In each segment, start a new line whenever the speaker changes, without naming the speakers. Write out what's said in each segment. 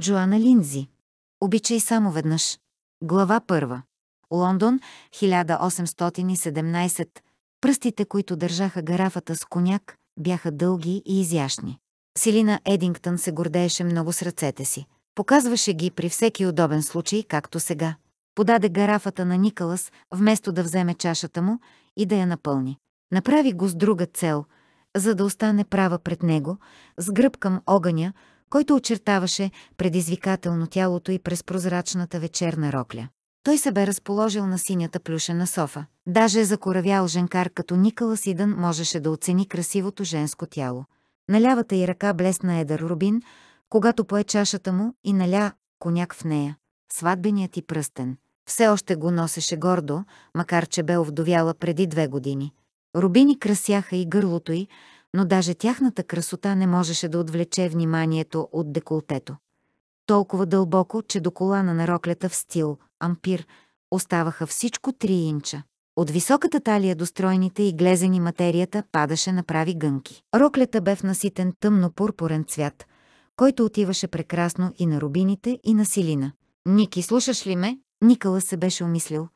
Джоана Линзи. Обичай само веднъж. Глава първа. Лондон, 1817. Пръстите, които държаха гарафата с коняк, бяха дълги и изящни. Селина Едингтън се гордееше много с ръцете си. Показваше ги при всеки удобен случай, както сега. Подаде гарафата на Никалас, вместо да вземе чашата му и да я напълни. Направи го с друга цел, за да остане права пред него, с гръб към огъня, който очертаваше предизвикателно тялото и през прозрачната вечерна рокля. Той се бе разположил на синята плюшена софа. Даже закоравял женкар като Никала Сидън можеше да оцени красивото женско тяло. На лявата й ръка блесна Едър Рубин, когато пое чашата му и наля коняк в нея. Сватбеният и пръстен. Все още го носеше гордо, макар че бе овдовяла преди две години. Рубини красяха и гърлото й, но даже тяхната красота не можеше да отвлече вниманието от деколтето. Толкова дълбоко, че до колана на роклята в стил ампир оставаха всичко три инча. От високата талия до стройните и глезени материята падаше на прави гънки. Роклята бе в наситен тъмно-пурпурен цвят, който отиваше прекрасно и на рубините, и на силина. «Ники, слушаш ли ме?» Никала се беше умислил.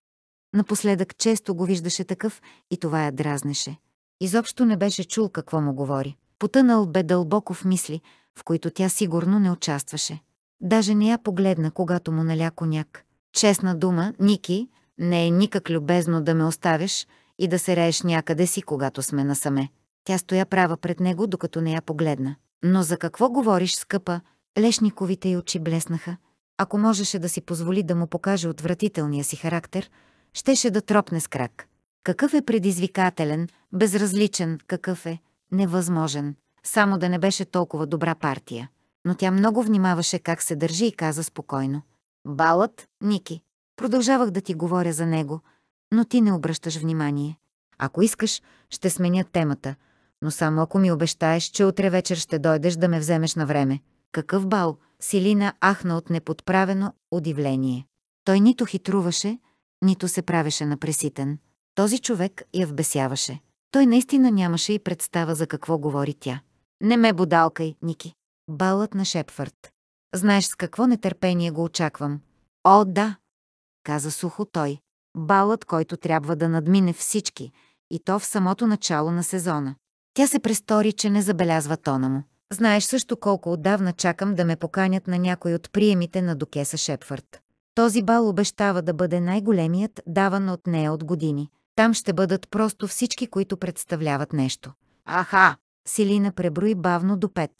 Напоследък често го виждаше такъв и това я дразнеше. Изобщо не беше чул какво му говори. Потънал бе дълбоко в мисли, в които тя сигурно не участваше. Даже не я погледна, когато му наля коняк. Честна дума, Ники, не е никак любезно да ме оставиш и да се рееш някъде си, когато сме насаме. Тя стоя права пред него, докато не я погледна. Но за какво говориш, скъпа? Лешниковите й очи блеснаха. Ако можеше да си позволи да му покаже отвратителния си характер, щеше да тропне с крак. Какъв е предизвикателен, безразличен, какъв е невъзможен. Само да не беше толкова добра партия. Но тя много внимаваше как се държи и каза спокойно. Балът, Ники. Продължавах да ти говоря за него, но ти не обръщаш внимание. Ако искаш, ще сменя темата, но само ако ми обещаеш, че утре вечер ще дойдеш да ме вземеш на време. Какъв бал? Силина ахна от неподправено удивление. Той нито хитруваше, нито се правеше на преситен. Този човек я вбесяваше. Той наистина нямаше и представа за какво говори тя. Не ме бодалкай, Ники. Балът на Шепфърд. Знаеш с какво нетърпение го очаквам. О, да, каза сухо той. Балът, който трябва да надмине всички, и то в самото начало на сезона. Тя се престори, че не забелязва тона му. Знаеш също колко отдавна чакам да ме поканят на някой от приемите на Докеса Шепфърд. Този бал обещава да бъде най-големият, даван от нея от години. Там ще бъдат просто всички, които представляват нещо. Аха! Силина преброи бавно до пет.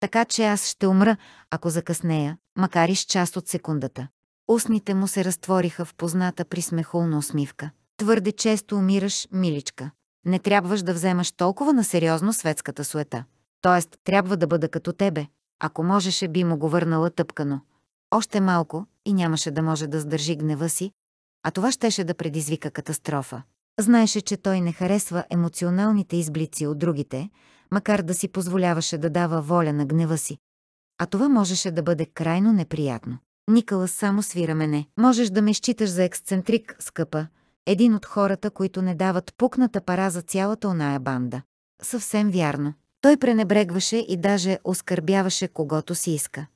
Така че аз ще умра, ако закъснея, макар и с част от секундата. Устните му се разтвориха в позната при смехулна усмивка. Твърде често умираш, миличка. Не трябваш да вземаш толкова на сериозно светската суета. Тоест, трябва да бъда като тебе. Ако можеше, би му го върнала тъпкано. Още малко и нямаше да може да сдържи гнева си, а това щеше да предизвика катастрофа. Знаеше, че той не харесва емоционалните изблици от другите, макар да си позволяваше да дава воля на гнева си. А това можеше да бъде крайно неприятно. Николас само свира мене. Можеш да ме считаш за ексцентрик, скъпа, един от хората, които не дават пукната пара за цялата оная банда. Съвсем вярно. Той пренебрегваше и даже оскърбяваше когото си иска.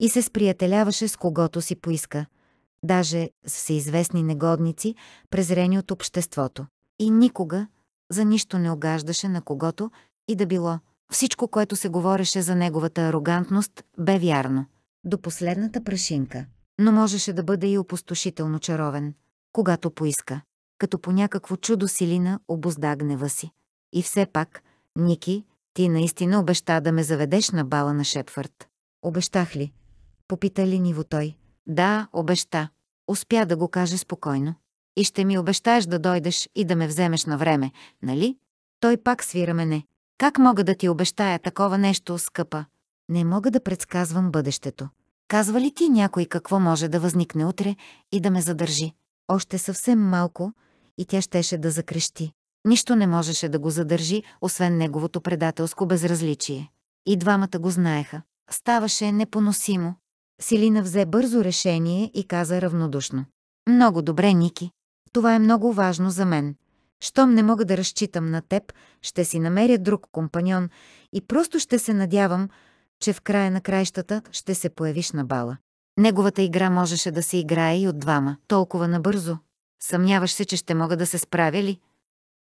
И се сприятеляваше с когото си поиска – даже с всеизвестни негодници, презрени от обществото. И никога, за нищо не огаждаше на когото и да било. Всичко, което се говореше за неговата арогантност, бе вярно. До последната прашинка. Но можеше да бъде и опустошително чаровен, когато поиска. Като по някакво чудо силина обозда гнева си. И все пак, Ники, ти наистина обеща да ме заведеш на бала на Шепфърд. Обещах ли? Попита ли ниво той. Да, обеща. Успя да го каже спокойно. И ще ми обещаеш да дойдеш и да ме вземеш на време, нали? Той пак свира мене. Как мога да ти обещая такова нещо, скъпа? Не мога да предсказвам бъдещето. Казва ли ти някой какво може да възникне утре и да ме задържи? Още съвсем малко и тя щеше да закрещи. Нищо не можеше да го задържи, освен неговото предателско безразличие. И двамата го знаеха. Ставаше непоносимо. Силина взе бързо решение и каза равнодушно. Много добре, Ники. Това е много важно за мен. Щом не мога да разчитам на теб, ще си намеря друг компаньон и просто ще се надявам, че в края на краищата ще се появиш на бала. Неговата игра можеше да се играе и от двама, толкова набързо. Съмняваш се, че ще мога да се справя ли?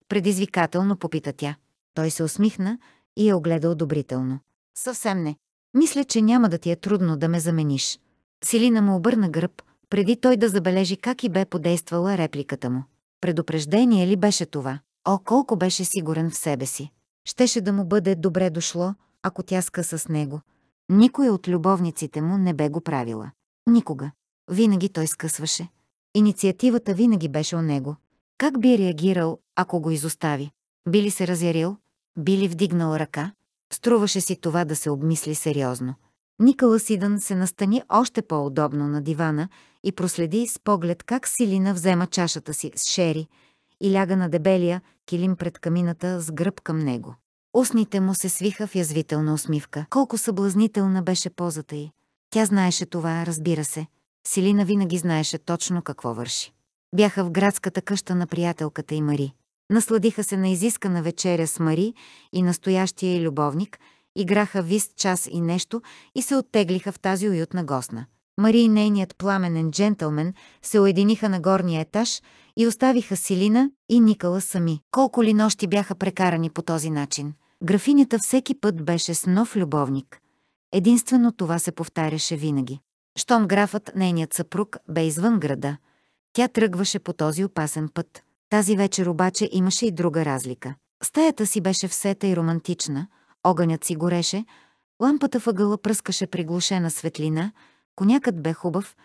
Предизвикателно попита тя. Той се усмихна и я огледа одобрително. Съвсем не. Мисля, че няма да ти е трудно да ме замениш. Силина му обърна гръб, преди той да забележи как и бе подействала репликата му. Предупреждение ли беше това? О, колко беше сигурен в себе си. Щеше да му бъде добре дошло, ако тя скъса с него. Никой от любовниците му не бе го правила. Никога. Винаги той скъсваше. Инициативата винаги беше у него. Как би реагирал, ако го изостави? Би ли се разярил? Би ли вдигнал ръка? Струваше си това да се обмисли сериозно. Никола Сидън се настани още по-удобно на дивана и проследи с поглед как Силина взема чашата си с шери и ляга на дебелия килим пред камината с гръб към него. Устните му се свиха в язвителна усмивка. Колко съблазнителна беше позата й. Тя знаеше това, разбира се. Силина винаги знаеше точно какво върши. Бяха в градската къща на приятелката и Мари. Насладиха се на изискана вечеря с Мари и настоящия и любовник, играха вист час и нещо и се оттеглиха в тази уютна госна. Мари и нейният пламенен джентълмен се уединиха на горния етаж и оставиха Силина и Никала сами. Колко ли нощи бяха прекарани по този начин? Графинята всеки път беше с нов любовник. Единствено това се повтаряше винаги. Штом графът, нейният съпруг, бе извън града, тя тръгваше по този опасен път. Тази вечер обаче имаше и друга разлика. Стаята си беше всета и романтична, огънят си гореше, лампата въгъла пръскаше приглушена светлина, конякът бе хубав,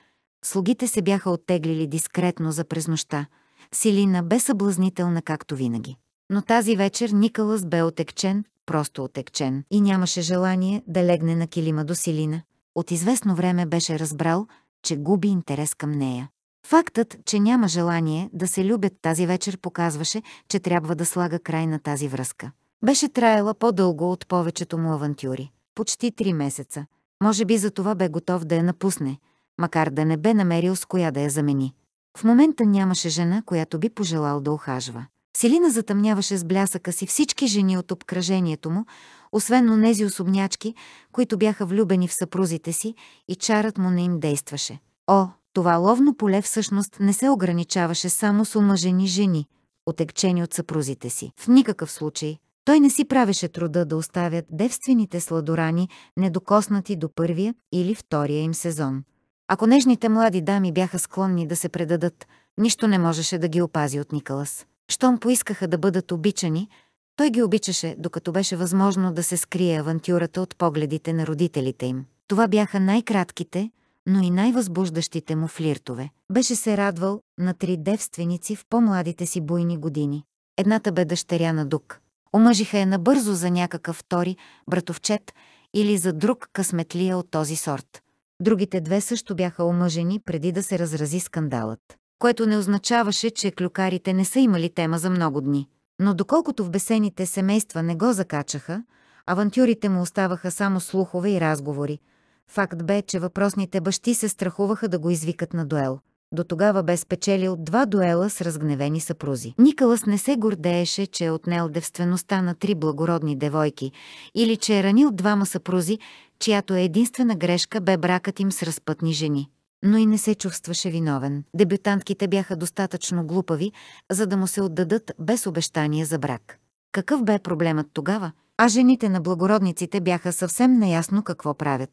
слугите се бяха оттеглили дискретно за през нощта, Силина бе съблазнителна както винаги. Но тази вечер Никълъс бе отекчен, просто отекчен, и нямаше желание да легне на килима до Силина. От известно време беше разбрал, че губи интерес към нея. Фактът, че няма желание да се любят тази вечер показваше, че трябва да слага край на тази връзка. Беше траяла по-дълго от повечето му авантюри. Почти три месеца. Може би за това бе готов да я напусне, макар да не бе намерил с коя да я замени. В момента нямаше жена, която би пожелал да охажва. Селина затъмняваше с блясъка си всички жени от обкръжението му, освен онези особнячки, които бяха влюбени в съпрузите си и чарът му не им действаше. О, това ловно поле всъщност не се ограничаваше само с омъжени жени, отекчени от съпрузите си. В никакъв случай той не си правеше труда да оставят девствените сладорани недокоснати до първия или втория им сезон. Ако нежните млади дами бяха склонни да се предадат, нищо не можеше да ги опази от Николас. Щом поискаха да бъдат обичани, той ги обичаше, докато беше възможно да се скрие авантюрата от погледите на родителите им. Това бяха най-кратките, но и най-възбуждащите му флиртове. Беше се радвал на три девственици в по-младите си буйни години. Едната бе дъщеря на Дук. Омъжиха я набързо за някакъв втори братовчет или за друг късметлия от този сорт. Другите две също бяха омъжени преди да се разрази скандалът, което не означаваше, че клюкарите не са имали тема за много дни. Но доколкото в бесените семейства не го закачаха, авантюрите му оставаха само слухове и разговори – Факт бе, че въпросните бащи се страхуваха да го извикат на дуел. До тогава бе спечелил два дуела с разгневени съпрузи. Никълас не се гордееше, че е отнел девствеността на три благородни девойки или че е ранил двама съпрузи, чиято единствена грешка бе бракът им с разпътни жени. Но и не се чувстваше виновен. Дебютантките бяха достатъчно глупави, за да му се отдадат без обещания за брак. Какъв бе проблемът тогава? А жените на благородниците бяха съвсем неясно какво правят.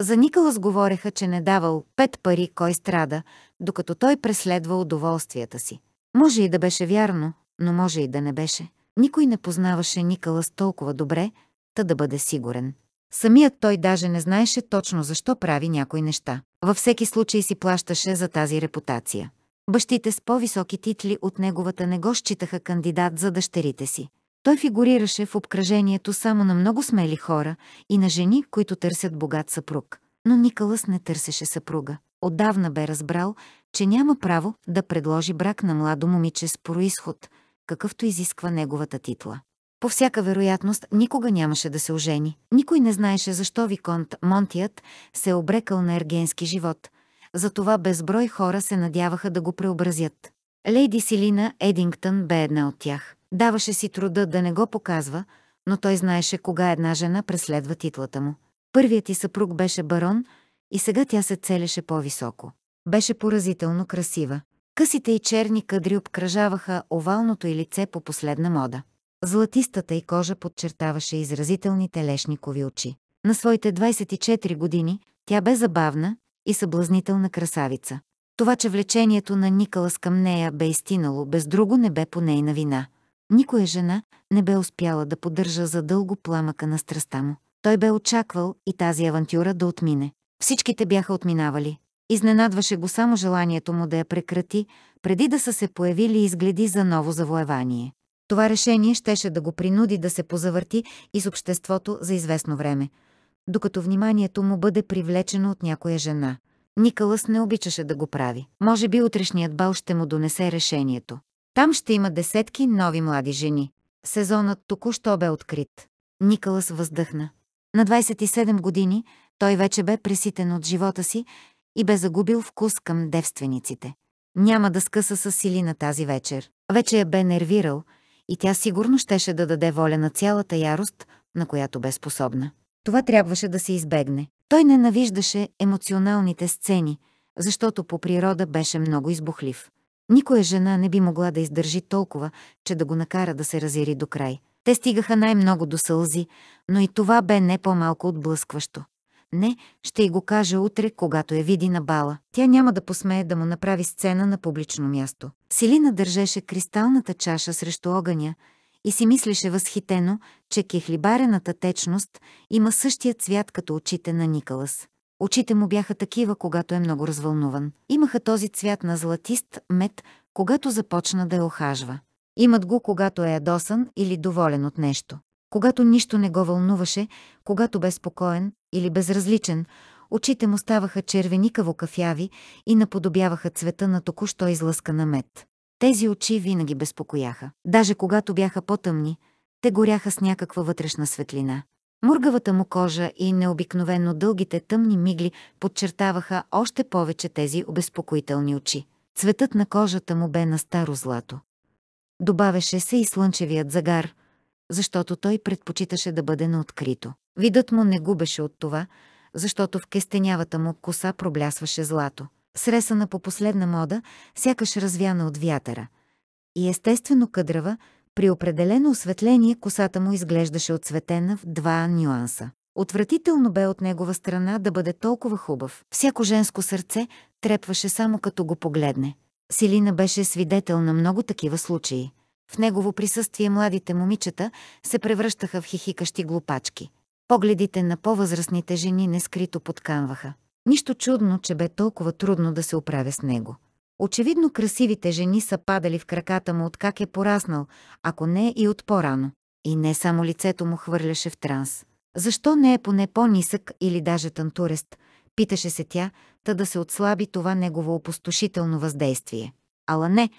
За Николас говореха, че не давал пет пари кой страда, докато той преследва удоволствията си. Може и да беше вярно, но може и да не беше. Никой не познаваше Николас толкова добре, та да бъде сигурен. Самият той даже не знаеше точно защо прави някои неща. Във всеки случай си плащаше за тази репутация. Бащите с по-високи титли от неговата не го считаха кандидат за дъщерите си. Той фигурираше в обкръжението само на много смели хора и на жени, които търсят богат съпруг. Но Николас не търсеше съпруга. Отдавна бе разбрал, че няма право да предложи брак на младо момиче с происход, какъвто изисква неговата титла. По всяка вероятност никога нямаше да се ожени. Никой не знаеше защо Виконт Монтият се е обрекал на ергенски живот. Затова безброй хора се надяваха да го преобразят. Лейди Силина Едингтън бе една от тях. Даваше си труда да не го показва, но той знаеше кога една жена преследва титлата му. Първият ти съпруг беше барон и сега тя се целеше по-високо. Беше поразително красива. Късите и черни кадри обкръжаваха овалното й лице по последна мода. Златистата й кожа подчертаваше изразителните лешникови очи. На своите 24 години тя бе забавна и съблазнителна красавица. Това, че влечението на никалас към нея бе изтинало, без друго не бе по нейна вина. Никоя жена не бе успяла да поддържа задълго пламъка на страста му. Той бе очаквал и тази авантюра да отмине. Всичките бяха отминавали. Изненадваше го само желанието му да я прекрати, преди да са се появили изгледи за ново завоевание. Това решение щеше да го принуди да се позавърти из обществото за известно време, докато вниманието му бъде привлечено от някоя жена. Никълъс не обичаше да го прави. Може би утрешният бал ще му донесе решението. Там ще има десетки нови млади жени. Сезонът току-що бе открит. Николас въздъхна. На 27 години той вече бе преситен от живота си и бе загубил вкус към девствениците. Няма да скъса с сили на тази вечер. Вече я бе нервирал и тя сигурно щеше да даде воля на цялата ярост, на която бе способна. Това трябваше да се избегне. Той ненавиждаше емоционалните сцени, защото по природа беше много избухлив. Никоя жена не би могла да издържи толкова, че да го накара да се разяри до край. Те стигаха най-много до сълзи, но и това бе не по-малко отблъскващо. Не, ще й го каже утре, когато я види на бала. Тя няма да посмее да му направи сцена на публично място. Селина държеше кристалната чаша срещу огъня и си мислеше възхитено, че кехлибарената течност има същия цвят като очите на Николас. Очите му бяха такива, когато е много развълнуван. Имаха този цвят на златист мед, когато започна да я охажва. Имат го, когато е ядосан или доволен от нещо. Когато нищо не го вълнуваше, когато бе спокоен или безразличен, очите му ставаха червеникаво кафяви и наподобяваха цвета на току-що излъскана мед. Тези очи винаги безпокояха. Даже когато бяха по-тъмни, те горяха с някаква вътрешна светлина. Мургавата му кожа и необикновено дългите тъмни мигли подчертаваха още повече тези обезпокоителни очи. Цветът на кожата му бе на старо злато. Добавеше се и слънчевият загар, защото той предпочиташе да бъде на открито. Видът му не губеше от това, защото в кестенявата му коса проблясваше злато. Сресана по последна мода, сякаш развяна от вятъра. И естествено къдрава, при определено осветление косата му изглеждаше отцветена в два нюанса. Отвратително бе от негова страна да бъде толкова хубав. Всяко женско сърце трепваше само като го погледне. Селина беше свидетел на много такива случаи. В негово присъствие младите момичета се превръщаха в хихикащи глупачки. Погледите на по-възрастните жени нескрито подканваха. Нищо чудно, че бе толкова трудно да се оправя с него. Очевидно красивите жени са падали в краката му откак е пораснал, ако не и от по-рано. И не само лицето му хвърляше в транс. Защо не е поне по-нисък или даже тантурест? Питаше се тя, та да се отслаби това негово опустошително въздействие. Ала не.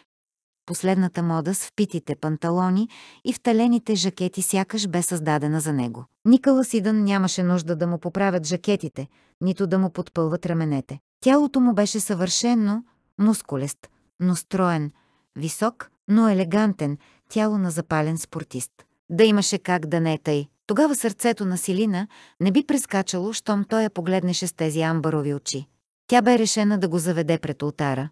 Последната мода с впитите панталони и вталените жакети сякаш бе създадена за него. Никала Сидън нямаше нужда да му поправят жакетите, нито да му подпълват раменете. Тялото му беше съвършено мускулест, но строен, висок, но елегантен, тяло на запален спортист. Да имаше как да не е тъй. Тогава сърцето на Силина не би прескачало, щом той я погледнеше с тези амбарови очи. Тя бе решена да го заведе пред ултара.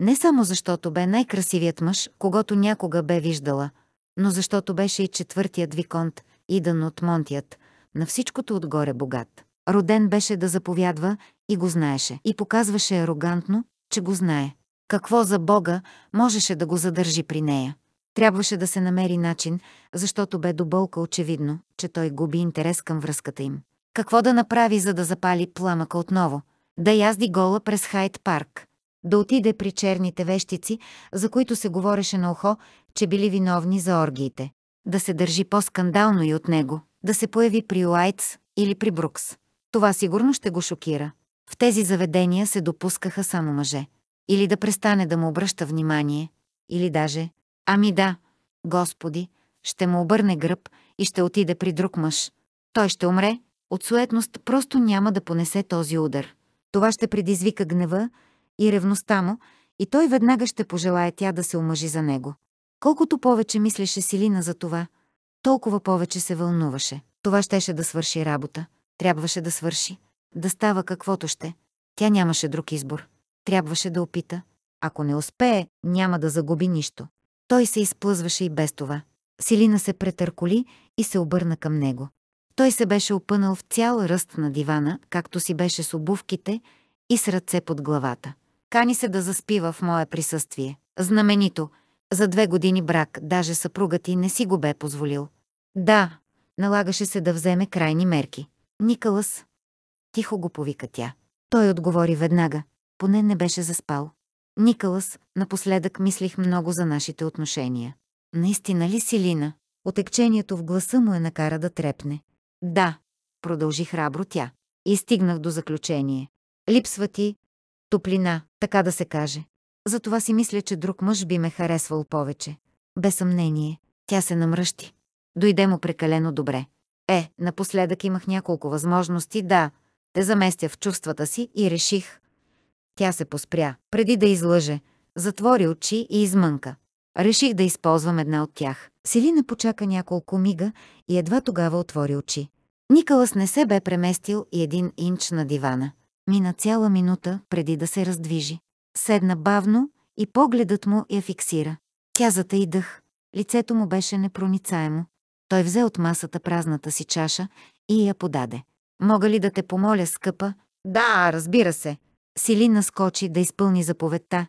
Не само защото бе най-красивият мъж, когато някога бе виждала, но защото беше и четвъртият виконт, Идан от Монтият, на всичкото отгоре богат. Роден беше да заповядва и го знаеше, и показваше арогантно, че го знае. Какво за Бога можеше да го задържи при нея? Трябваше да се намери начин, защото бе болка очевидно, че той губи интерес към връзката им. Какво да направи, за да запали пламъка отново? Да язди гола през Хайт парк. Да отиде при черните вещици, за които се говореше на ухо, че били виновни за оргиите. Да се държи по-скандално и от него. Да се появи при Уайтс или при Брукс. Това сигурно ще го шокира. В тези заведения се допускаха само мъже. Или да престане да му обръща внимание, или даже «Ами да, Господи, ще му обърне гръб и ще отиде при друг мъж. Той ще умре, от суетност просто няма да понесе този удар. Това ще предизвика гнева и ревността му и той веднага ще пожелая тя да се омъжи за него. Колкото повече мислеше Силина за това, толкова повече се вълнуваше. Това щеше да свърши работа. Трябваше да свърши. Да става каквото ще. Тя нямаше друг избор. Трябваше да опита. Ако не успее, няма да загуби нищо. Той се изплъзваше и без това. Силина се претърколи и се обърна към него. Той се беше опънал в цял ръст на дивана, както си беше с обувките и с ръце под главата. Кани се да заспива в мое присъствие. Знаменито. За две години брак, даже съпругът ти не си го бе позволил. Да, налагаше се да вземе крайни мерки. Николас, Тихо го повика тя. Той отговори веднага. Поне не беше заспал. Никълас, напоследък мислих много за нашите отношения. Наистина ли си, Лина? Отекчението в гласа му е накара да трепне. Да, продължи храбро тя. И стигнах до заключение. Липсва ти топлина, така да се каже. Затова си мисля, че друг мъж би ме харесвал повече. Без съмнение, тя се намръщи. Дойде му прекалено добре. Е, напоследък имах няколко възможности, да, те заместя в чувствата си и реших. Тя се поспря, преди да излъже, затвори очи и измънка. Реших да използвам една от тях. Селина почака няколко мига и едва тогава отвори очи. Николас не се бе преместил и един инч на дивана. Мина цяла минута преди да се раздвижи. Седна бавно и погледът му я фиксира. Тя затъй дъх. Лицето му беше непроницаемо. Той взе от масата празната си чаша и я подаде. Мога ли да те помоля, скъпа? Да, разбира се. Сили наскочи да изпълни заповедта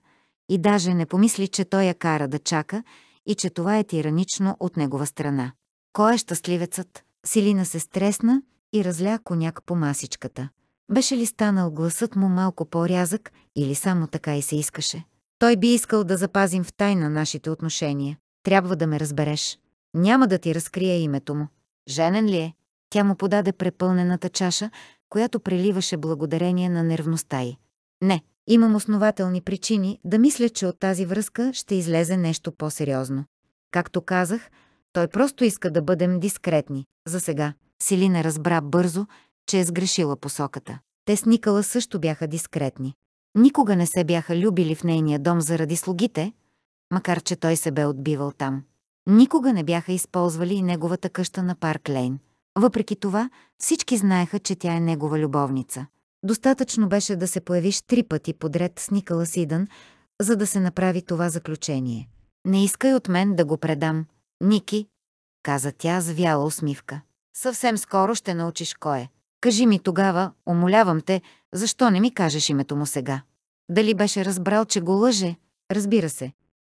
и даже не помисли, че той я кара да чака и че това е тиранично от негова страна. Кой е щастливецът? Силина се стресна и разля коняк по масичката. Беше ли станал гласът му малко по-рязък или само така и се искаше? Той би искал да запазим в тайна нашите отношения. Трябва да ме разбереш. Няма да ти разкрия името му. Женен ли е? Тя му подаде препълнената чаша, която преливаше благодарение на нервността й. Не, имам основателни причини да мисля, че от тази връзка ще излезе нещо по-сериозно. Както казах, той просто иска да бъдем дискретни. За сега. Селина разбра бързо, че е сгрешила посоката. Те с Никала също бяха дискретни. Никога не се бяха любили в нейния дом заради слугите, макар че той се бе отбивал там. Никога не бяха използвали и неговата къща на Парк Лейн. Въпреки това, всички знаеха, че тя е негова любовница. Достатъчно беше да се появиш три пъти подред с Никала Сидън, за да се направи това заключение. Не искай от мен да го предам. Ники, каза тя с вяла усмивка. Съвсем скоро ще научиш кой е. Кажи ми тогава, умолявам те, защо не ми кажеш името му сега? Дали беше разбрал, че го лъже? Разбира се.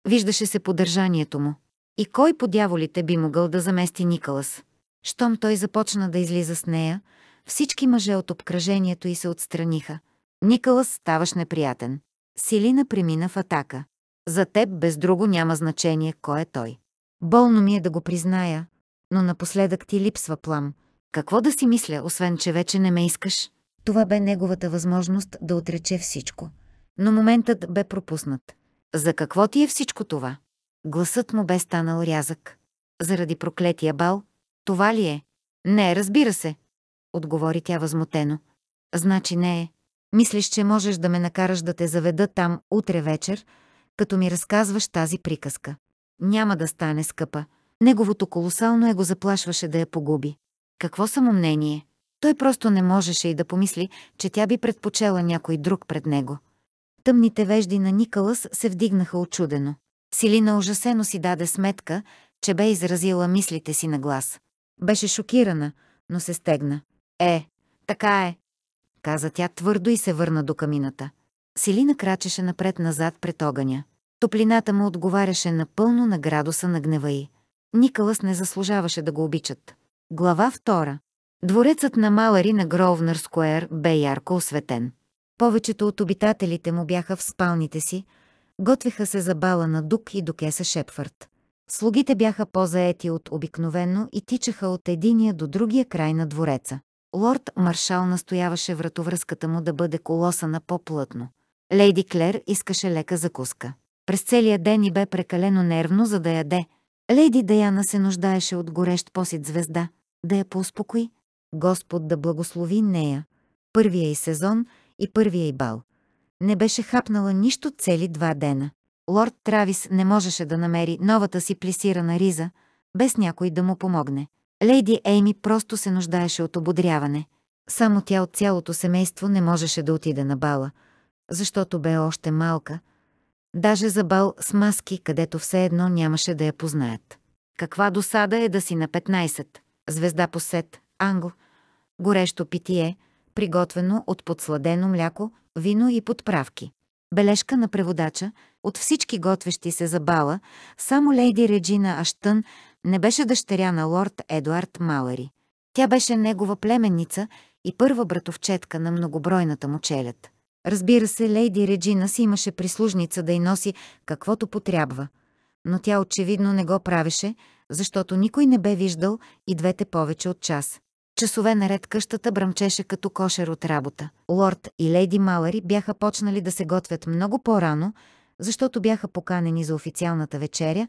Виждаше се подържанието му. И кой по дяволите би могъл да замести Николас? Щом той започна да излиза с нея, всички мъже от обкръжението й се отстраниха. Никълас ставаш неприятен. Силина премина в атака. За теб без друго няма значение кой е той. Болно ми е да го призная, но напоследък ти липсва плам. Какво да си мисля, освен че вече не ме искаш? Това бе неговата възможност да отрече всичко. Но моментът бе пропуснат. За какво ти е всичко това? Гласът му бе станал рязък. Заради проклетия бал, това ли е? Не, разбира се, отговори тя възмутено. Значи не е. Мислиш, че можеш да ме накараш да те заведа там утре вечер, като ми разказваш тази приказка. Няма да стане скъпа. Неговото колосално его заплашваше да я погуби. Какво само мнение? Той просто не можеше и да помисли, че тя би предпочела някой друг пред него. Тъмните вежди на Никълъс се вдигнаха очудено. Силина ужасено си даде сметка, че бе изразила мислите си на глас. Беше шокирана, но се стегна. Е, така е, каза тя твърдо и се върна до камината. Селина крачеше напред-назад пред огъня. Топлината му отговаряше напълно на градуса на гнева й. Никълъс не заслужаваше да го обичат. Глава 2. Дворецът на Малари на Гровнър Скуер бе ярко осветен. Повечето от обитателите му бяха в спалните си, готвиха се за бала на Дук и Дукеса Шепфърд. Слугите бяха по-заети от обикновено и тичаха от единия до другия край на двореца. Лорд Маршал настояваше вратовръзката му да бъде колосана по-плътно. Лейди Клер искаше лека закуска. През целия ден и бе прекалено нервно, за да яде. Лейди Даяна се нуждаеше от горещ посид звезда, да я поуспокои. Господ да благослови нея. Първия и сезон и първия и бал. Не беше хапнала нищо цели два дена лорд Травис не можеше да намери новата си плесирана риза, без някой да му помогне. Лейди Ейми просто се нуждаеше от ободряване. Само тя от цялото семейство не можеше да отиде на бала, защото бе още малка. Даже за бал с маски, където все едно нямаше да я познаят. Каква досада е да си на 15? Звезда по сет, англ, горещо питие, приготвено от подсладено мляко, вино и подправки. Бележка на преводача от всички готвещи се за бала, само лейди Реджина Аштън не беше дъщеря на лорд Едуард Малари. Тя беше негова племенница и първа братовчетка на многобройната му челят. Разбира се, лейди Реджина си имаше прислужница да й носи каквото потрябва, но тя очевидно не го правеше, защото никой не бе виждал и двете повече от час. Часове наред къщата бръмчеше като кошер от работа. Лорд и леди Малари бяха почнали да се готвят много по-рано, защото бяха поканени за официалната вечеря,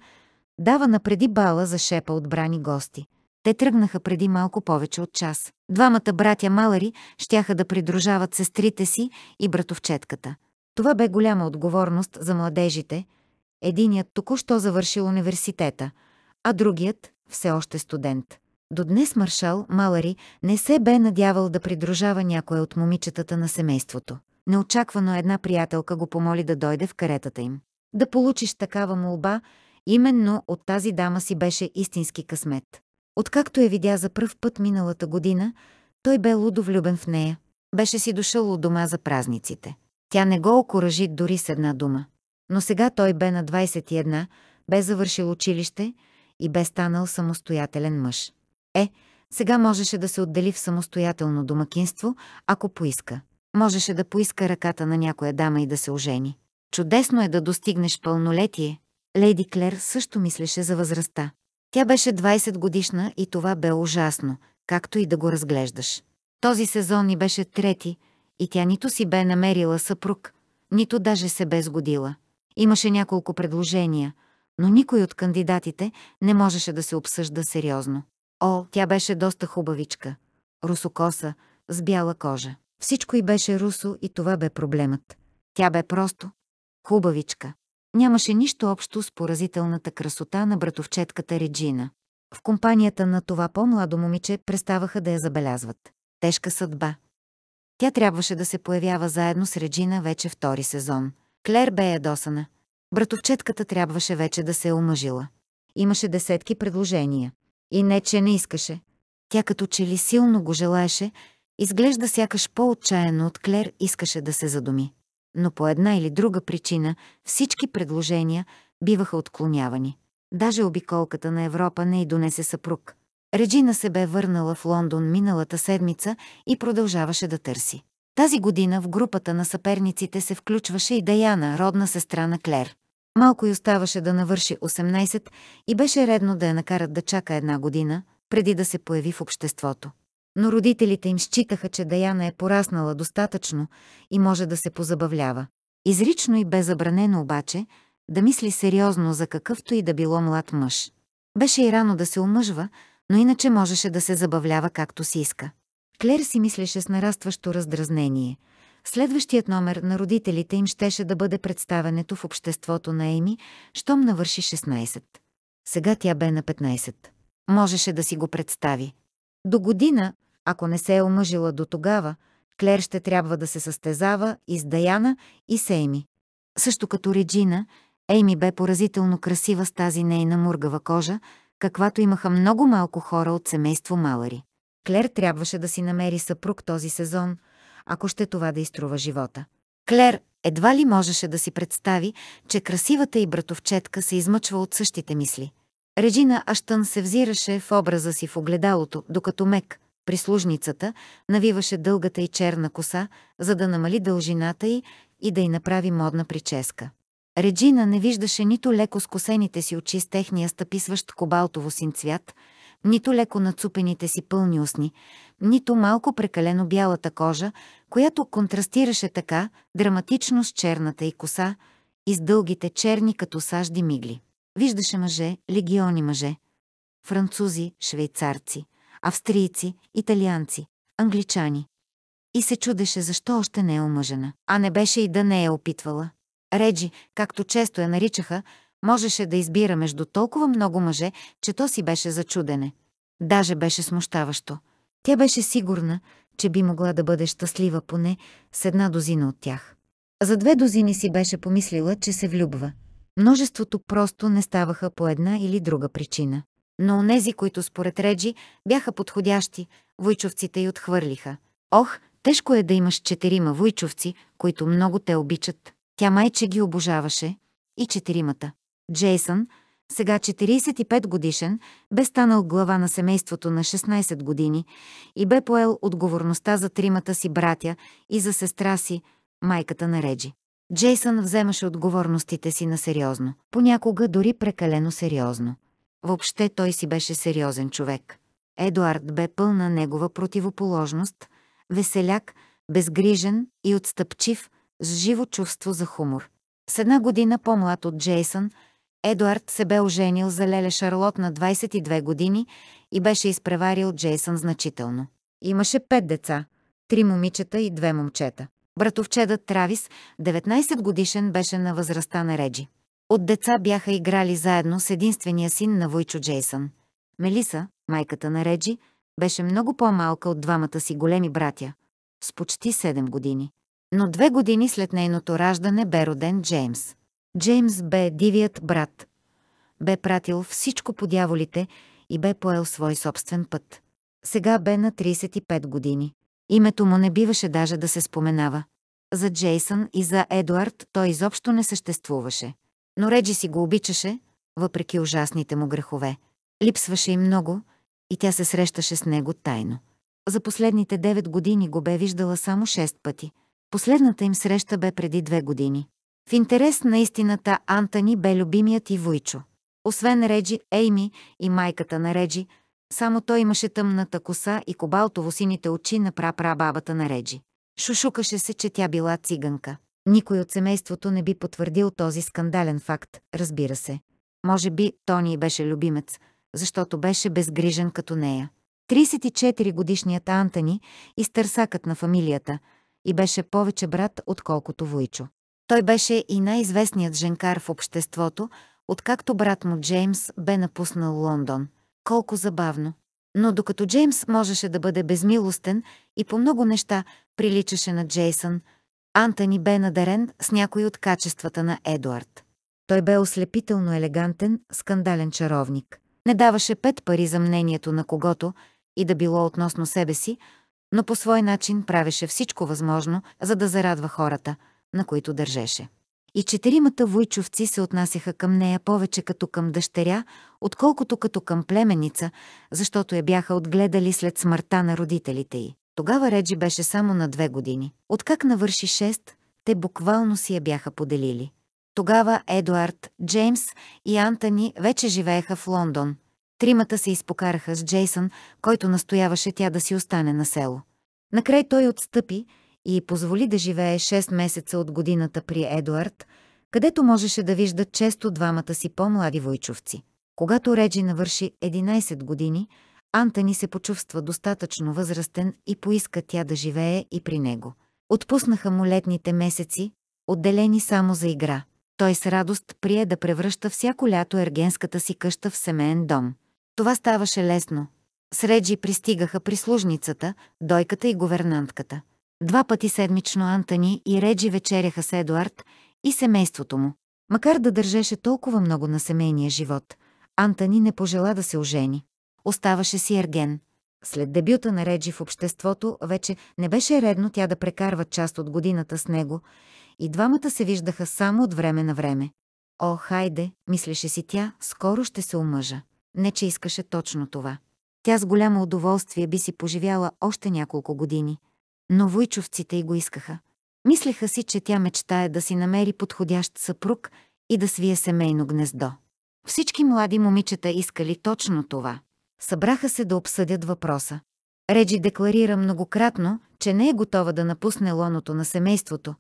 давана преди бала за шепа от брани гости. Те тръгнаха преди малко повече от час. Двамата братя Малари щяха да придружават сестрите си и братовчетката. Това бе голяма отговорност за младежите. Единият току-що завършил университета, а другият все още студент. До днес маршал Малари не се бе надявал да придружава някоя от момичетата на семейството. Неочаквано една приятелка го помоли да дойде в каретата им. Да получиш такава молба, именно от тази дама си беше истински късмет. Откакто я видя за пръв път миналата година, той бе лудо влюбен в нея. Беше си дошъл от дома за празниците. Тя не го окоръжи дори с една дума. Но сега той бе на 21, бе завършил училище и бе станал самостоятелен мъж. Е, сега можеше да се отдели в самостоятелно домакинство, ако поиска. Можеше да поиска ръката на някоя дама и да се ожени. Чудесно е да достигнеш пълнолетие. Леди Клер също мислеше за възрастта. Тя беше 20 годишна и това бе ужасно, както и да го разглеждаш. Този сезон ни беше трети и тя нито си бе намерила съпруг, нито даже се бе сгодила. Имаше няколко предложения, но никой от кандидатите не можеше да се обсъжда сериозно. О, тя беше доста хубавичка. Русокоса, с бяла кожа. Всичко й беше русо и това бе проблемът. Тя бе просто хубавичка. Нямаше нищо общо с поразителната красота на братовчетката Реджина. В компанията на това по-младо момиче преставаха да я забелязват. Тежка съдба. Тя трябваше да се появява заедно с Реджина вече втори сезон. Клер бе ядосана. Братовчетката трябваше вече да се е омъжила. Имаше десетки предложения. И не, че не искаше. Тя като че ли силно го желаеше, изглежда сякаш по-отчаяно от Клер искаше да се задуми. Но по една или друга причина всички предложения биваха отклонявани. Даже обиколката на Европа не й донесе съпруг. Реджина се бе върнала в Лондон миналата седмица и продължаваше да търси. Тази година в групата на съперниците се включваше и Даяна, родна сестра на Клер. Малко й оставаше да навърши 18 и беше редно да я накарат да чака една година, преди да се появи в обществото. Но родителите им считаха, че Даяна е пораснала достатъчно и може да се позабавлява. Изрично и бе забранено обаче да мисли сериозно за какъвто и да било млад мъж. Беше и рано да се омъжва, но иначе можеше да се забавлява както си иска. Клер си мислеше с нарастващо раздразнение – Следващият номер на родителите им щеше да бъде представенето в обществото на Еми, щом навърши 16. Сега тя бе на 15. Можеше да си го представи. До година, ако не се е омъжила до тогава, Клер ще трябва да се състезава и с Даяна, и с Еми. Също като Реджина, Ейми бе поразително красива с тази нейна мургава кожа, каквато имаха много малко хора от семейство Малари. Клер трябваше да си намери съпруг този сезон, ако ще това да изтрува живота. Клер едва ли можеше да си представи, че красивата и братовчетка се измъчва от същите мисли. Реджина Аштън се взираше в образа си в огледалото, докато Мек, прислужницата, навиваше дългата и черна коса, за да намали дължината й и да й направи модна прическа. Реджина не виждаше нито леко скосените си очи с техния стъписващ кобалтово син цвят, нито леко нацупените си пълни устни, нито малко прекалено бялата кожа, която контрастираше така драматично с черната и коса и с дългите черни като сажди мигли. Виждаше мъже, легиони мъже, французи, швейцарци, австрийци, италианци, англичани. И се чудеше защо още не е омъжена, а не беше и да не е опитвала. Реджи, както често я наричаха, можеше да избира между толкова много мъже, че то си беше зачудене. Даже беше смущаващо. Тя беше сигурна, че би могла да бъде щастлива поне с една дозина от тях. За две дозини си беше помислила, че се влюбва. Множеството просто не ставаха по една или друга причина. Но онези, които според Реджи бяха подходящи, войчовците й отхвърлиха. Ох, тежко е да имаш четирима войчовци, които много те обичат. Тя майче ги обожаваше. И четиримата. Джейсън, сега 45 годишен, бе станал глава на семейството на 16 години и бе поел отговорността за тримата си братя и за сестра си, майката на Реджи. Джейсън вземаше отговорностите си на сериозно, понякога дори прекалено сериозно. Въобще той си беше сериозен човек. Едуард бе пълна негова противоположност, веселяк, безгрижен и отстъпчив, с живо чувство за хумор. С една година по-млад от Джейсън – Едуард се бе оженил за Леле Шарлот на 22 години и беше изпреварил Джейсън значително. Имаше пет деца – три момичета и две момчета. Братовчедът Травис, 19 годишен, беше на възрастта на Реджи. От деца бяха играли заедно с единствения син на Войчо Джейсън. Мелиса, майката на Реджи, беше много по-малка от двамата си големи братя, с почти 7 години. Но две години след нейното раждане бе роден Джеймс. Джеймс бе дивият брат. Бе пратил всичко по дяволите и бе поел свой собствен път. Сега бе на 35 години. Името му не биваше даже да се споменава. За Джейсън и за Едуард той изобщо не съществуваше. Но Реджи си го обичаше, въпреки ужасните му грехове. Липсваше и много, и тя се срещаше с него тайно. За последните 9 години го бе виждала само 6 пъти. Последната им среща бе преди две години. В интерес на истината Антони бе любимият и Войчо. Освен Реджи, Ейми и майката на Реджи, само той имаше тъмната коса и кобалтово-сините очи на прапрабабата на Реджи. Шушукаше се, че тя била циганка. Никой от семейството не би потвърдил този скандален факт, разбира се. Може би Тони беше любимец, защото беше безгрижен като нея. 34-годишният Антони, изтърсакът на фамилията, и беше повече брат, отколкото Войчо. Той беше и най-известният женкар в обществото, откакто брат му Джеймс бе напуснал Лондон. Колко забавно! Но докато Джеймс можеше да бъде безмилостен и по много неща приличаше на Джейсън, Антони бе надарен с някои от качествата на Едуард. Той бе ослепително елегантен, скандален чаровник. Не даваше пет пари за мнението на когото и да било относно себе си, но по свой начин правеше всичко възможно, за да зарадва хората – на които държеше. И четиримата войчовци се отнасяха към нея повече като към дъщеря, отколкото като към племеница, защото я бяха отгледали след смъртта на родителите й. Тогава Реджи беше само на две години. Откак навърши шест, те буквално си я бяха поделили. Тогава Едуард, Джеймс и Антони вече живееха в Лондон. Тримата се изпокараха с Джейсън, който настояваше тя да си остане на село. Накрай той отстъпи и й позволи да живее 6 месеца от годината при Едуард, където можеше да виждат често двамата си по-млади войчовци. Когато Реджи навърши 11 години, Антони се почувства достатъчно възрастен и поиска тя да живее и при него. Отпуснаха му летните месеци, отделени само за игра. Той с радост прие да превръща всяко лято ергенската си къща в семейен дом. Това ставаше лесно. С Реджи пристигаха прислужницата, дойката и говернантката. Два пъти седмично Антони и Реджи вечеряха с Едуард и семейството му. Макар да държеше толкова много на семейния живот, Антони не пожела да се ожени. Оставаше си ерген. След дебюта на Реджи в обществото, вече не беше редно тя да прекарва част от годината с него и двамата се виждаха само от време на време. О, хайде, мислеше си тя, скоро ще се омъжа. Не, че искаше точно това. Тя с голямо удоволствие би си поживяла още няколко години – но войчовците и го искаха. Мислеха си, че тя мечтае да си намери подходящ съпруг и да свие семейно гнездо. Всички млади момичета искали точно това. Събраха се да обсъдят въпроса. Реджи декларира многократно, че не е готова да напусне лоното на семейството,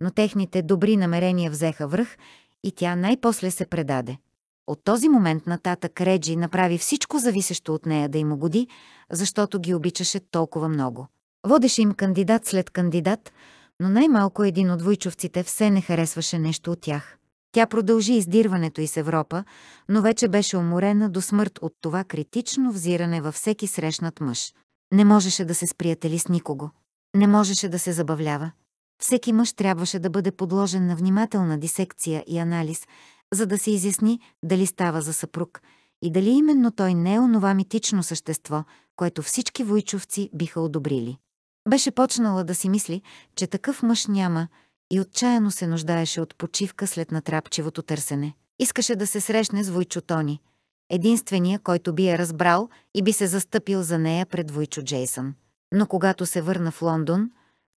но техните добри намерения взеха връх и тя най-после се предаде. От този момент нататък Реджи направи всичко зависещо от нея да им угоди, защото ги обичаше толкова много. Водеше им кандидат след кандидат, но най-малко един от войчовците все не харесваше нещо от тях. Тя продължи издирването из Европа, но вече беше уморена до смърт от това критично взиране във всеки срещнат мъж. Не можеше да се сприятели с никого. Не можеше да се забавлява. Всеки мъж трябваше да бъде подложен на внимателна дисекция и анализ, за да се изясни дали става за съпруг и дали именно той не е онова митично същество, което всички войчовци биха одобрили. Беше почнала да си мисли, че такъв мъж няма и отчаяно се нуждаеше от почивка след натрапчивото търсене. Искаше да се срещне с Войчо Тони, единствения, който би я разбрал и би се застъпил за нея пред Войчо Джейсън. Но когато се върна в Лондон,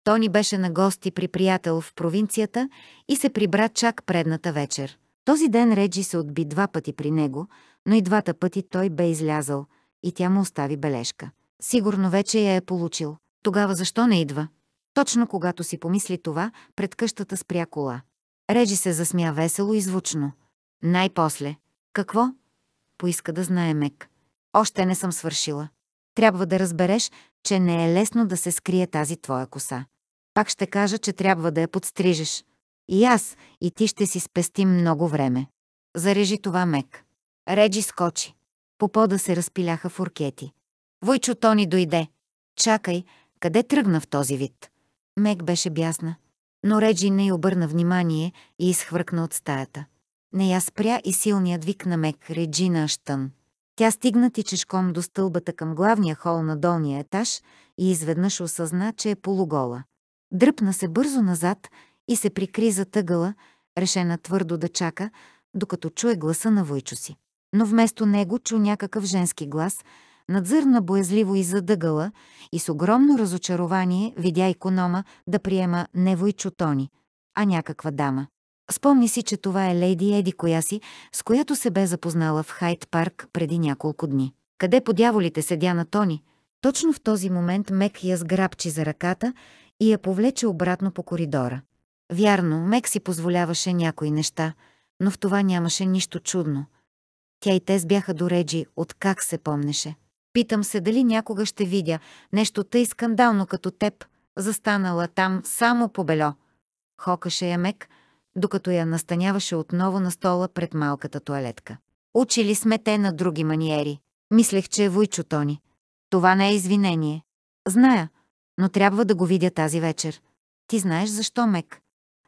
Тони беше на гости при приятел в провинцията и се прибра чак предната вечер. Този ден Реджи се отби два пъти при него, но и двата пъти той бе излязал и тя му остави бележка. Сигурно вече я е получил. Тогава защо не идва? Точно когато си помисли това, пред къщата спря кола. Реджи се засмя весело и звучно. Най-после. Какво? Поиска да знае Мек. Още не съм свършила. Трябва да разбереш, че не е лесно да се скрие тази твоя коса. Пак ще кажа, че трябва да я подстрижеш. И аз, и ти ще си спестим много време. Зарежи това Мек. Реджи скочи. По пода се разпиляха фуркети. Войчо Тони дойде. Чакай, къде тръгна в този вид? Мек беше бясна, но Реджи не й обърна внимание и изхвъркна от стаята. Не я спря и силният вик на Мек Реджина Аштън. Тя стигна тичешком до стълбата към главния хол на долния етаж и изведнъж осъзна, че е полугола. Дръпна се бързо назад и се прикри за тъгъла, решена твърдо да чака, докато чуе гласа на Войчо си. Но вместо него чу някакъв женски глас – надзърна боязливо и задъгала и с огромно разочарование видя иконома да приема не Войчо Тони, а някаква дама. Спомни си, че това е лейди Еди кояси, с която се бе запознала в Хайт парк преди няколко дни. Къде по дяволите седя на Тони? Точно в този момент Мек я сграбчи за ръката и я повлече обратно по коридора. Вярно, Мек си позволяваше някои неща, но в това нямаше нищо чудно. Тя и тез бяха Реджи, от как се помнеше. Питам се дали някога ще видя нещо тъй скандално като теб, застанала там само по бельо. Хокаше я мек, докато я настаняваше отново на стола пред малката туалетка. Учили сме те на други маниери. Мислех, че е Войчо Тони. Това не е извинение. Зная, но трябва да го видя тази вечер. Ти знаеш защо, Мек.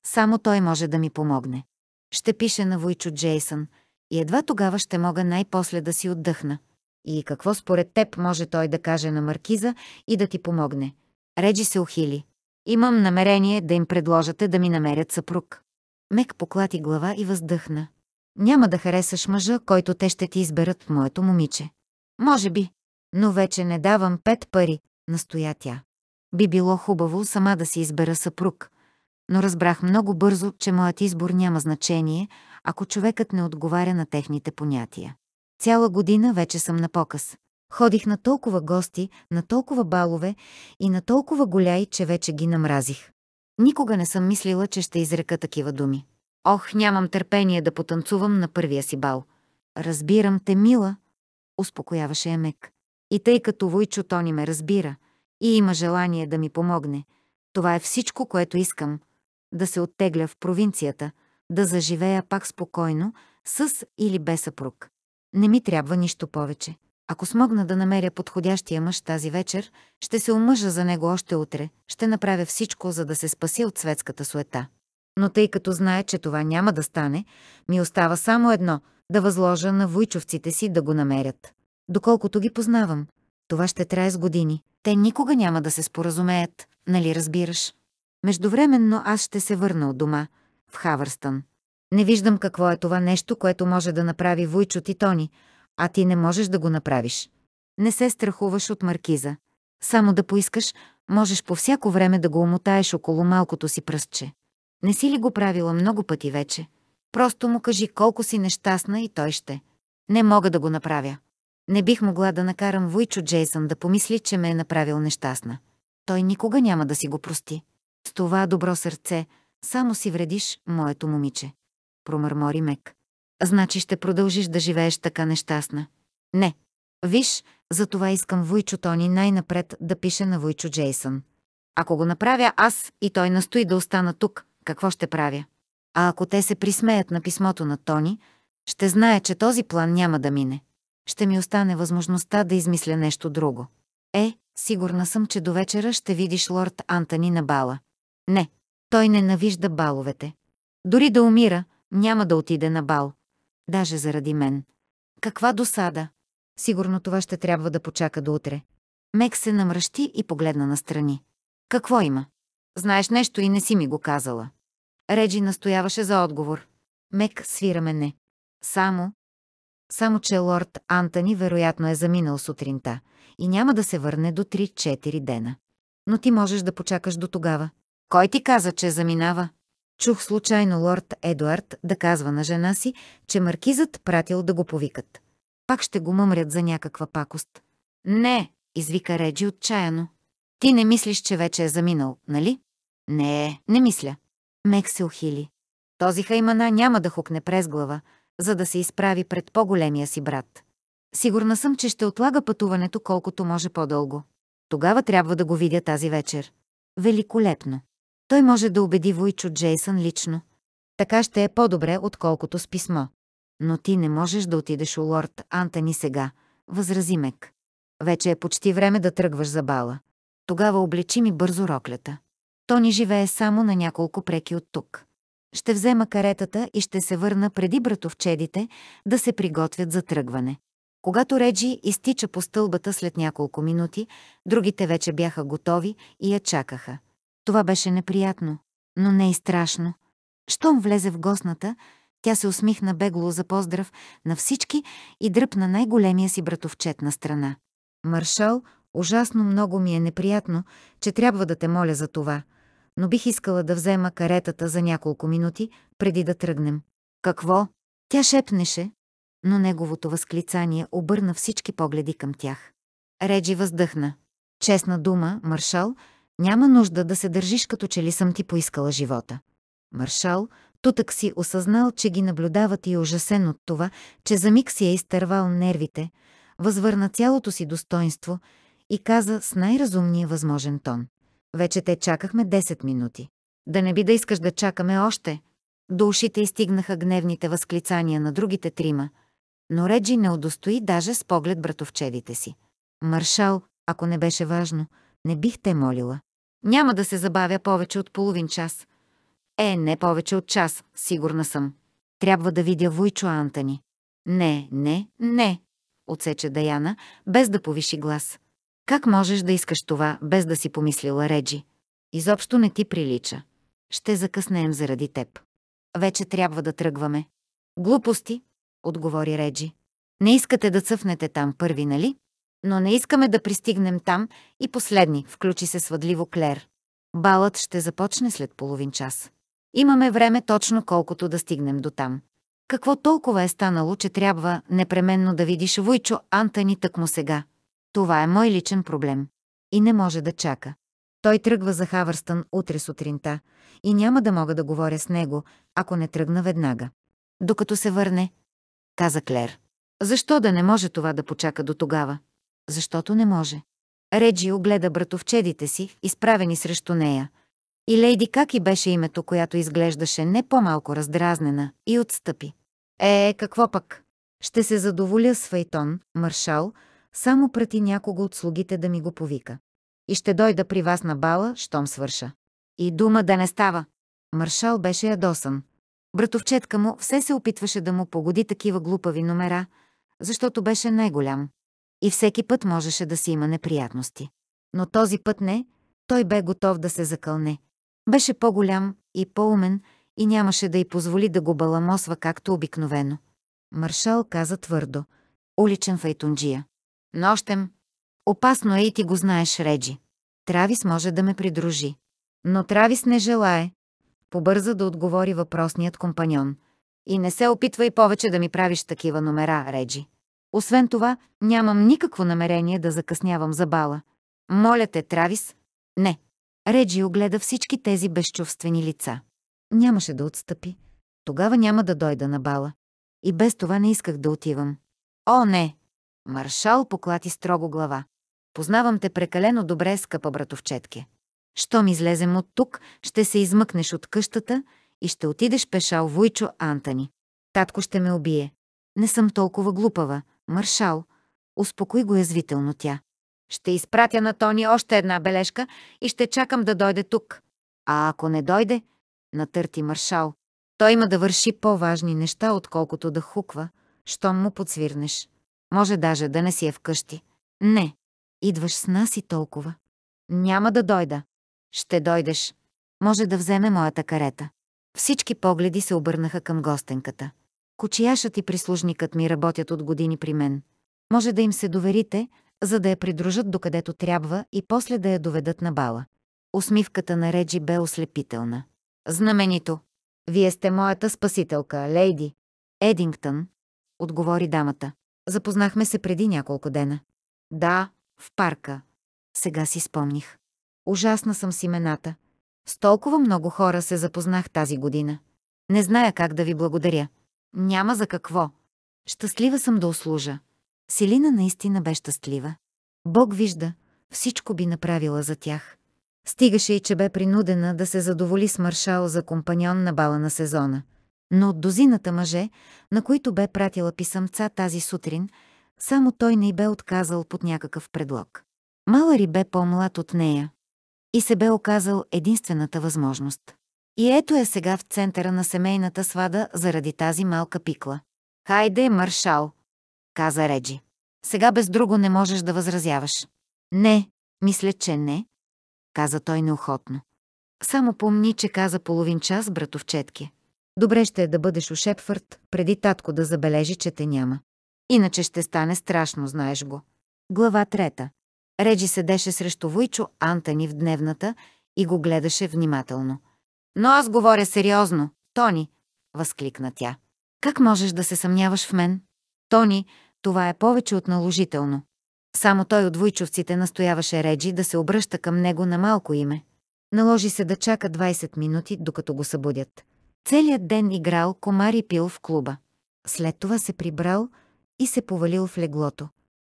Само той може да ми помогне. Ще пише на Войчо Джейсън и едва тогава ще мога най-после да си отдъхна. И какво според теб може той да каже на маркиза и да ти помогне? Реджи се ухили. Имам намерение да им предложате да ми намерят съпруг. Мек поклати глава и въздъхна. Няма да харесаш мъжа, който те ще ти изберат, моето момиче. Може би. Но вече не давам пет пари, настоя тя. Би било хубаво сама да си избера съпруг. Но разбрах много бързо, че моят избор няма значение, ако човекът не отговаря на техните понятия. Цяла година вече съм на показ. Ходих на толкова гости, на толкова балове и на толкова голяй, че вече ги намразих. Никога не съм мислила, че ще изрека такива думи. Ох, нямам търпение да потанцувам на първия си бал. Разбирам те, мила, успокояваше Емек. И тъй като Войчо Тони ме разбира и има желание да ми помогне, това е всичко, което искам. Да се оттегля в провинцията, да заживея пак спокойно, с или без съпруг. Не ми трябва нищо повече. Ако смогна да намеря подходящия мъж тази вечер, ще се омъжа за него още утре, ще направя всичко, за да се спаси от светската суета. Но тъй като знае, че това няма да стане, ми остава само едно – да възложа на войчовците си да го намерят. Доколкото ги познавам, това ще трае с години. Те никога няма да се споразумеят, нали разбираш? Междувременно аз ще се върна от дома, в Хавърстън. Не виждам какво е това нещо, което може да направи Вуйчо ти Тони, а ти не можеш да го направиш. Не се страхуваш от маркиза. Само да поискаш, можеш по всяко време да го омотаеш около малкото си пръстче. Не си ли го правила много пъти вече? Просто му кажи колко си нещастна и той ще. Не мога да го направя. Не бих могла да накарам Вуйчо Джейсън да помисли, че ме е направил нещастна. Той никога няма да си го прости. С това добро сърце, само си вредиш, моето момиче промърмори Мек. Значи ще продължиш да живееш така нещастна. Не. Виж, затова искам Войчо Тони най-напред да пише на Войчо Джейсън. Ако го направя аз и той настои да остана тук, какво ще правя? А ако те се присмеят на писмото на Тони, ще знае, че този план няма да мине. Ще ми остане възможността да измисля нещо друго. Е, сигурна съм, че до вечера ще видиш лорд Антони на бала. Не, той ненавижда баловете. Дори да умира, няма да отиде на бал. Даже заради мен. Каква досада! Сигурно това ще трябва да почака до утре. Мек се намръщи и погледна настрани. Какво има? Знаеш нещо и не си ми го казала. Реджи настояваше за отговор. Мек свира мене. Само. Само, че лорд Антони вероятно е заминал сутринта и няма да се върне до 3-4 дена. Но ти можеш да почакаш до тогава. Кой ти каза, че заминава? Чух случайно лорд Едуард да казва на жена си, че маркизът пратил да го повикат. Пак ще го мъмрят за някаква пакост. Не, извика Реджи отчаяно. Ти не мислиш, че вече е заминал, нали? Не, не мисля. Мек се ухили. Този хаймана няма да хукне през глава, за да се изправи пред по-големия си брат. Сигурна съм, че ще отлага пътуването колкото може по-дълго. Тогава трябва да го видя тази вечер. Великолепно. Той може да убеди Войчо Джейсън лично. Така ще е по-добре, отколкото с писмо. Но ти не можеш да отидеш у лорд Антони сега, възрази Мек. Вече е почти време да тръгваш за бала. Тогава облечи ми бързо роклята. Тони живее само на няколко преки от тук. Ще взема каретата и ще се върна преди братовчедите да се приготвят за тръгване. Когато Реджи изтича по стълбата след няколко минути, другите вече бяха готови и я чакаха. Това беше неприятно, но не и страшно. Щом влезе в гостната, тя се усмихна бегло за поздрав на всички и дръпна най-големия си братовчет на страна. Маршал, ужасно много ми е неприятно, че трябва да те моля за това, но бих искала да взема каретата за няколко минути, преди да тръгнем. Какво? Тя шепнеше, но неговото възклицание обърна всички погледи към тях. Реджи въздъхна. Честна дума, маршал, няма нужда да се държиш като че ли съм ти поискала живота. Маршал тутък си осъзнал, че ги наблюдават и е ужасен от това, че за миг си е изтървал нервите, възвърна цялото си достоинство и каза с най-разумния възможен тон. Вече те чакахме 10 минути. Да не би да искаш да чакаме още. До ушите изтигнаха гневните възклицания на другите трима, но Реджи не удостои даже с поглед братовчедите си. Маршал, ако не беше важно, не бих те молила. Няма да се забавя повече от половин час. Е, не повече от час, сигурна съм. Трябва да видя Войчо Антони. Не, не, не, отсече Даяна, без да повиши глас. Как можеш да искаш това, без да си помислила Реджи? Изобщо не ти прилича. Ще закъснеем заради теб. Вече трябва да тръгваме. Глупости, отговори Реджи. Не искате да цъфнете там първи, нали? Но не искаме да пристигнем там и последни, включи се свъдливо Клер. Балът ще започне след половин час. Имаме време точно колкото да стигнем до там. Какво толкова е станало, че трябва непременно да видиш Войчо Антони тъкмо сега? Това е мой личен проблем. И не може да чака. Той тръгва за Хавърстън утре сутринта и няма да мога да говоря с него, ако не тръгна веднага. Докато се върне, каза Клер. Защо да не може това да почака до тогава? защото не може. Реджи огледа братовчедите си, изправени срещу нея. И Лейди Каки беше името, която изглеждаше не по-малко раздразнена, и отстъпи. Е, е какво пък? Ще се задоволя с Файтон, маршал, само прати някого от слугите да ми го повика. И ще дойда при вас на бала, щом свърша. И дума да не става. Маршал беше ядосан. Братовчетка му все се опитваше да му погоди такива глупави номера, защото беше най-голям и всеки път можеше да си има неприятности. Но този път не, той бе готов да се закълне. Беше по-голям и по-умен и нямаше да й позволи да го баламосва както обикновено. Маршал каза твърдо. Уличен файтунджия. Нощем. Опасно е и ти го знаеш, Реджи. Травис може да ме придружи. Но Травис не желае. Побърза да отговори въпросният компаньон. И не се опитвай повече да ми правиш такива номера, Реджи. Освен това, нямам никакво намерение да закъснявам за бала. Моля те, Травис. Не. Реджи огледа всички тези безчувствени лица. Нямаше да отстъпи. Тогава няма да дойда на бала. И без това не исках да отивам. О, не! Маршал поклати строго глава. Познавам те прекалено добре, скъпа братовчетке. Щом излезем от тук, ще се измъкнеш от къщата и ще отидеш пешал Вуйчо Антони. Татко ще ме убие. Не съм толкова глупава, Маршал, Успокой го язвително тя. Ще изпратя на Тони още една бележка и ще чакам да дойде тук. А ако не дойде, натърти маршал. Той има да върши по-важни неща, отколкото да хуква, щом му подсвирнеш. Може даже да не си е вкъщи. Не, идваш с нас и толкова. Няма да дойда. Ще дойдеш. Може да вземе моята карета. Всички погледи се обърнаха към гостенката. Кочияшът и прислужникът ми работят от години при мен. Може да им се доверите, за да я придружат докъдето трябва и после да я доведат на бала. Усмивката на Реджи бе ослепителна. Знаменито. Вие сте моята спасителка, лейди. Едингтън, отговори дамата. Запознахме се преди няколко дена. Да, в парка. Сега си спомних. Ужасна съм с имената. С толкова много хора се запознах тази година. Не зная как да ви благодаря. Няма за какво. Щастлива съм да услужа. Селина наистина бе щастлива. Бог вижда, всичко би направила за тях. Стигаше и че бе принудена да се задоволи с маршал за компаньон на бала на сезона. Но от дозината мъже, на които бе пратила писъмца тази сутрин, само той не й бе отказал под някакъв предлог. Малари бе по-млад от нея и се бе оказал единствената възможност. И ето е сега в центъра на семейната свада заради тази малка пикла. Хайде, маршал, каза Реджи. Сега без друго не можеш да възразяваш. Не, мисля, че не, каза той неохотно. Само помни, че каза половин час, братовчетки. Добре ще е да бъдеш у Шепфърд, преди татко да забележи, че те няма. Иначе ще стане страшно, знаеш го. Глава трета. Реджи седеше срещу Войчо Антони в дневната и го гледаше внимателно. Но аз говоря сериозно, Тони, възкликна тя. Как можеш да се съмняваш в мен? Тони, това е повече от наложително. Само той от войчовците настояваше Реджи да се обръща към него на малко име. Наложи се да чака 20 минути, докато го събудят. Целият ден играл комар и пил в клуба. След това се прибрал и се повалил в леглото.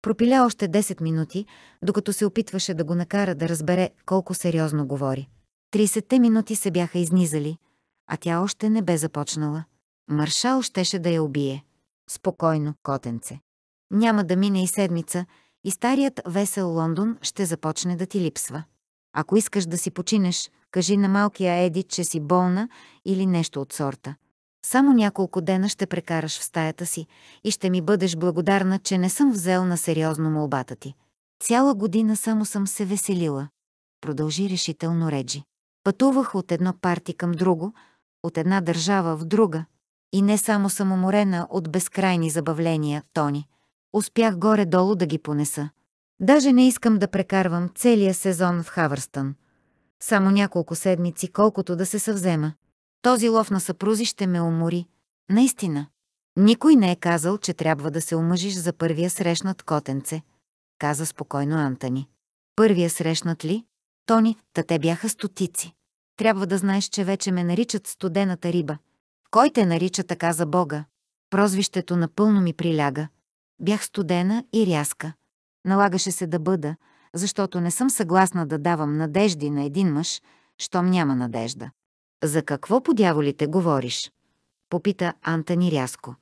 Пропиля още 10 минути, докато се опитваше да го накара да разбере колко сериозно говори. Трисетте минути се бяха изнизали, а тя още не бе започнала. Маршал щеше да я убие. Спокойно, котенце. Няма да мине и седмица, и старият весел Лондон ще започне да ти липсва. Ако искаш да си починеш, кажи на малкия Еди, че си болна или нещо от сорта. Само няколко дена ще прекараш в стаята си и ще ми бъдеш благодарна, че не съм взел на сериозно молбата ти. Цяла година само съм се веселила. Продължи решително Реджи. Пътувах от едно парти към друго, от една държава в друга. И не само съм уморена от безкрайни забавления, Тони. Успях горе-долу да ги понеса. Даже не искам да прекарвам целия сезон в Хавърстън. Само няколко седмици, колкото да се съвзема. Този лов на съпрузи ще ме умори. Наистина. Никой не е казал, че трябва да се омъжиш за първия срещнат котенце, каза спокойно Антони. Първия срещнат ли? Тони, та те бяха стотици трябва да знаеш, че вече ме наричат студената риба. Кой те нарича така за Бога? Прозвището напълно ми приляга. Бях студена и рязка. Налагаше се да бъда, защото не съм съгласна да давам надежди на един мъж, щом няма надежда. За какво по дяволите говориш? Попита Антони рязко.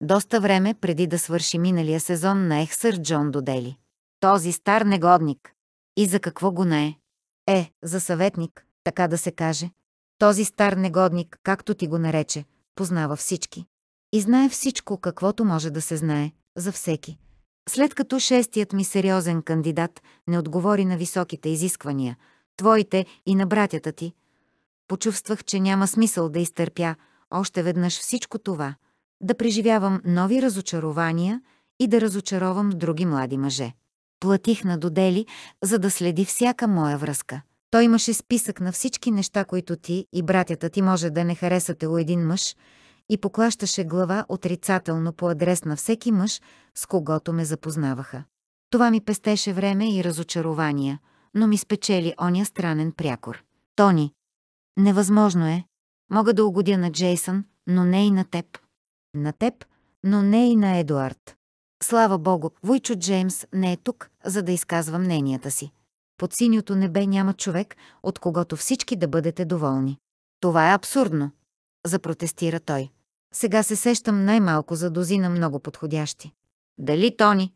Доста време преди да свърши миналия сезон на Ехсър Джон Додели. Този стар негодник. И за какво го не е? Е, за съветник, така да се каже. Този стар негодник, както ти го нарече, познава всички. И знае всичко, каквото може да се знае, за всеки. След като шестият ми сериозен кандидат не отговори на високите изисквания, твоите и на братята ти, почувствах, че няма смисъл да изтърпя още веднъж всичко това, да преживявам нови разочарования и да разочаровам други млади мъже. Платих на Додели, за да следи всяка моя връзка. Той имаше списък на всички неща, които ти и братята ти може да не харесате у един мъж и поклащаше глава отрицателно по адрес на всеки мъж, с когото ме запознаваха. Това ми пестеше време и разочарования, но ми спечели оня странен прякор. Тони, невъзможно е. Мога да угодя на Джейсън, но не и на теб. На теб, но не и на Едуард. Слава богу, Войчо Джеймс не е тук, за да изказва мненията си под синьото небе няма човек, от когото всички да бъдете доволни. Това е абсурдно, запротестира той. Сега се сещам най-малко за дозина много подходящи. Дали, Тони?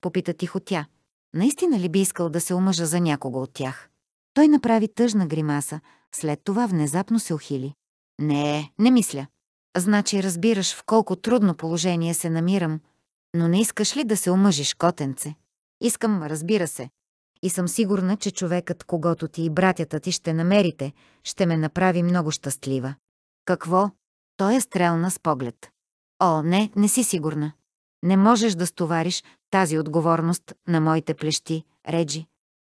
Попита тихо тя. Наистина ли би искал да се омъжа за някого от тях? Той направи тъжна гримаса, след това внезапно се ухили. Не, не мисля. Значи разбираш в колко трудно положение се намирам, но не искаш ли да се омъжиш, котенце? Искам, разбира се, и съм сигурна, че човекът, когато ти и братята ти ще намерите, ще ме направи много щастлива. Какво? Той е стрелна с поглед. О, не, не си сигурна. Не можеш да стовариш тази отговорност на моите плещи, Реджи.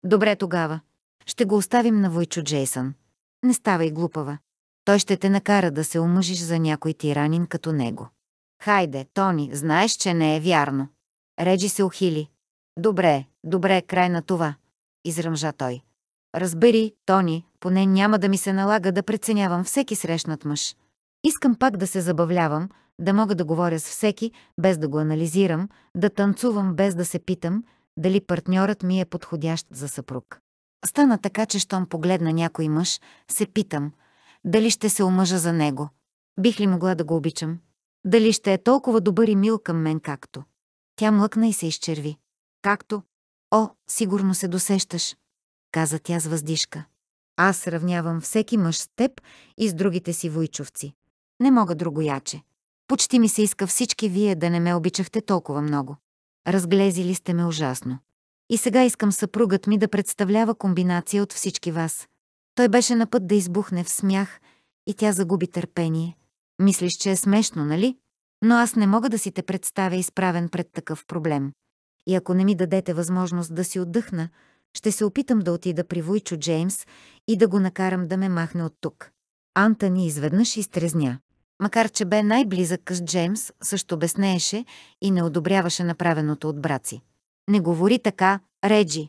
Добре тогава. Ще го оставим на Войчо Джейсън. Не ставай глупава. Той ще те накара да се омъжиш за някой тиранин като него. Хайде, Тони, знаеш, че не е вярно. Реджи се ухили. Добре, добре, край на това изръмжа той. Разбери, Тони, поне няма да ми се налага да преценявам всеки срещнат мъж. Искам пак да се забавлявам, да мога да говоря с всеки, без да го анализирам, да танцувам без да се питам, дали партньорът ми е подходящ за съпруг. Стана така, че щом погледна някой мъж, се питам, дали ще се омъжа за него. Бих ли могла да го обичам? Дали ще е толкова добър и мил към мен както? Тя млъкна и се изчерви. Както? О, сигурно се досещаш, каза тя с въздишка. Аз сравнявам всеки мъж с теб и с другите си войчовци. Не мога другояче. Почти ми се иска всички вие да не ме обичахте толкова много. Разглезили сте ме ужасно. И сега искам съпругът ми да представлява комбинация от всички вас. Той беше на път да избухне в смях и тя загуби търпение. Мислиш, че е смешно, нали? Но аз не мога да си те представя изправен пред такъв проблем и ако не ми дадете възможност да си отдъхна, ще се опитам да отида при Войчо Джеймс и да го накарам да ме махне от тук. Антони изведнъж изтрезня. Макар, че бе най-близък с Джеймс, също безнееше и не одобряваше направеното от брат си. Не говори така, Реджи,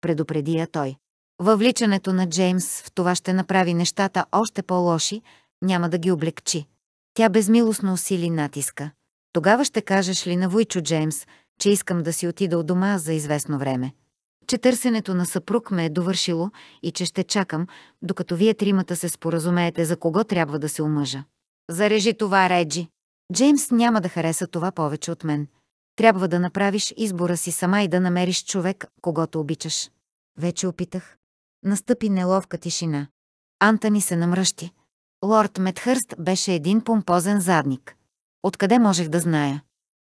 предупреди я той. Въвличането на Джеймс в това ще направи нещата още по-лоши, няма да ги облегчи. Тя безмилостно усили натиска. Тогава ще кажеш ли на Войчо Джеймс, че искам да си отида от дома за известно време, че търсенето на съпруг ме е довършило и че ще чакам, докато вие тримата се споразумеете за кого трябва да се омъжа. Зарежи това, Реджи. Джеймс няма да хареса това повече от мен. Трябва да направиш избора си сама и да намериш човек, когато обичаш. Вече опитах. Настъпи неловка тишина. Антони се намръщи. Лорд Метхърст беше един помпозен задник. Откъде можех да зная?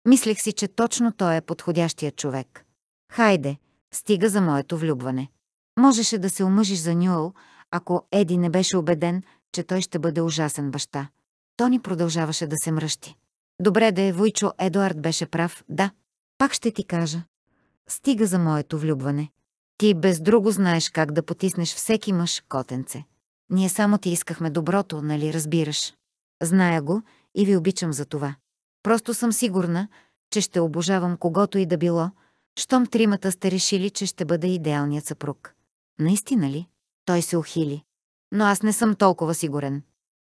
Мислех си, че точно той е подходящия човек. Хайде, стига за моето влюбване. Можеше да се омъжиш за Нюел, ако Еди не беше убеден, че той ще бъде ужасен баща. Тони продължаваше да се мръщи. Добре да е, Войчо Едуард беше прав, да. Пак ще ти кажа. Стига за моето влюбване. Ти без друго знаеш как да потиснеш всеки мъж котенце. Ние само ти искахме доброто, нали разбираш? Зная го и ви обичам за това. Просто съм сигурна, че ще обожавам когото и да било, щом тримата сте решили, че ще бъда идеалният съпруг. Наистина ли? Той се ухили. Но аз не съм толкова сигурен.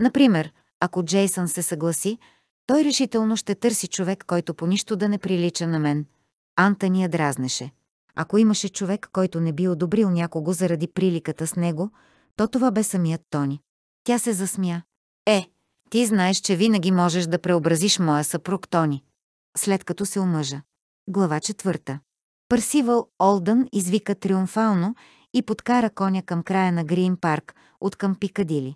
Например, ако Джейсън се съгласи, той решително ще търси човек, който по нищо да не прилича на мен. Антъни я дразнеше. Ако имаше човек, който не би одобрил някого заради приликата с него, то това бе самият Тони. Тя се засмя. Е, ти знаеш, че винаги можеш да преобразиш моя съпруг Тони. След като се омъжа. Глава четвърта. Пърсивал Олдън извика триумфално и подкара коня към края на Грин парк, от към Пикадили.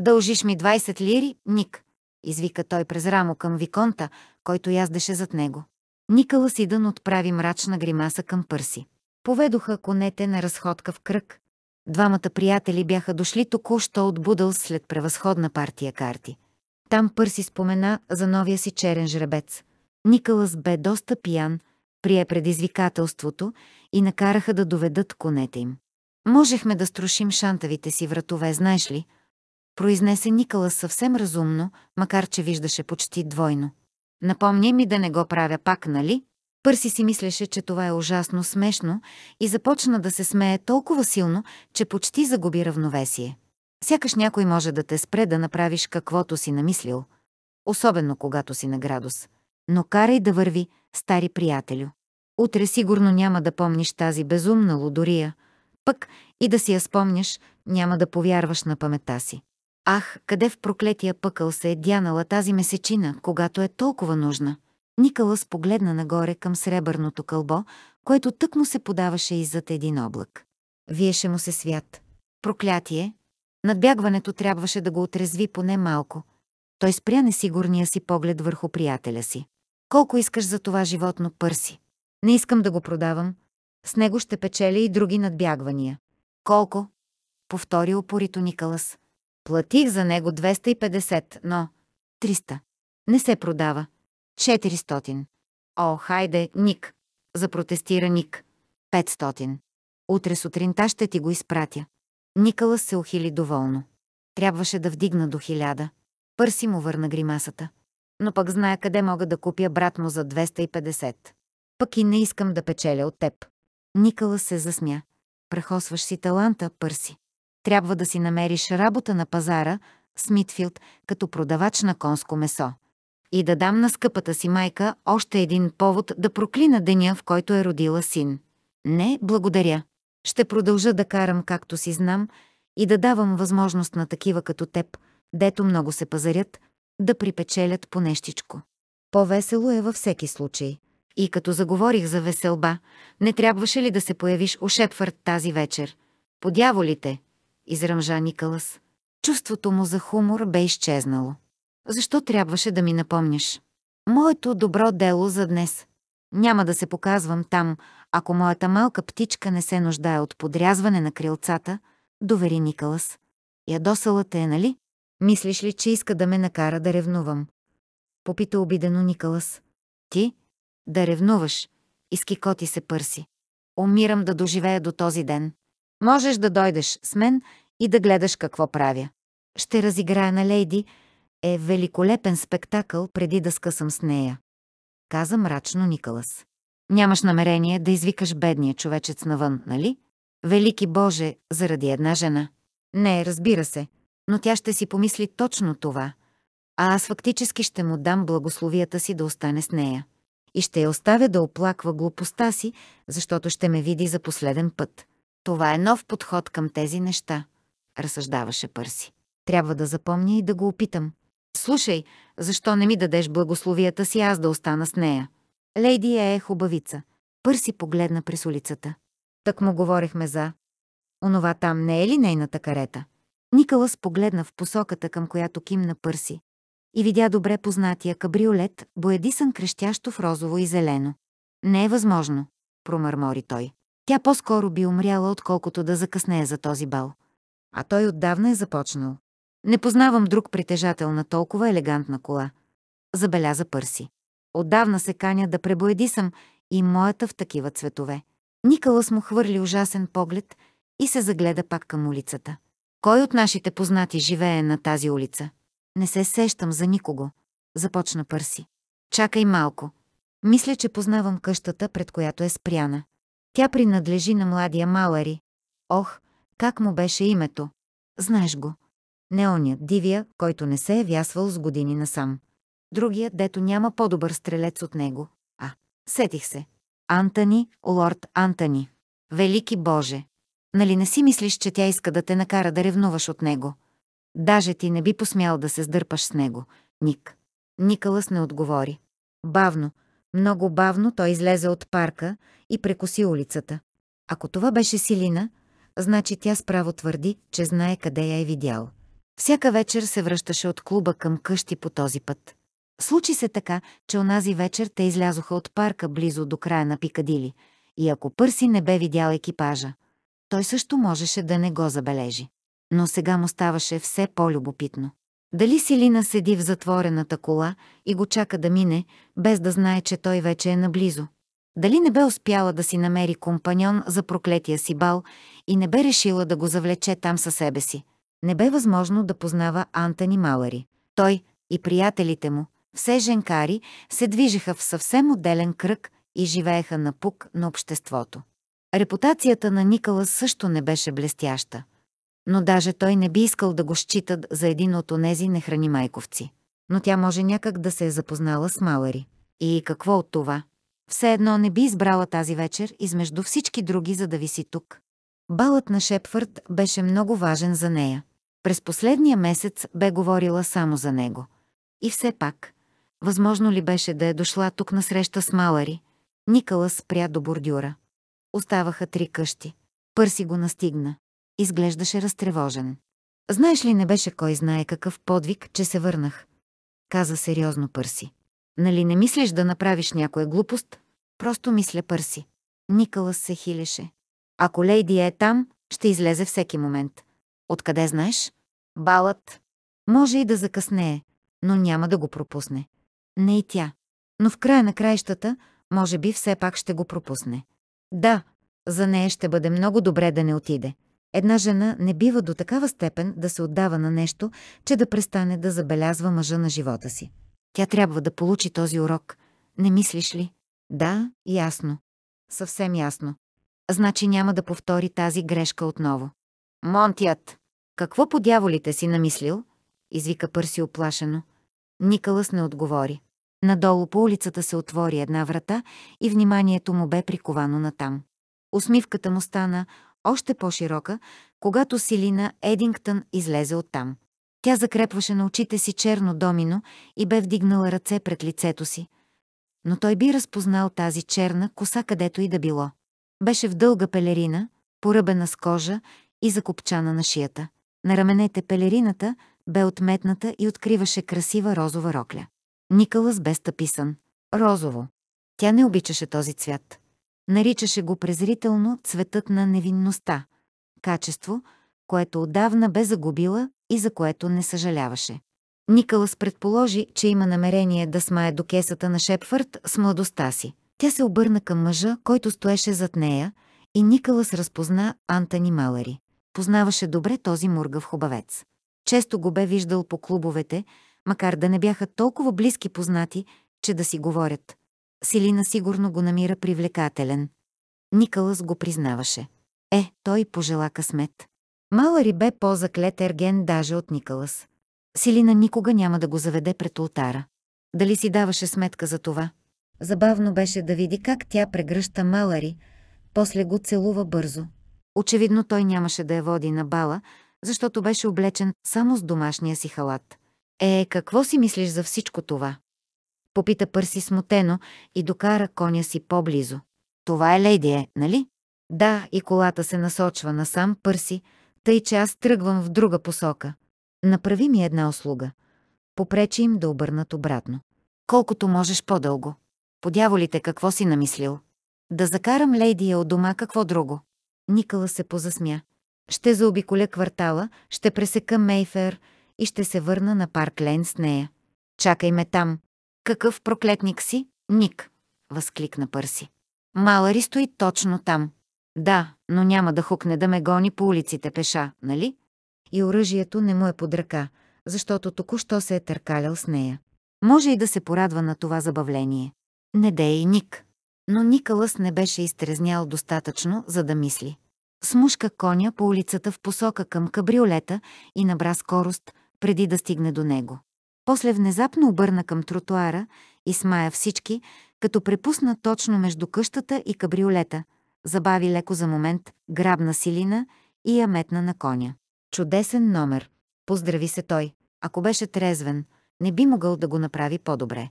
Дължиш ми 20 лири, Ник, извика той през рамо към Виконта, който яздеше зад него. Никала Сидън отправи мрачна гримаса към Пърси. Поведоха конете на разходка в кръг. Двамата приятели бяха дошли току-що от Будълс след превъзходна партия карти. Там Пърси спомена за новия си черен жребец. Никълъс бе доста пиян, прие предизвикателството и накараха да доведат конете им. Можехме да струшим шантавите си вратове, знаеш ли? Произнесе Никълъс съвсем разумно, макар че виждаше почти двойно. Напомня ми да не го правя пак, нали? Пърси си мислеше, че това е ужасно смешно и започна да се смее толкова силно, че почти загуби равновесие. Сякаш някой може да те спре да направиш каквото си намислил, особено когато си на градус. Но карай да върви, стари приятелю. Утре сигурно няма да помниш тази безумна лудория. пък и да си я спомняш, няма да повярваш на памета си. Ах, къде в проклетия пъкъл се е дянала тази месечина, когато е толкова нужна? Никълъс погледна нагоре към сребърното кълбо, което тък му се подаваше и зад един облак. Виеше му се свят. Проклятие, Надбягването трябваше да го отрезви поне малко. Той спря несигурния си поглед върху приятеля си. Колко искаш за това животно, Пърси? Не искам да го продавам. С него ще печеля и други надбягвания. Колко? Повтори опорито Никалас. Платих за него 250, но... 300. Не се продава. 400. О, хайде, Ник. Запротестира Ник. 500. Утре сутринта ще ти го изпратя. Никала се ухили доволно. Трябваше да вдигна до хиляда. Пърси му върна гримасата. Но пък зная къде мога да купя брат му за 250. Пък и не искам да печеля от теб. Никала се засмя. Прехосваш си таланта, Пърси. Трябва да си намериш работа на пазара, Смитфилд, като продавач на конско месо. И да дам на скъпата си майка още един повод да проклина деня, в който е родила син. Не, благодаря. Ще продължа да карам както си знам и да давам възможност на такива като теб, дето много се пазарят, да припечелят по нещичко. По-весело е във всеки случай. И като заговорих за веселба, не трябваше ли да се появиш у Шепфърд тази вечер? Подяволите! изръмжа Никълъс. Чувството му за хумор бе изчезнало. Защо трябваше да ми напомняш? Моето добро дело за днес – няма да се показвам там, ако моята малка птичка не се нуждае от подрязване на крилцата, довери Никалас. Ядосала те е, нали? Мислиш ли, че иска да ме накара да ревнувам? Попита обидено Никалас. Ти? Да ревнуваш. Изкикоти се пърси. Умирам да доживея до този ден. Можеш да дойдеш с мен и да гледаш какво правя. Ще разиграя на Лейди. Е великолепен спектакъл преди да скъсам с нея каза мрачно Николас. Нямаш намерение да извикаш бедния човечец навън, нали? Велики Боже, заради една жена. Не, разбира се, но тя ще си помисли точно това. А аз фактически ще му дам благословията си да остане с нея. И ще я оставя да оплаква глупостта си, защото ще ме види за последен път. Това е нов подход към тези неща, разсъждаваше Пърси. Трябва да запомня и да го опитам. Слушай, защо не ми дадеш благословията си аз да остана с нея? Лейди е хубавица. Пърси погледна през улицата. Так му говорихме за... Онова там не е ли нейната карета? Никълъс погледна в посоката, към която кимна Пърси и видя добре познатия кабриолет, боядисан крещящо в розово и зелено. Не е възможно, промърмори той. Тя по-скоро би умряла, отколкото да закъснее за този бал. А той отдавна е започнал. Не познавам друг притежател на толкова елегантна кола, забеляза Пърси. Отдавна се каня да съм и моята в такива цветове. Николас му хвърли ужасен поглед и се загледа пак към улицата. Кой от нашите познати живее на тази улица? Не се сещам за никого, започна Пърси. Чакай малко. Мисля, че познавам къщата, пред която е спряна. Тя принадлежи на младия Малари. Ох, как му беше името? Знаеш го. Не оня, дивия, който не се е вясвал с години насам. Другия, дето няма по-добър стрелец от него. А, сетих се. Антони, лорд Антони. Велики Боже! Нали не си мислиш, че тя иска да те накара да ревнуваш от него? Даже ти не би посмял да се сдърпаш с него, Ник. Никълъс не отговори. Бавно, много бавно той излезе от парка и прекоси улицата. Ако това беше Силина, значи тя справо твърди, че знае къде я е видял. Всяка вечер се връщаше от клуба към къщи по този път. Случи се така, че онази вечер те излязоха от парка близо до края на Пикадили и ако Пърси не бе видял екипажа, той също можеше да не го забележи. Но сега му ставаше все по-любопитно. Дали Силина седи в затворената кола и го чака да мине, без да знае, че той вече е наблизо? Дали не бе успяла да си намери компаньон за проклетия си бал и не бе решила да го завлече там със себе си? не бе възможно да познава Антони Малари. Той и приятелите му, все женкари, се движеха в съвсем отделен кръг и живееха на пук на обществото. Репутацията на Николас също не беше блестяща, но даже той не би искал да го считат за един от онези нехрани майковци. Но тя може някак да се е запознала с Малари. И какво от това? Все едно не би избрала тази вечер измежду всички други, за да виси тук. Балът на Шепфърд беше много важен за нея. През последния месец бе говорила само за него. И все пак, възможно ли беше да е дошла тук на среща с Малари, Никала спря до бордюра. Оставаха три къщи. Пърси го настигна. Изглеждаше разтревожен. Знаеш ли, не беше кой знае какъв подвиг, че се върнах. Каза сериозно Пърси. Нали не мислиш да направиш някоя глупост? Просто мисля Пърси. Никалас се хилеше. Ако Лейди е там, ще излезе всеки момент. Откъде знаеш? Балът. Може и да закъснее, но няма да го пропусне. Не и тя. Но в края на краищата, може би все пак ще го пропусне. Да, за нея ще бъде много добре да не отиде. Една жена не бива до такава степен да се отдава на нещо, че да престане да забелязва мъжа на живота си. Тя трябва да получи този урок. Не мислиш ли? Да, ясно. Съвсем ясно. Значи няма да повтори тази грешка отново. Монтият! Какво по дяволите си намислил? Извика Пърси оплашено. Никълъс не отговори. Надолу по улицата се отвори една врата и вниманието му бе приковано натам. Усмивката му стана още по-широка, когато Силина Едингтън излезе оттам. Тя закрепваше на очите си черно домино и бе вдигнала ръце пред лицето си. Но той би разпознал тази черна коса където и да било. Беше в дълга пелерина, поръбена с кожа и закопчана на шията. На раменете пелерината бе отметната и откриваше красива розова рокля. Никълъс бе стъписан. Розово. Тя не обичаше този цвят. Наричаше го презрително цветът на невинността. Качество, което отдавна бе загубила и за което не съжаляваше. Никълас предположи, че има намерение да смае до кесата на Шепфърд с младостта си. Тя се обърна към мъжа, който стоеше зад нея, и Никълас разпозна Антони Малари. Познаваше добре този мургав хубавец. Често го бе виждал по клубовете, макар да не бяха толкова близки познати, че да си говорят. Силина сигурно го намира привлекателен. Никълъс го признаваше. Е, той пожела късмет. Малари бе по-заклет ерген даже от Никълъс. Силина никога няма да го заведе пред ултара. Дали си даваше сметка за това? Забавно беше да види как тя прегръща Малари, после го целува бързо. Очевидно той нямаше да я води на бала, защото беше облечен само с домашния си халат. Е, какво си мислиш за всичко това? Попита Пърси смутено и докара коня си по-близо. Това е леди е, нали? Да, и колата се насочва насам Пърси, тъй че аз тръгвам в друга посока. Направи ми една услуга. Попречи им да обърнат обратно. Колкото можеш по-дълго. Подяволите какво си намислил? Да закарам лейдия от дома какво друго. Никала се позасмя. Ще заобиколя квартала, ще пресека Мейфер и ще се върна на парк Лейн с нея. Чакай ме там. Какъв проклетник си, Ник? Възкликна Пърси. Малари стои точно там. Да, но няма да хукне да ме гони по улиците пеша, нали? И оръжието не му е под ръка, защото току-що се е търкалял с нея. Може и да се порадва на това забавление. Не дей, Ник но Никълъс не беше изтрезнял достатъчно, за да мисли. Смушка коня по улицата в посока към кабриолета и набра скорост, преди да стигне до него. После внезапно обърна към тротуара и смая всички, като препусна точно между къщата и кабриолета, забави леко за момент, грабна силина и я метна на коня. Чудесен номер. Поздрави се той. Ако беше трезвен, не би могъл да го направи по-добре.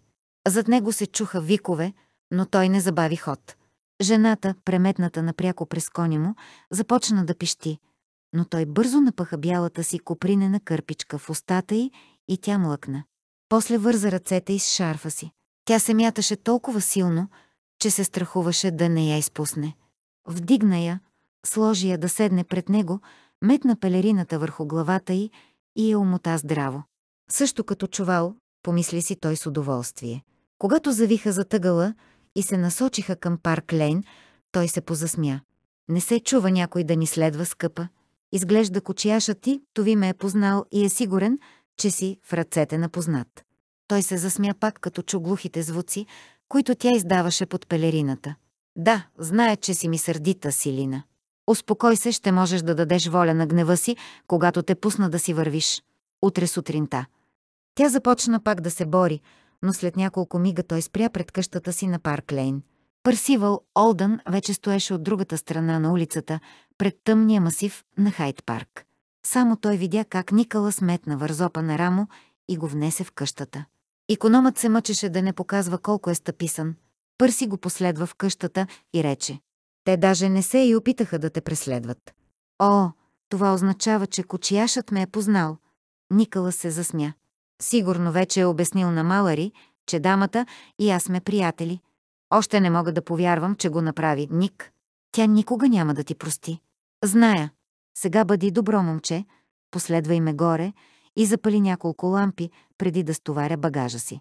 Зад него се чуха викове, но той не забави ход. Жената, преметната напряко през коня му, започна да пищи, но той бързо напъха бялата си копринена кърпичка в устата й и тя млъкна. После върза ръцете из с шарфа си. Тя се мяташе толкова силно, че се страхуваше да не я изпусне. Вдигна я, сложи я да седне пред него, метна пелерината върху главата й и я умота здраво. Също като чувал, помисли си той с удоволствие. Когато завиха за тъгъла, и се насочиха към парк Лейн, той се позасмя. Не се чува някой да ни следва скъпа. Изглежда кочияша ти, Тови ме е познал и е сигурен, че си в ръцете на познат. Той се засмя пак, като чу глухите звуци, които тя издаваше под пелерината. Да, знае, че си ми сърдита, Силина. Успокой се, ще можеш да дадеш воля на гнева си, когато те пусна да си вървиш. Утре сутринта. Тя започна пак да се бори, но след няколко мига той спря пред къщата си на Парк Лейн. Пърсивал Олдън вече стоеше от другата страна на улицата, пред тъмния масив на Хайт Парк. Само той видя как Никала сметна вързопа на рамо и го внесе в къщата. Икономът се мъчеше да не показва колко е стъписан. Пърси го последва в къщата и рече. Те даже не се и опитаха да те преследват. О, това означава, че кочияшът ме е познал. Никала се засмя. Сигурно вече е обяснил на Малари, че дамата и аз сме приятели. Още не мога да повярвам, че го направи Ник. Тя никога няма да ти прости. Зная. Сега бъди добро момче, последвай ме горе и запали няколко лампи, преди да стоваря багажа си.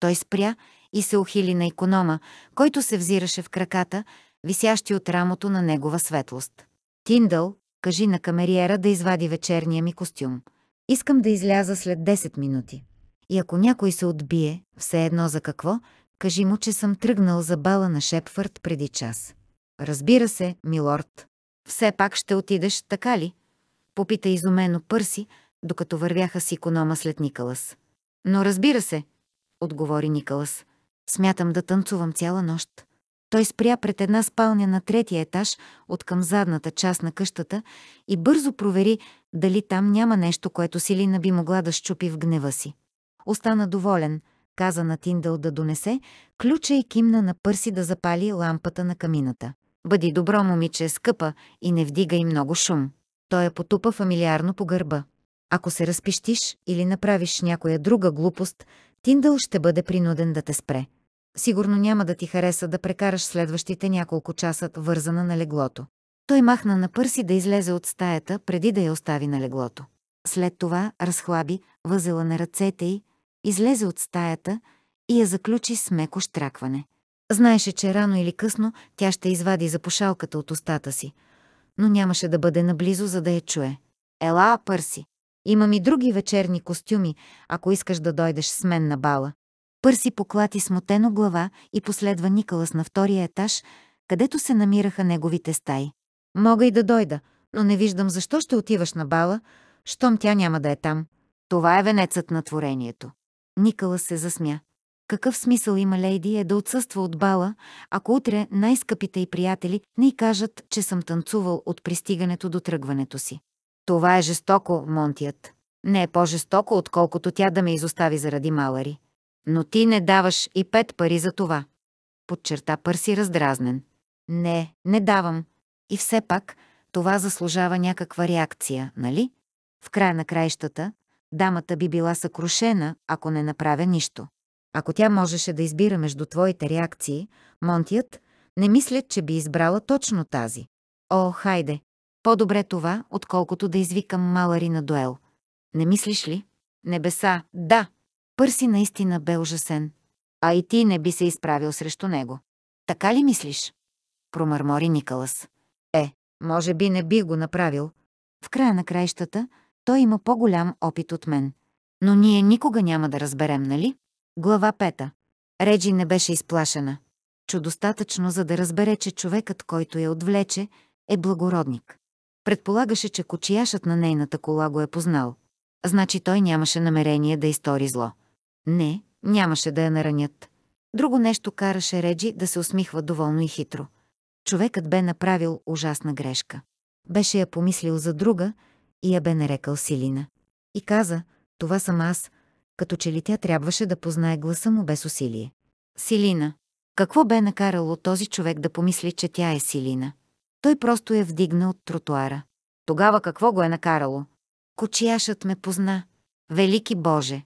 Той спря и се ухили на економа, който се взираше в краката, висящи от рамото на негова светлост. Тиндъл, кажи на камериера да извади вечерния ми костюм. Искам да изляза след 10 минути. И ако някой се отбие, все едно за какво, кажи му, че съм тръгнал за бала на Шепфърд преди час. Разбира се, милорд. Все пак ще отидеш, така ли? Попита изумено Пърси, докато вървяха с иконома след Никалас. Но разбира се, отговори Никалас. Смятам да танцувам цяла нощ. Той спря пред една спалня на третия етаж, от към задната част на къщата, и бързо провери дали там няма нещо, което Силина би могла да щупи в гнева си. Остана доволен, каза на Тиндъл да донесе, ключа и кимна на пърси да запали лампата на камината. Бъди добро, момиче, скъпа, и не вдигай много шум. Той я потупа фамилиарно по гърба. Ако се разпищиш или направиш някоя друга глупост, Тиндъл ще бъде принуден да те спре. Сигурно няма да ти хареса да прекараш следващите няколко часа вързана на леглото. Той махна на Пърси да излезе от стаята, преди да я остави на леглото. След това разхлаби възела на ръцете й, излезе от стаята и я заключи с меко штракване. Знаеше, че рано или късно тя ще извади запушалката от устата си, но нямаше да бъде наблизо, за да я чуе. «Ела, Пърси, имам и други вечерни костюми, ако искаш да дойдеш с мен на бала. Пърси поклати смутено глава и последва Никалас на втория етаж, където се намираха неговите стаи. «Мога и да дойда, но не виждам защо ще отиваш на бала, щом тя няма да е там. Това е венецът на творението». Никалас се засмя. Какъв смисъл има Лейди е да отсъства от бала, ако утре най-скъпите й приятели не й кажат, че съм танцувал от пристигането до тръгването си. Това е жестоко, Монтият. Не е по-жестоко, отколкото тя да ме изостави заради Малари. Но ти не даваш и пет пари за това. Подчерта Пърси раздразнен. Не, не давам. И все пак, това заслужава някаква реакция, нали? В края на краищата, дамата би била съкрушена, ако не направя нищо. Ако тя можеше да избира между твоите реакции, Монтият, не мисля, че би избрала точно тази. О, хайде! По-добре това, отколкото да извикам Малари на дуел. Не мислиш ли? Небеса, да! Пърси наистина бе ужасен. А и ти не би се изправил срещу него. Така ли мислиш? Промърмори Никалас. Е, може би не би го направил. В края на краищата той има по-голям опит от мен. Но ние никога няма да разберем, нали? Глава пета. Реджи не беше изплашена. Чу достатъчно, за да разбере, че човекът, който я отвлече, е благородник. Предполагаше, че кочияшът на нейната кола го е познал. Значи той нямаше намерение да изтори зло. Не, нямаше да я наранят. Друго нещо караше Реджи да се усмихва доволно и хитро. Човекът бе направил ужасна грешка. Беше я помислил за друга и я бе нарекал Силина. И каза, това съм аз, като че ли тя трябваше да познае гласа му без усилие. Силина. Какво бе накарало този човек да помисли, че тя е Силина? Той просто я е вдигна от тротуара. Тогава какво го е накарало? Кочияшът ме позна. Велики Боже!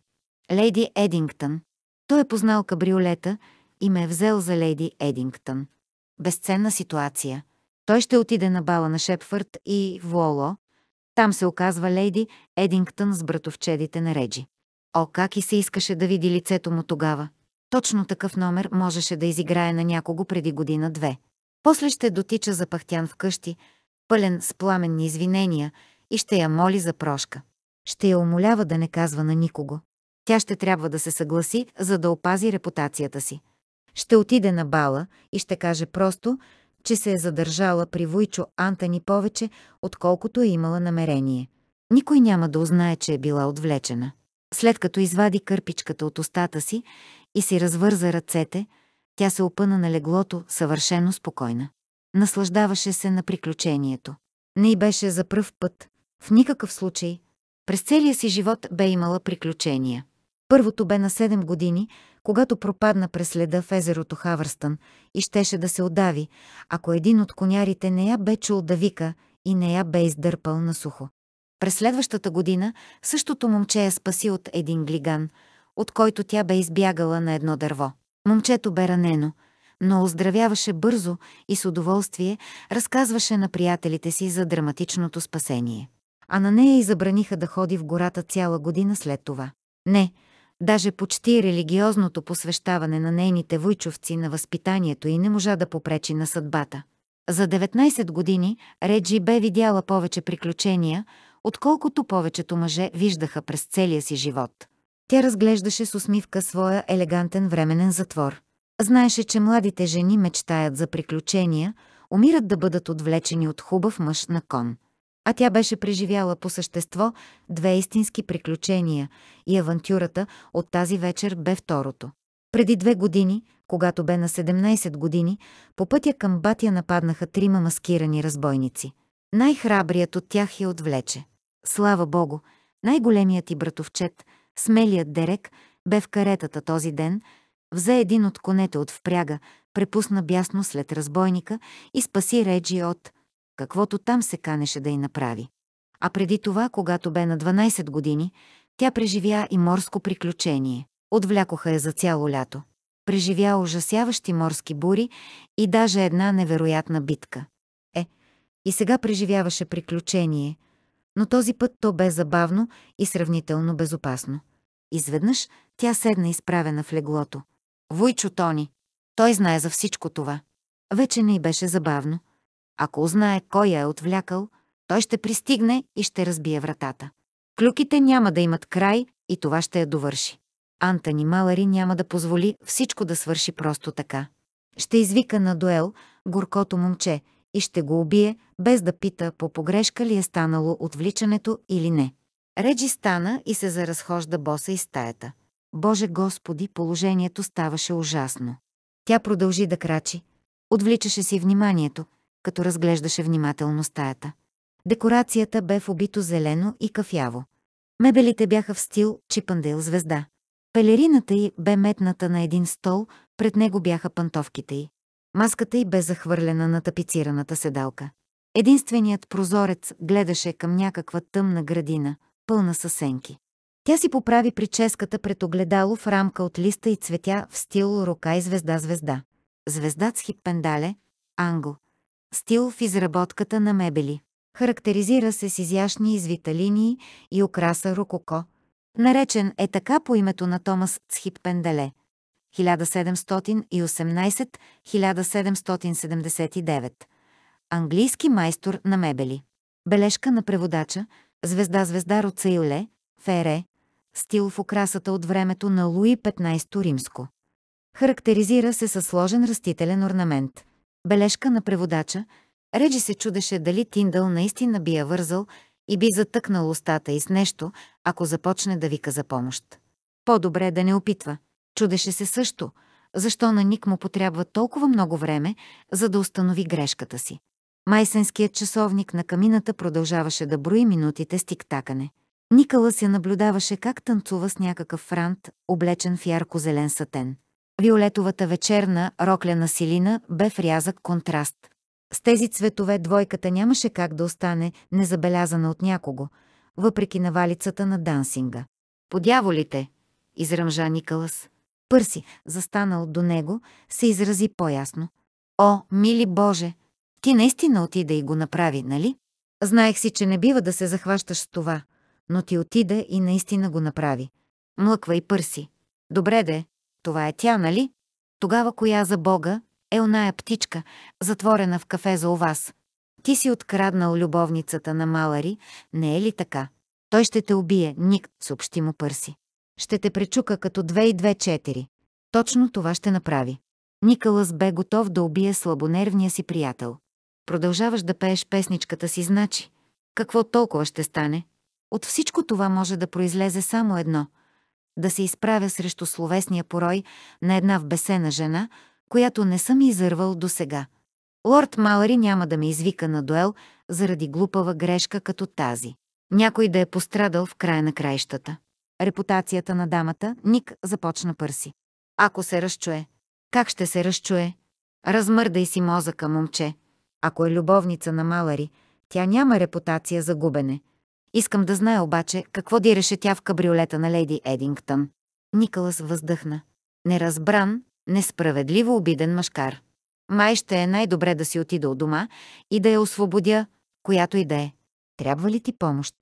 Леди Едингтън. Той е познал кабриолета и ме е взел за Леди Едингтън. Безценна ситуация. Той ще отиде на бала на Шепфърд и Воло. Там се оказва Леди Едингтън с братовчедите на Реджи. О, как и се искаше да види лицето му тогава. Точно такъв номер можеше да изиграе на някого преди година-две. После ще дотича запахтян вкъщи, пълен с пламенни извинения и ще я моли за прошка. Ще я умолява да не казва на никого. Тя ще трябва да се съгласи, за да опази репутацията си. Ще отиде на бала и ще каже просто, че се е задържала при Вуйчо Антони повече, отколкото е имала намерение. Никой няма да узнае, че е била отвлечена. След като извади кърпичката от устата си и си развърза ръцете, тя се опъна на леглото съвършено спокойна. Наслаждаваше се на приключението. Не й беше за пръв път, в никакъв случай. През целия си живот бе имала приключения. Първото бе на 7 години, когато пропадна през следа в езерото Хавърстън и щеше да се отдави, ако един от конярите не я бе чул да вика и не я бе издърпал на сухо. През следващата година същото момче я спаси от един глиган, от който тя бе избягала на едно дърво. Момчето бе ранено, но оздравяваше бързо и с удоволствие разказваше на приятелите си за драматичното спасение. А на нея и забраниха да ходи в гората цяла година след това. Не, даже почти религиозното посвещаване на нейните войчовци на възпитанието и не можа да попречи на съдбата. За 19 години Реджи бе видяла повече приключения, отколкото повечето мъже виждаха през целия си живот. Тя разглеждаше с усмивка своя елегантен временен затвор. Знаеше, че младите жени мечтаят за приключения, умират да бъдат отвлечени от хубав мъж на кон а тя беше преживяла по същество две истински приключения и авантюрата от тази вечер бе второто. Преди две години, когато бе на 17 години, по пътя към Батя нападнаха трима маскирани разбойници. Най-храбрият от тях я е отвлече. Слава Богу, най-големият и братовчет, смелият Дерек, бе в каретата този ден, взе един от конете от впряга, препусна бясно след разбойника и спаси Реджи от каквото там се канеше да й направи. А преди това, когато бе на 12 години, тя преживя и морско приключение. Отвлякоха я за цяло лято. Преживя ужасяващи морски бури и даже една невероятна битка. Е, и сега преживяваше приключение, но този път то бе забавно и сравнително безопасно. Изведнъж тя седна изправена в леглото. Войчо Тони. Той знае за всичко това. Вече не й беше забавно. Ако узнае кой я е отвлякал, той ще пристигне и ще разбие вратата. Клюките няма да имат край и това ще я довърши. Антони Малари няма да позволи всичко да свърши просто така. Ще извика на дуел горкото момче и ще го убие, без да пита по погрешка ли е станало отвличането или не. Реджи стана и се заразхожда боса из стаята. Боже Господи, положението ставаше ужасно. Тя продължи да крачи. Отвличаше си вниманието – като разглеждаше внимателно стаята. Декорацията бе в убито зелено и кафяво. Мебелите бяха в стил Чипандейл звезда. Пелерината й бе метната на един стол, пред него бяха пантовките й. Маската й бе захвърлена на тапицираната седалка. Единственият прозорец гледаше към някаква тъмна градина, пълна със сенки. Тя си поправи прическата пред огледало в рамка от листа и цветя в стил рука и звезда-звезда. Звездат с хиппендале, англ стил в изработката на мебели. Характеризира се с изящни линии и украса рококо. Наречен е така по името на Томас Цхип Пенделе. 1718-1779. Английски майстор на мебели. Бележка на преводача Звезда-звезда Роцейле, Фере, стил в украсата от времето на Луи 15 римско. Характеризира се със сложен растителен орнамент – Бележка на преводача. Реджи се чудеше дали Тиндъл наистина би я вързал и би затъкнал устата и с нещо, ако започне да вика за помощ. По-добре е да не опитва. Чудеше се също, защо на Ник му потрябва толкова много време, за да установи грешката си. Майсенският часовник на камината продължаваше да брои минутите с тиктакане. Никала се наблюдаваше как танцува с някакъв франт, облечен в ярко-зелен сатен. Виолетовата вечерна рокля на Силина бе в рязък контраст. С тези цветове двойката нямаше как да остане незабелязана от някого, въпреки навалицата на дансинга. «Подяволите!» – изръмжа Никълъс. Пърси, застанал до него, се изрази по-ясно. «О, мили Боже! Ти наистина отида и го направи, нали? Знаех си, че не бива да се захващаш с това, но ти отида и наистина го направи. Млъква и Пърси. Добре де, това е тя, нали? Тогава коя за Бога е оная птичка, затворена в кафе за вас? Ти си откраднал любовницата на Малари, не е ли така? Той ще те убие, Ник, съобщи му Пърси. Ще те пречука като 2 и 2-4. Точно това ще направи. Никълъс бе готов да убие слабонервния си приятел. Продължаваш да пееш песничката си, значи. Какво толкова ще стане? От всичко това може да произлезе само едно – да се изправя срещу словесния порой на една вбесена жена, която не съм изървал досега. Лорд Малари няма да ме извика на дуел заради глупава грешка като тази. Някой да е пострадал в края на краищата. Репутацията на дамата Ник започна пърси. Ако се разчуе, как ще се разчуе? Размърдай си мозъка, момче. Ако е любовница на Малари, тя няма репутация за губене. Искам да знае обаче какво диреше тя в кабриолета на леди Едингтън. Никълас въздъхна. Неразбран, несправедливо обиден мъжкар. Май ще е най-добре да си отида от дома и да я освободя, която и да е. Трябва ли ти помощ?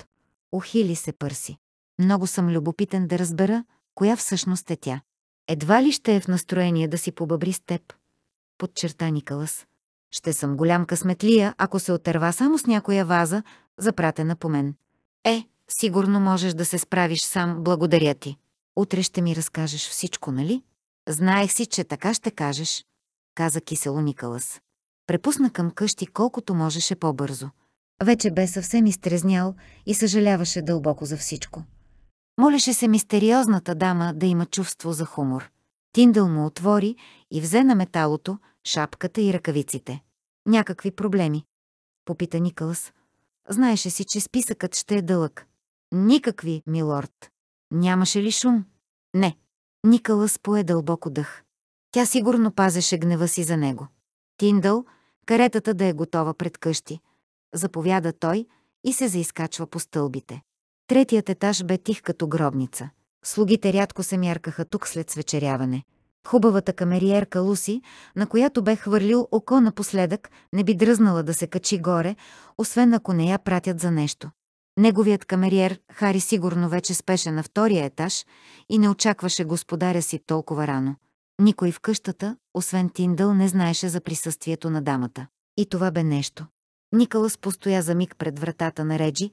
Ухили се пърси. Много съм любопитен да разбера, коя всъщност е тя. Едва ли ще е в настроение да си побъбри с теб? Подчерта Никълас. Ще съм голям късметлия, ако се отърва само с някоя ваза, запратена по мен. Е, сигурно можеш да се справиш сам, благодаря ти. Утре ще ми разкажеш всичко, нали? Знаех си, че така ще кажеш, каза кисело Николас. Препусна към къщи колкото можеше по-бързо. Вече бе съвсем изтрезнял и съжаляваше дълбоко за всичко. Молеше се мистериозната дама да има чувство за хумор. Тиндъл му отвори и взе на металото, шапката и ръкавиците. Някакви проблеми? Попита Никълс. Знаеше си, че списъкът ще е дълъг. Никакви, милорд. Нямаше ли шум? Не. Никълъс пое дълбоко дъх. Тя сигурно пазеше гнева си за него. Тиндъл, каретата да е готова пред къщи. Заповяда той и се заискачва по стълбите. Третият етаж бе тих като гробница. Слугите рядко се мяркаха тук след свечеряване. Хубавата камериерка Луси, на която бе хвърлил око напоследък, не би дръзнала да се качи горе, освен ако не я пратят за нещо. Неговият камериер Хари сигурно вече спеше на втория етаж и не очакваше господаря си толкова рано. Никой в къщата, освен Тиндъл, не знаеше за присъствието на дамата. И това бе нещо. Никълъс постоя за миг пред вратата на Реджи,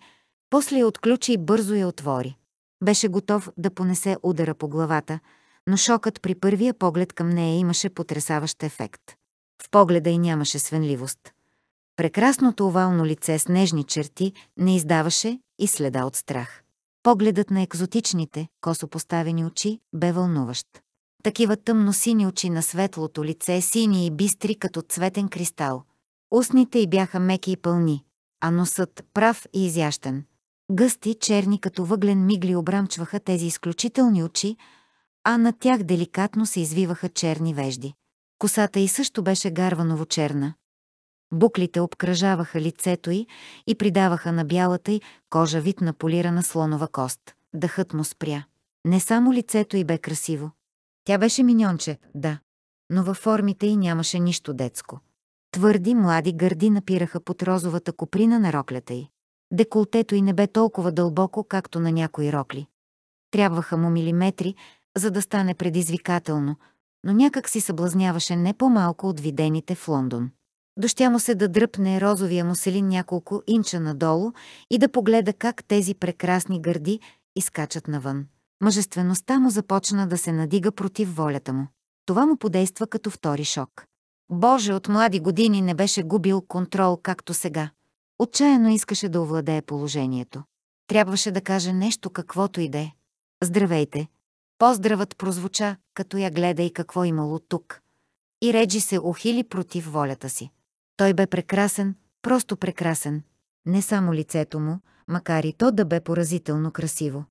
после я отключи и бързо я отвори. Беше готов да понесе удара по главата – но шокът при първия поглед към нея имаше потрясаващ ефект. В погледа й нямаше свенливост. Прекрасното овално лице с нежни черти не издаваше и следа от страх. Погледът на екзотичните, косо поставени очи, бе вълнуващ. Такива тъмно-сини очи на светлото лице, сини и бистри като цветен кристал. Устните й бяха меки и пълни, а носът прав и изящен. Гъсти, черни като въглен мигли обрамчваха тези изключителни очи, а на тях деликатно се извиваха черни вежди. Косата й също беше гарваново черна. Буклите обкръжаваха лицето й и придаваха на бялата й кожа вид на полирана слонова кост. Дъхът му спря. Не само лицето й бе красиво. Тя беше миньонче, да, но във формите й нямаше нищо детско. Твърди млади гърди напираха под розовата куприна на роклята й. Деколтето й не бе толкова дълбоко, както на някои рокли. Трябваха му милиметри, за да стане предизвикателно, но някак си съблазняваше не по-малко от видените в Лондон. Дощя му се да дръпне розовия муселин няколко инча надолу и да погледа как тези прекрасни гърди изкачат навън. Мъжествеността му започна да се надига против волята му. Това му подейства като втори шок. Боже, от млади години не беше губил контрол както сега. Отчаяно искаше да овладее положението. Трябваше да каже нещо каквото и да е. Здравейте, Поздравът прозвуча, като я гледа и какво имало тук. И Реджи се ухили против волята си. Той бе прекрасен, просто прекрасен. Не само лицето му, макар и то да бе поразително красиво.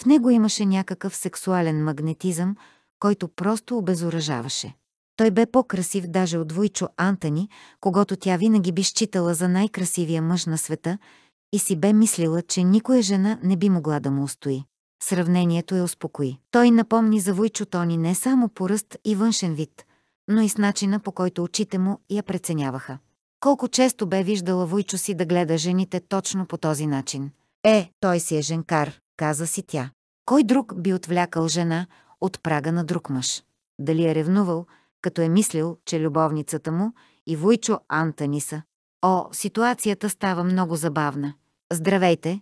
В него имаше някакъв сексуален магнетизъм, който просто обезоръжаваше. Той бе по-красив даже от двойчо Антони, когато тя винаги би считала за най-красивия мъж на света и си бе мислила, че никоя жена не би могла да му устои. Сравнението я е успокои. Той напомни за Войчо Тони не само по ръст и външен вид, но и с начина по който очите му я преценяваха. Колко често бе виждала Войчо си да гледа жените точно по този начин. Е, той си е женкар, каза си тя. Кой друг би отвлякал жена от прага на друг мъж? Дали е ревнувал, като е мислил, че любовницата му и Войчо Антони са? О, ситуацията става много забавна. Здравейте,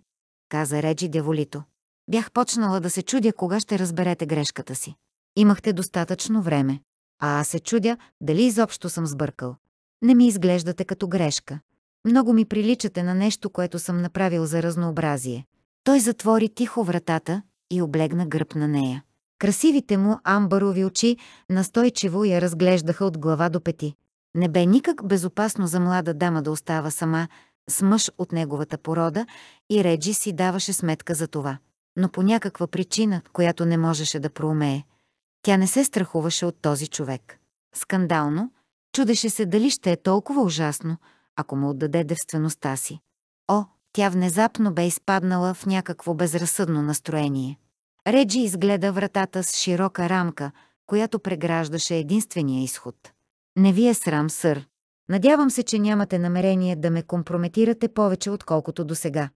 каза Реджи деволито. Бях почнала да се чудя кога ще разберете грешката си. Имахте достатъчно време. А аз се чудя дали изобщо съм сбъркал. Не ми изглеждате като грешка. Много ми приличате на нещо, което съм направил за разнообразие. Той затвори тихо вратата и облегна гръб на нея. Красивите му амбарови очи настойчиво я разглеждаха от глава до пети. Не бе никак безопасно за млада дама да остава сама с мъж от неговата порода и Реджи си даваше сметка за това но по някаква причина, която не можеше да проумее, тя не се страхуваше от този човек. Скандално, чудеше се дали ще е толкова ужасно, ако му отдаде девствеността си. О, тя внезапно бе изпаднала в някакво безразсъдно настроение. Реджи изгледа вратата с широка рамка, която преграждаше единствения изход. Не ви е срам, сър. Надявам се, че нямате намерение да ме компрометирате повече, отколкото до сега.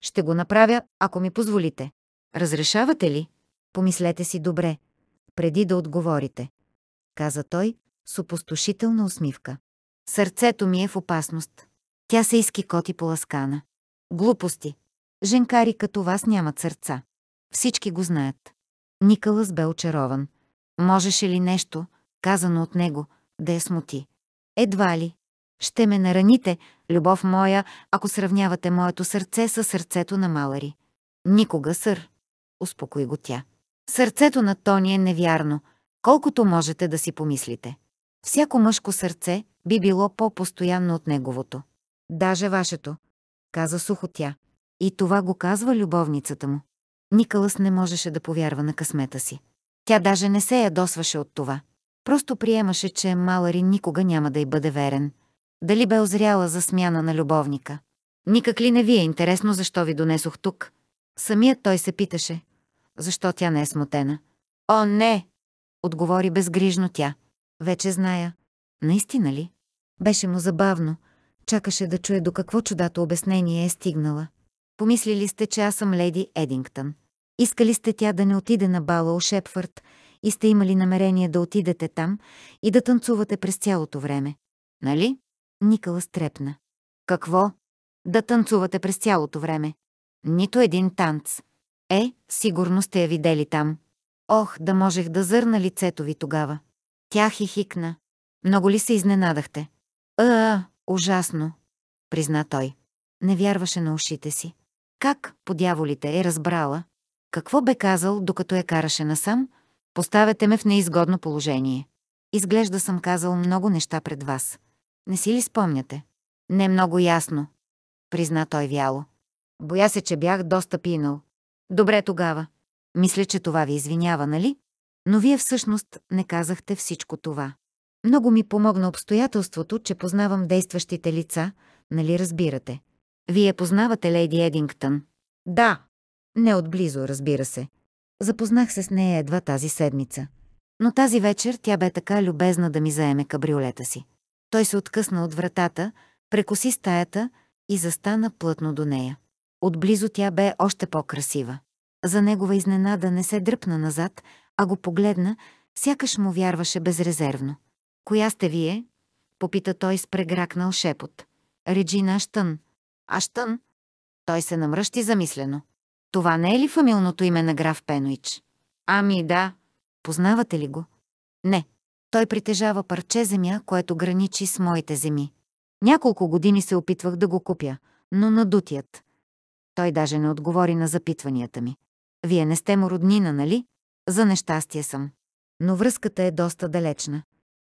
Ще го направя, ако ми позволите. Разрешавате ли? Помислете си добре, преди да отговорите, каза той с опустошителна усмивка. Сърцето ми е в опасност. Тя се изкикоти ласкана. Глупости. Женкари като вас нямат сърца. Всички го знаят. Никълъс бе очарован. Можеше ли нещо, казано от него, да я смути? Едва ли. Ще ме нараните, любов моя, ако сравнявате моето сърце с сърцето на Малари. Никога, сър успокои го тя. Сърцето на Тони е невярно, колкото можете да си помислите. Всяко мъжко сърце би било по-постоянно от неговото. Даже вашето, каза сухо тя. И това го казва любовницата му. Никълъс не можеше да повярва на късмета си. Тя даже не се ядосваше от това. Просто приемаше, че Малари никога няма да й бъде верен. Дали бе озряла за смяна на любовника? Никак ли не ви е интересно защо ви донесох тук? Самият той се питаше, защо тя не е смутена? О, не! Отговори безгрижно тя. Вече зная. Наистина ли? Беше му забавно. Чакаше да чуе до какво чудато обяснение е стигнала. Помислили сте, че аз съм леди Едингтън. Искали сте тя да не отиде на бала у Шепфърд и сте имали намерение да отидете там и да танцувате през цялото време. Нали? Никала стрепна. Какво? Да танцувате през цялото време. Нито един танц. Е, сигурно сте я видели там. Ох, да можех да зърна лицето ви тогава. Тя хихикна. Много ли се изненадахте? Е, а, ужасно, призна той. Не вярваше на ушите си. Как, подяволите, е разбрала? Какво бе казал, докато я караше насам? поставете ме в неизгодно положение. Изглежда съм казал много неща пред вас. Не си ли спомняте? Не много ясно, призна той вяло. Боя се, че бях доста пинал. Добре тогава. Мисля, че това ви извинява, нали? Но вие всъщност не казахте всичко това. Много ми помогна обстоятелството, че познавам действащите лица, нали разбирате? Вие познавате Лейди Едингтън? Да. Не отблизо, разбира се. Запознах се с нея едва тази седмица. Но тази вечер тя бе така любезна да ми заеме кабриолета си. Той се откъсна от вратата, прекоси стаята и застана плътно до нея. Отблизо тя бе още по-красива. За негова изненада не се дръпна назад, а го погледна, сякаш му вярваше безрезервно. «Коя сте вие?» попита той с прегракнал шепот. «Реджина Аштън». «Аштън?» Той се намръщи замислено. «Това не е ли фамилното име на граф Пенович?» «Ами да». «Познавате ли го?» «Не. Той притежава парче земя, което граничи с моите земи. Няколко години се опитвах да го купя, но надутият, той даже не отговори на запитванията ми. Вие не сте му роднина, нали? За нещастие съм. Но връзката е доста далечна.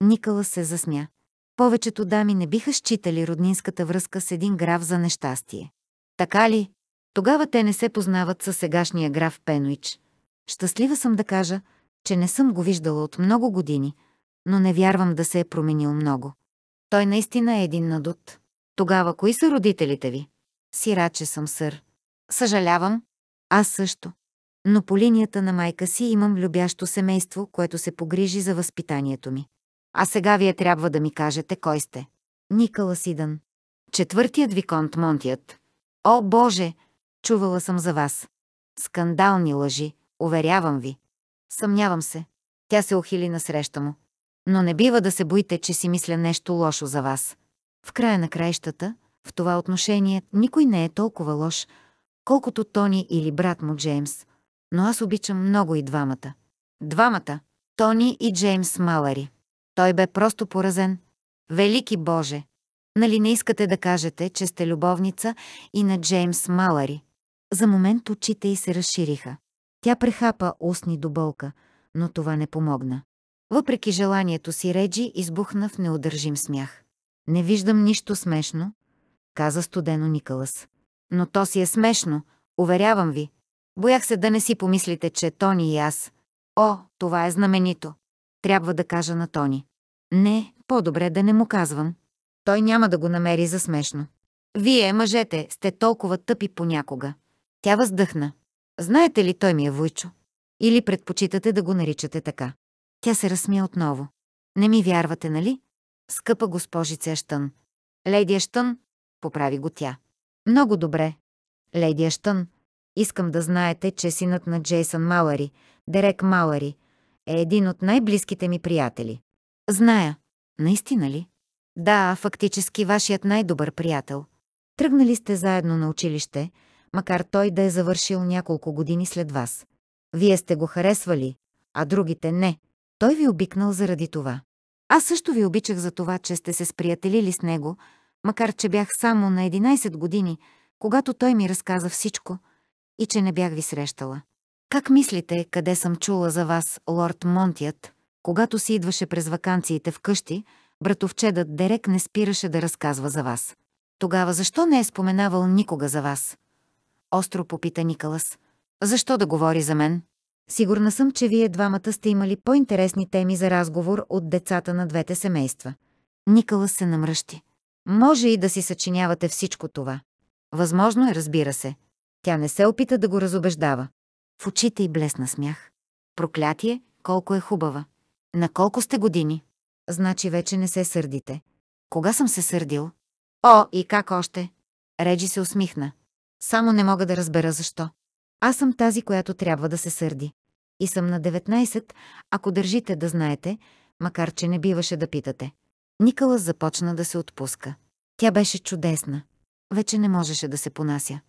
Никала се засмя. Повечето дами не биха считали роднинската връзка с един граф за нещастие. Така ли? Тогава те не се познават със сегашния граф Пенуич. Щастлива съм да кажа, че не съм го виждала от много години, но не вярвам да се е променил много. Той наистина е един надут. Тогава кои са родителите ви? Сираче съм, сър. Съжалявам. Аз също. Но по линията на майка си имам любящо семейство, което се погрижи за възпитанието ми. А сега вие трябва да ми кажете кой сте. Никала Сидън. Четвъртият виконт Монтият. О, Боже! Чувала съм за вас. Скандални лъжи, уверявам ви. Съмнявам се. Тя се охили насреща му. Но не бива да се боите, че си мисля нещо лошо за вас. В края на краищата, в това отношение, никой не е толкова лош, колкото Тони или брат му Джеймс, но аз обичам много и двамата. Двамата – Тони и Джеймс Малари. Той бе просто поразен. Велики Боже! Нали не искате да кажете, че сте любовница и на Джеймс Малари? За момент очите й се разшириха. Тя прехапа устни до болка, но това не помогна. Въпреки желанието си, Реджи избухна в неудържим смях. Не виждам нищо смешно, каза студено Никълас. Но то си е смешно, уверявам ви. Боях се да не си помислите, че Тони и аз. О, това е знаменито. Трябва да кажа на Тони. Не, по-добре да не му казвам. Той няма да го намери за смешно. Вие, мъжете, сте толкова тъпи понякога. Тя въздъхна. Знаете ли, той ми е Войчо? Или предпочитате да го наричате така? Тя се разсмя отново. Не ми вярвате, нали? Скъпа госпожица Ештън. Леди Ештън, поправи го тя. Много добре. Леди Аштън, искам да знаете, че синът на Джейсън Малари, Дерек Малари, е един от най-близките ми приятели. Зная. Наистина ли? Да, фактически вашият най-добър приятел. Тръгнали сте заедно на училище, макар той да е завършил няколко години след вас. Вие сте го харесвали, а другите не. Той ви е обикнал заради това. Аз също ви обичах за това, че сте се сприятелили с него, макар че бях само на 11 години, когато той ми разказа всичко и че не бях ви срещала. Как мислите, къде съм чула за вас, лорд Монтият? Когато си идваше през вакансиите вкъщи, братовчедът Дерек не спираше да разказва за вас. Тогава защо не е споменавал никога за вас? Остро попита Никалас. Защо да говори за мен? Сигурна съм, че вие двамата сте имали по-интересни теми за разговор от децата на двете семейства. Никалас се намръщи. Може и да си съчинявате всичко това. Възможно е, разбира се. Тя не се опита да го разобеждава. В очите й блесна смях. Проклятие, колко е хубава. На колко сте години? Значи вече не се сърдите. Кога съм се сърдил? О, и как още? Реджи се усмихна. Само не мога да разбера защо. Аз съм тази, която трябва да се сърди. И съм на 19, ако държите да знаете, макар че не биваше да питате. Никала започна да се отпуска. Тя беше чудесна. Вече не можеше да се понася.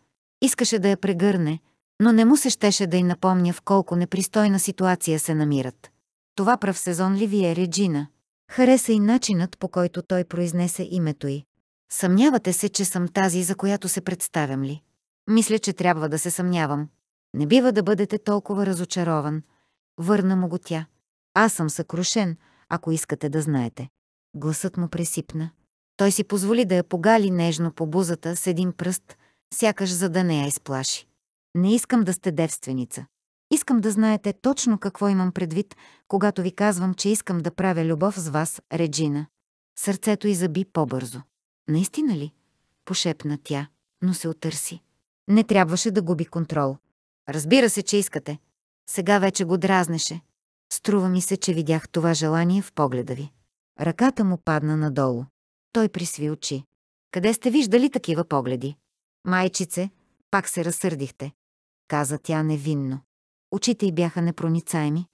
Искаше да я прегърне, но не му се щеше да й напомня в колко непристойна ситуация се намират. Това прав сезон ли ви е Реджина? Хареса и начинът, по който той произнесе името й. Съмнявате се, че съм тази, за която се представям ли? Мисля, че трябва да се съмнявам. Не бива да бъдете толкова разочарован. Върна му го тя. Аз съм съкрушен, ако искате да знаете. Гласът му пресипна. Той си позволи да я погали нежно по бузата с един пръст, сякаш за да не я изплаши. Не искам да сте девственица. Искам да знаете точно какво имам предвид, когато ви казвам, че искам да правя любов с вас, Реджина. Сърцето й заби по-бързо. Наистина ли? Пошепна тя, но се отърси. Не трябваше да губи контрол. Разбира се, че искате. Сега вече го дразнеше. Струва ми се, че видях това желание в погледа ви. Ръката му падна надолу. Той присви очи. Къде сте виждали такива погледи? Майчице, пак се разсърдихте. Каза тя невинно. Очите й бяха непроницаеми.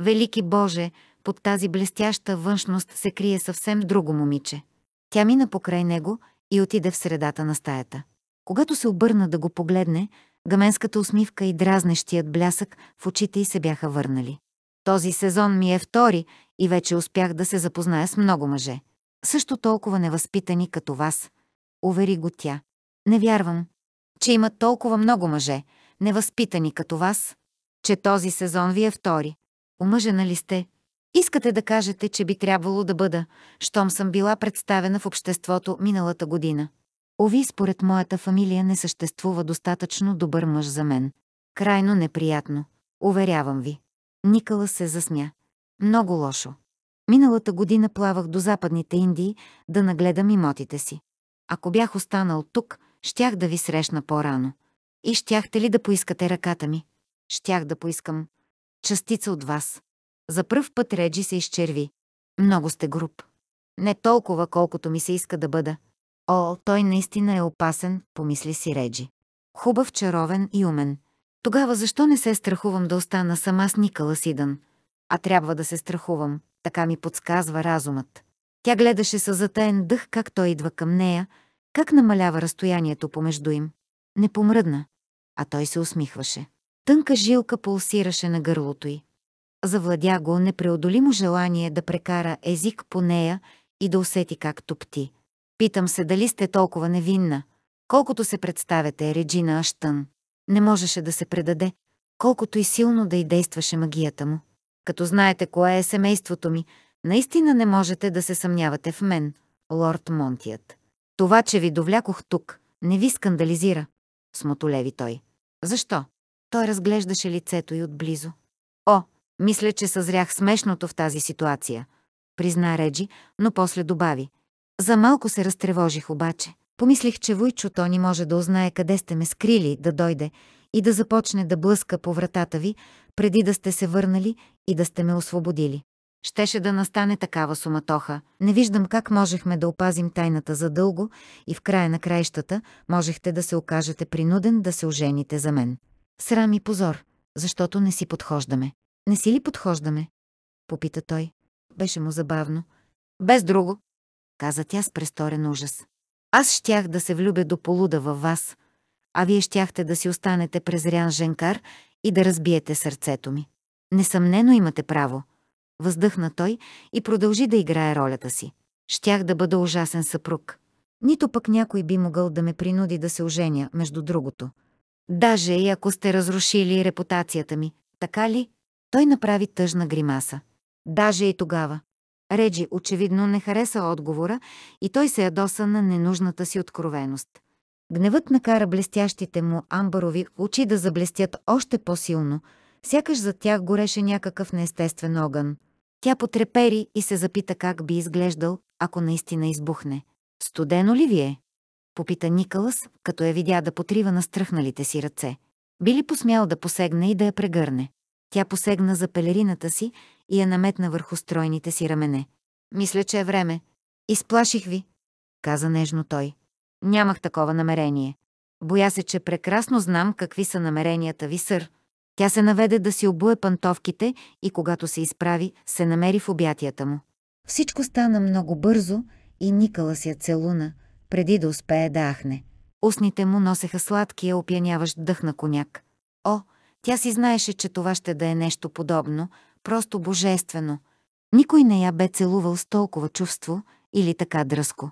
Велики Боже, под тази блестяща външност се крие съвсем друго момиче. Тя мина покрай него и отиде в средата на стаята. Когато се обърна да го погледне, гаменската усмивка и дразнещият блясък в очите й се бяха върнали. Този сезон ми е втори и вече успях да се запозная с много мъже. Също толкова невъзпитани като вас. Увери го тя. Не вярвам, че има толкова много мъже, невъзпитани като вас, че този сезон ви е втори. Омъжена ли сте? Искате да кажете, че би трябвало да бъда, щом съм била представена в обществото миналата година. Ови, според моята фамилия не съществува достатъчно добър мъж за мен. Крайно неприятно. Уверявам ви. Никала се засмя. Много лошо. Миналата година плавах до западните Индии да нагледам имотите си. Ако бях останал тук, щях да ви срещна по-рано. И щяхте ли да поискате ръката ми? Щях да поискам. Частица от вас. За пръв път Реджи се изчерви. Много сте груб. Не толкова, колкото ми се иска да бъда. О, той наистина е опасен, помисли си Реджи. Хубав, чаровен и умен. Тогава защо не се страхувам да остана сама с Никала Сидън? А трябва да се страхувам, така ми подсказва разумът. Тя гледаше със затаен дъх как той идва към нея, как намалява разстоянието помежду им. Не помръдна, а той се усмихваше. Тънка жилка пулсираше на гърлото й. Завладя го непреодолимо желание да прекара език по нея и да усети как топти. Питам се дали сте толкова невинна, колкото се представяте, Реджина Аштън. Не можеше да се предаде, колкото и силно да й действаше магията му. Като знаете кое е семейството ми, наистина не можете да се съмнявате в мен, лорд Монтият. Това, че ви довлякох тук, не ви скандализира, смотолеви той. Защо? Той разглеждаше лицето й отблизо. О, мисля, че съзрях смешното в тази ситуация, призна Реджи, но после добави. За малко се разтревожих обаче. Помислих, че Войчо Тони може да узнае къде сте ме скрили, да дойде и да започне да блъска по вратата ви, преди да сте се върнали и да сте ме освободили. Щеше да настане такава суматоха. Не виждам как можехме да опазим тайната за дълго и в края на краищата можехте да се окажете принуден да се ожените за мен. Срам и позор, защото не си подхождаме. Не си ли подхождаме? Попита той. Беше му забавно. Без друго, каза тя с престорен ужас. Аз щях да се влюбя до полуда във вас, а вие щяхте да си останете презрян женкар и да разбиете сърцето ми. Несъмнено имате право. Въздъхна той и продължи да играе ролята си. Щях да бъда ужасен съпруг. Нито пък някой би могъл да ме принуди да се оженя, между другото. Даже и ако сте разрушили репутацията ми, така ли? Той направи тъжна гримаса. Даже и тогава. Реджи очевидно не хареса отговора и той се ядоса на ненужната си откровеност. Гневът накара блестящите му амбарови очи да заблестят още по-силно, сякаш за тях гореше някакъв неестествен огън. Тя потрепери и се запита как би изглеждал, ако наистина избухне. «Студено ли ви е?» Попита Никалас, като я видя да потрива на стръхналите си ръце. Би ли посмял да посегне и да я прегърне? Тя посегна за пелерината си и я наметна върху стройните си рамене. Мисля, че е време. Изплаших ви, каза нежно той. Нямах такова намерение. Боя се, че прекрасно знам какви са намеренията ви, сър. Тя се наведе да си обуе пантовките и когато се изправи, се намери в обятията му. Всичко стана много бързо и Никала си я целуна, преди да успее да ахне. Устните му носеха сладкия опяняващ дъх на коняк. О, тя си знаеше, че това ще да е нещо подобно, просто божествено. Никой не я бе целувал с толкова чувство или така дръско.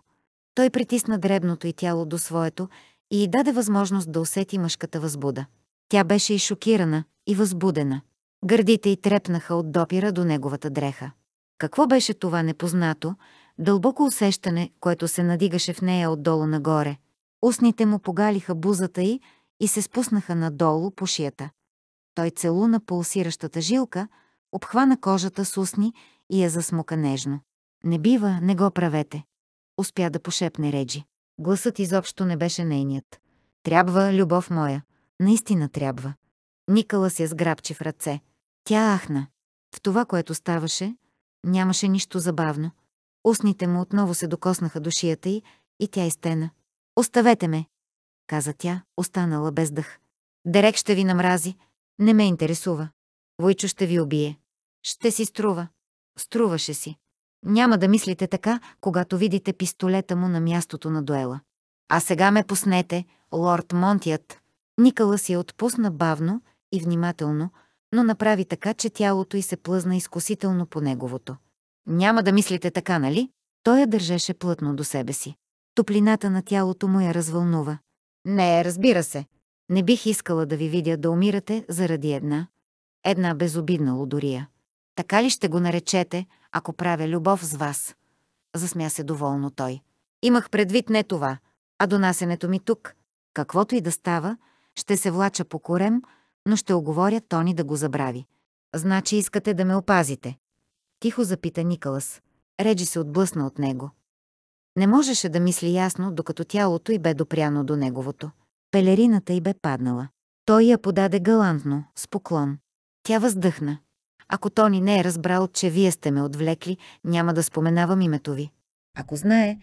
Той притисна дребното й тяло до своето и й даде възможност да усети мъжката възбуда. Тя беше и шокирана, и възбудена. Гърдите й трепнаха от допира до неговата дреха. Какво беше това непознато, дълбоко усещане, което се надигаше в нея отдолу нагоре? Устните му погалиха бузата й и се спуснаха надолу по шията. Той целуна пулсиращата жилка, обхвана кожата с устни и я засмука нежно. Не бива, не го правете. Успя да пошепне Реджи. Гласът изобщо не беше нейният. Трябва, любов моя. Наистина трябва. Никала се сграбчи в ръце. Тя ахна. В това, което ставаше, нямаше нищо забавно. Устните му отново се докоснаха до шията й и тя изтена. Оставете ме, каза тя, останала без дъх. Дерек ще ви намрази, не ме интересува. Войчо ще ви убие. Ще си струва. Струваше си. Няма да мислите така, когато видите пистолета му на мястото на дуела. А сега ме пуснете, лорд Монтият. Никала си я отпусна бавно и внимателно, но направи така, че тялото й се плъзна изкусително по неговото. Няма да мислите така, нали? Той я държеше плътно до себе си. Топлината на тялото му я развълнува. Не, разбира се, не бих искала да ви видя да умирате заради една, една безобидна лудория. Така ли ще го наречете, ако правя любов с вас? Засмя се доволно той. Имах предвид не това, а донасенето ми тук. Каквото и да става, ще се влача по корем, но ще оговоря Тони да го забрави. Значи искате да ме опазите? Тихо запита Николас. Реджи се отблъсна от него. Не можеше да мисли ясно, докато тялото й бе допряно до неговото. Пелерината й бе паднала. Той я подаде галантно, с поклон. Тя въздъхна. Ако Тони не е разбрал, че вие сте ме отвлекли, няма да споменавам името ви. Ако знае,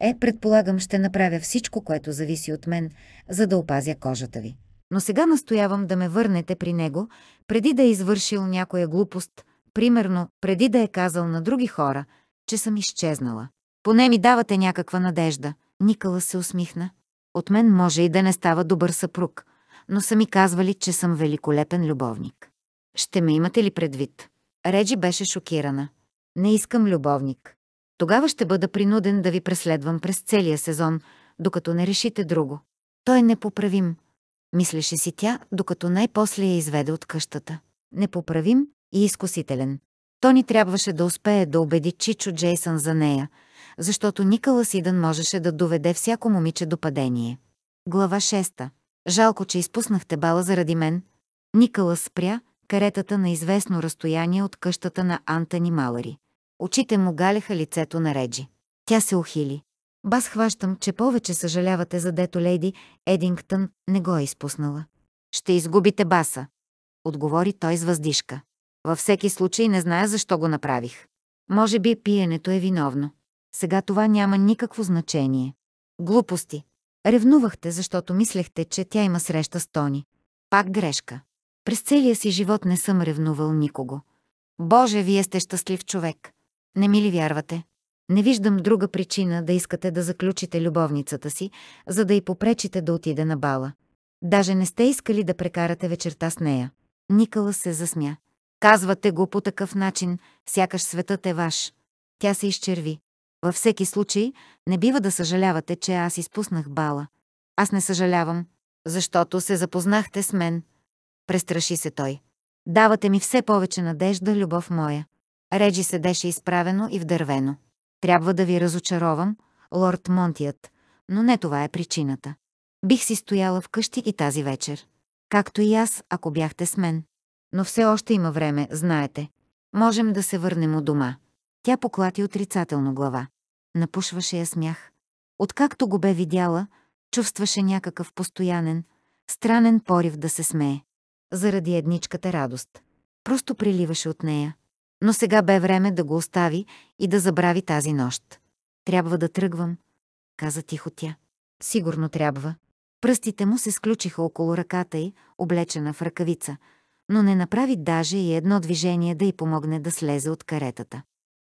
е, предполагам, ще направя всичко, което зависи от мен, за да опазя кожата ви. Но сега настоявам да ме върнете при него, преди да е извършил някоя глупост, примерно преди да е казал на други хора, че съм изчезнала. Поне ми давате някаква надежда. Никала се усмихна. От мен може и да не става добър съпруг, но са ми казвали, че съм великолепен любовник. Ще ме имате ли предвид? Реджи беше шокирана. Не искам любовник. Тогава ще бъда принуден да ви преследвам през целия сезон, докато не решите друго. Той е непоправим. Мислеше си тя, докато най-после я изведе от къщата. Непоправим и изкусителен. Тони трябваше да успее да убеди Чичо Джейсън за нея, защото Никалас Идън можеше да доведе всяко момиче до падение. Глава 6. Жалко, че изпуснахте бала заради мен. Никалас спря каретата на известно разстояние от къщата на Антони Малари. Очите му галеха лицето на Реджи. Тя се ухили. Бас хващам, че повече съжалявате за дето леди Едингтън не го е изпуснала. Ще изгубите баса, отговори той с въздишка. Във всеки случай не зная защо го направих. Може би пиенето е виновно. Сега това няма никакво значение. Глупости. Ревнувахте, защото мислехте, че тя има среща с Тони. Пак грешка. През целия си живот не съм ревнувал никого. Боже, вие сте щастлив човек. Не ми ли вярвате? Не виждам друга причина да искате да заключите любовницата си, за да й попречите да отиде на бала. Даже не сте искали да прекарате вечерта с нея. Никала се засмя. Казвате го по такъв начин, сякаш светът е ваш. Тя се изчерви. Във всеки случай, не бива да съжалявате, че аз изпуснах бала. Аз не съжалявам, защото се запознахте с мен. Престраши се той. Давате ми все повече надежда, любов моя. Реджи седеше изправено и вдървено. Трябва да ви разочаровам, лорд Монтият, но не това е причината. Бих си стояла вкъщи и тази вечер. Както и аз, ако бяхте с мен. Но все още има време, знаете. Можем да се върнем у дома. Тя поклати отрицателно глава. Напушваше я смях. Откакто го бе видяла, чувстваше някакъв постоянен, странен порив да се смее. Заради едничката радост. Просто приливаше от нея. Но сега бе време да го остави и да забрави тази нощ. Трябва да тръгвам, каза тихо тя. Сигурно трябва. Пръстите му се сключиха около ръката й, облечена в ръкавица, но не направи даже и едно движение да й помогне да слезе от каретата.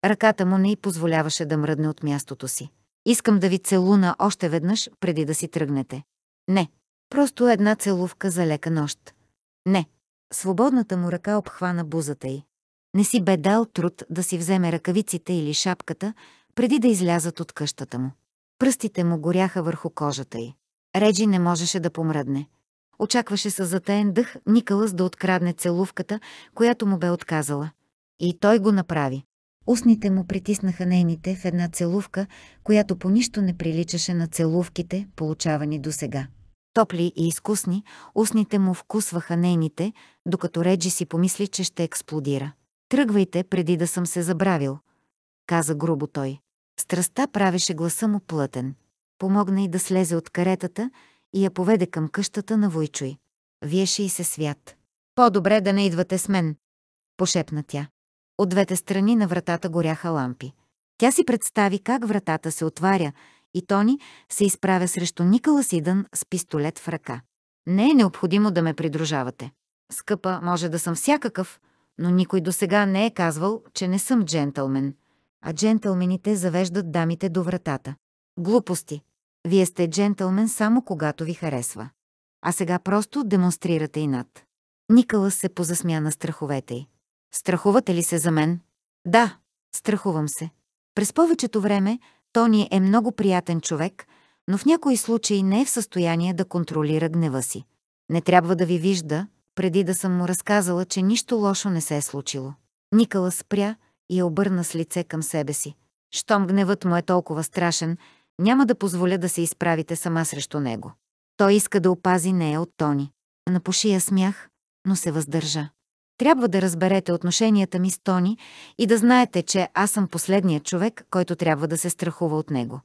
Ръката му не й позволяваше да мръдне от мястото си. Искам да ви целуна още веднъж, преди да си тръгнете. Не. Просто една целувка за лека нощ. Не. Свободната му ръка обхвана бузата й. Не си бе дал труд да си вземе ръкавиците или шапката, преди да излязат от къщата му. Пръстите му горяха върху кожата й. Реджи не можеше да помръдне. Очакваше със затаен дъх Никълъс да открадне целувката, която му бе отказала. И той го направи. Устните му притиснаха нейните в една целувка, която по нищо не приличаше на целувките, получавани досега. Топли и изкусни, устните му вкусваха нейните, докато Реджи си помисли, че ще експлодира. «Тръгвайте, преди да съм се забравил», каза грубо той. Страстта правеше гласа му плътен. Помогна и да слезе от каретата и я поведе към къщата на Войчуй. Виеше и се свят. «По-добре да не идвате с мен», пошепна тя. От двете страни на вратата горяха лампи. Тя си представи как вратата се отваря и Тони се изправя срещу Никола Сидън с пистолет в ръка. Не е необходимо да ме придружавате. Скъпа, може да съм всякакъв, но никой до сега не е казвал, че не съм джентълмен. А джентълмените завеждат дамите до вратата. Глупости. Вие сте джентълмен само когато ви харесва. А сега просто демонстрирате и над. Никълъс се позасмя на страховете й. Страхувате ли се за мен? Да, страхувам се. През повечето време Тони е много приятен човек, но в някои случаи не е в състояние да контролира гнева си. Не трябва да ви вижда, преди да съм му разказала, че нищо лошо не се е случило. Никала спря и я обърна с лице към себе си. Щом гневът му е толкова страшен, няма да позволя да се изправите сама срещу него. Той иска да опази нея от Тони. Напуши я смях, но се въздържа. Трябва да разберете отношенията ми с Тони и да знаете, че аз съм последният човек, който трябва да се страхува от него.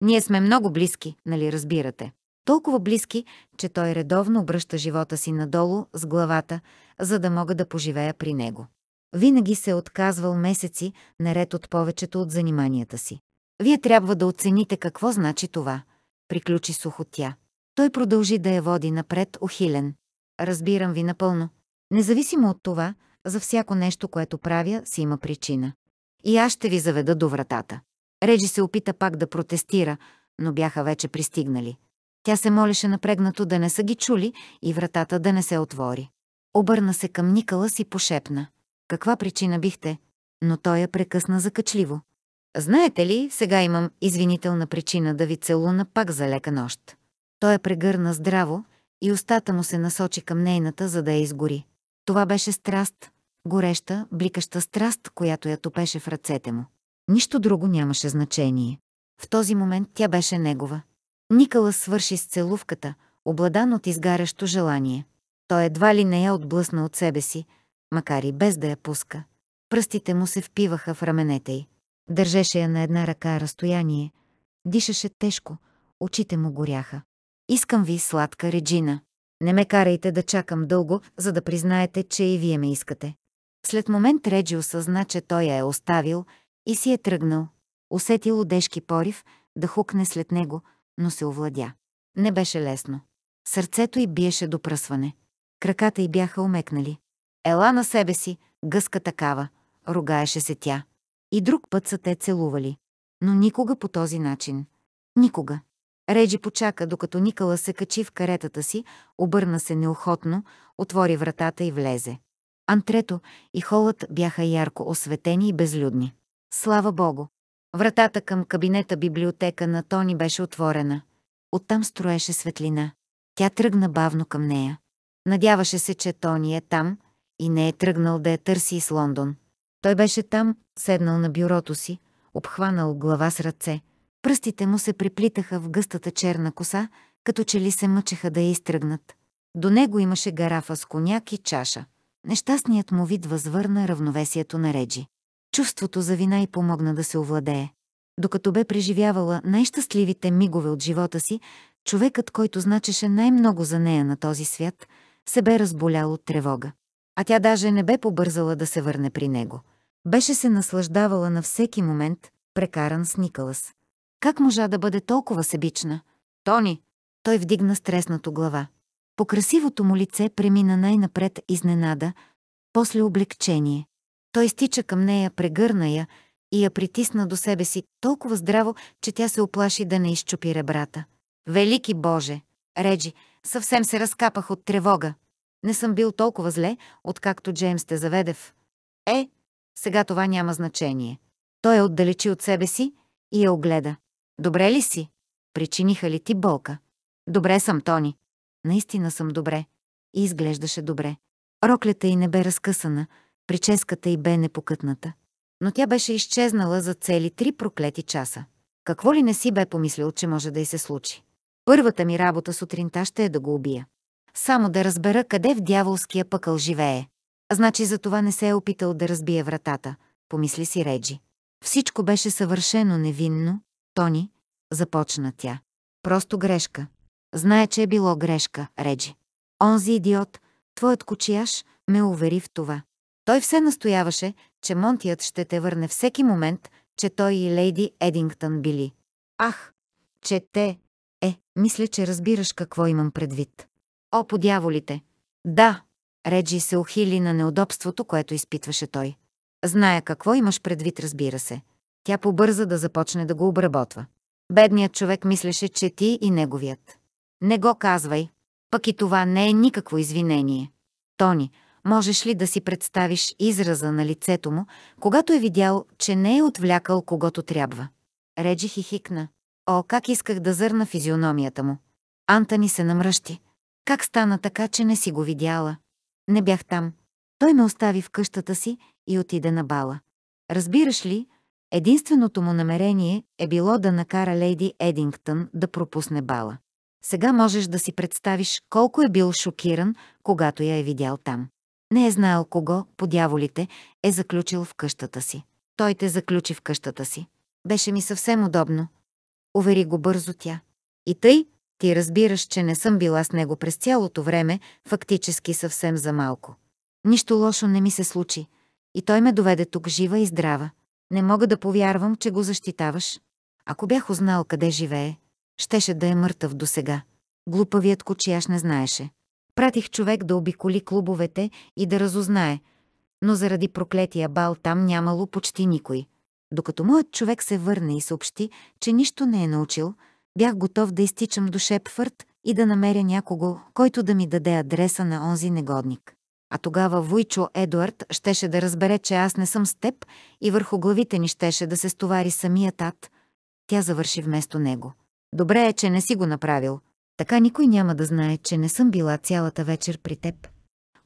Ние сме много близки, нали разбирате? Толкова близки, че той редовно обръща живота си надолу с главата, за да мога да поживея при него. Винаги се е отказвал месеци наред от повечето от заниманията си. Вие трябва да оцените какво значи това, приключи сухо тя. Той продължи да я води напред ухилен. Разбирам ви напълно, Независимо от това, за всяко нещо, което правя, си има причина. И аз ще ви заведа до вратата. Реджи се опита пак да протестира, но бяха вече пристигнали. Тя се молеше напрегнато да не са ги чули и вратата да не се отвори. Обърна се към Никълас и пошепна. Каква причина бихте? Но той я прекъсна закачливо. Знаете ли, сега имам извинителна причина да ви целуна пак за лека нощ. Той я прегърна здраво и устата му се насочи към нейната, за да я изгори. Това беше страст, гореща, бликаща страст, която я топеше в ръцете му. Нищо друго нямаше значение. В този момент тя беше негова. Никала свърши с целувката, обладан от изгарящо желание. Той едва ли не я отблъсна от себе си, макар и без да я пуска. Пръстите му се впиваха в раменете й. Държеше я на една ръка разстояние. Дишаше тежко, очите му горяха. «Искам ви, сладка Реджина!» Не ме карайте да чакам дълго, за да признаете, че и вие ме искате. След момент Реджи осъзна, че той я е оставил и си е тръгнал. Усетил одежки порив да хукне след него, но се овладя. Не беше лесно. Сърцето й биеше до пръсване. Краката й бяха омекнали. Ела на себе си, гъска такава, ругаеше се тя. И друг път са те целували. Но никога по този начин. Никога. Реджи почака, докато Никала се качи в каретата си, обърна се неохотно, отвори вратата и влезе. Антрето и холът бяха ярко осветени и безлюдни. Слава Богу! Вратата към кабинета библиотека на Тони беше отворена. Оттам строеше светлина. Тя тръгна бавно към нея. Надяваше се, че Тони е там и не е тръгнал да я търси из Лондон. Той беше там, седнал на бюрото си, обхванал глава с ръце – Пръстите му се приплитаха в гъстата черна коса, като че ли се мъчеха да я изтръгнат. До него имаше гарафа с коняк и чаша. Нещастният му вид възвърна равновесието на Реджи. Чувството за вина и помогна да се овладее. Докато бе преживявала най-щастливите мигове от живота си, човекът, който значеше най-много за нея на този свят, се бе разболял от тревога. А тя даже не бе побързала да се върне при него. Беше се наслаждавала на всеки момент, прекаран с Николас. Как можа да бъде толкова себична? Тони! Той вдигна стреснато глава. По красивото му лице премина най-напред изненада, после облегчение. Той стича към нея, прегърна я и я притисна до себе си толкова здраво, че тя се оплаши да не изчупи ребрата. Велики Боже! Реджи, съвсем се разкапах от тревога. Не съм бил толкова зле, откакто Джеймс те заведев. Е, сега това няма значение. Той я е отдалечи от себе си и я огледа. Добре ли си? Причиниха ли ти болка? Добре съм, Тони. Наистина съм добре. И изглеждаше добре. Роклята й не бе разкъсана, прическата й бе непокътната. Но тя беше изчезнала за цели три проклети часа. Какво ли не си бе помислил, че може да й се случи? Първата ми работа сутринта ще е да го убия. Само да разбера къде в дяволския пъкъл живее. Значи за това не се е опитал да разбие вратата, помисли си Реджи. Всичко беше съвършено невинно, Тони, започна тя. Просто грешка. Знае, че е било грешка, Реджи. Онзи идиот, твоят кучияш, ме увери в това. Той все настояваше, че Монтият ще те върне всеки момент, че той и лейди Едингтън били. Ах, че те... Е, мисля, че разбираш какво имам предвид. О, подяволите! Да, Реджи се ухили на неудобството, което изпитваше той. Зная какво имаш предвид, разбира се. Тя побърза да започне да го обработва. Бедният човек мислеше, че ти и неговият. Не го казвай. Пък и това не е никакво извинение. Тони, можеш ли да си представиш израза на лицето му, когато е видял, че не е отвлякал когото трябва? Реджи хихикна. О, как исках да зърна физиономията му. Антони се намръщи. Как стана така, че не си го видяла? Не бях там. Той ме остави в къщата си и отиде на бала. Разбираш ли, Единственото му намерение е било да накара Лейди Едингтън да пропусне бала. Сега можеш да си представиш колко е бил шокиран, когато я е видял там. Не е знаел кого, по дяволите, е заключил в къщата си. Той те заключи в къщата си. Беше ми съвсем удобно. Увери го бързо тя. И тъй, ти разбираш, че не съм била с него през цялото време, фактически съвсем за малко. Нищо лошо не ми се случи. И той ме доведе тук жива и здрава. Не мога да повярвам, че го защитаваш. Ако бях узнал къде живее, щеше да е мъртъв досега. Глупавият кочияш не знаеше. Пратих човек да обиколи клубовете и да разузнае, но заради проклетия бал там нямало почти никой. Докато моят човек се върне и съобщи, че нищо не е научил, бях готов да изтичам до Шепфърд и да намеря някого, който да ми даде адреса на онзи негодник. А тогава Вуйчо Едуард щеше да разбере, че аз не съм с теб и върху главите ни щеше да се стовари самия Тат. Тя завърши вместо него. Добре е, че не си го направил. Така никой няма да знае, че не съм била цялата вечер при теб.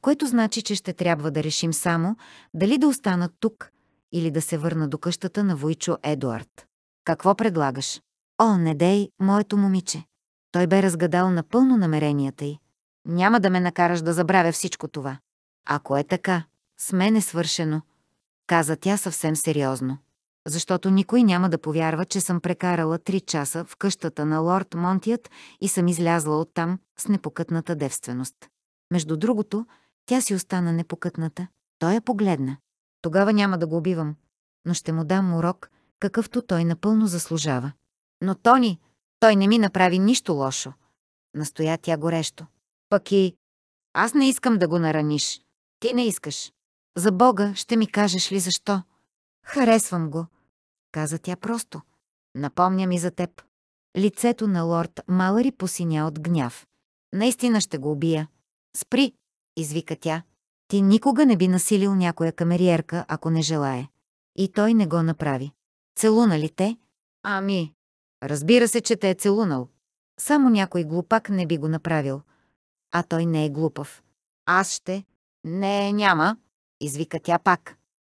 Което значи, че ще трябва да решим само дали да остана тук или да се върна до къщата на Вуйчо Едуард. Какво предлагаш? О, не дей, моето момиче. Той бе разгадал напълно намеренията й. Няма да ме накараш да забравя всичко това. Ако е така, с мен е свършено, каза тя съвсем сериозно. Защото никой няма да повярва, че съм прекарала три часа в къщата на лорд Монтият и съм излязла оттам с непокътната девственост. Между другото, тя си остана непокътната. Той я погледна. Тогава няма да го убивам, но ще му дам урок, какъвто той напълно заслужава. Но Тони, той не ми направи нищо лошо. Настоя тя горещо. Пък и... Аз не искам да го нараниш. Ти не искаш. За Бога ще ми кажеш ли защо? Харесвам го, каза тя просто. Напомня ми за теб. Лицето на лорд Малари посиня от гняв. Наистина ще го убия. Спри, извика тя. Ти никога не би насилил някоя камериерка, ако не желае. И той не го направи. Целуна ли те? Ами, разбира се, че те е целунал. Само някой глупак не би го направил. А той не е глупав. Аз ще, не, няма, извика тя пак.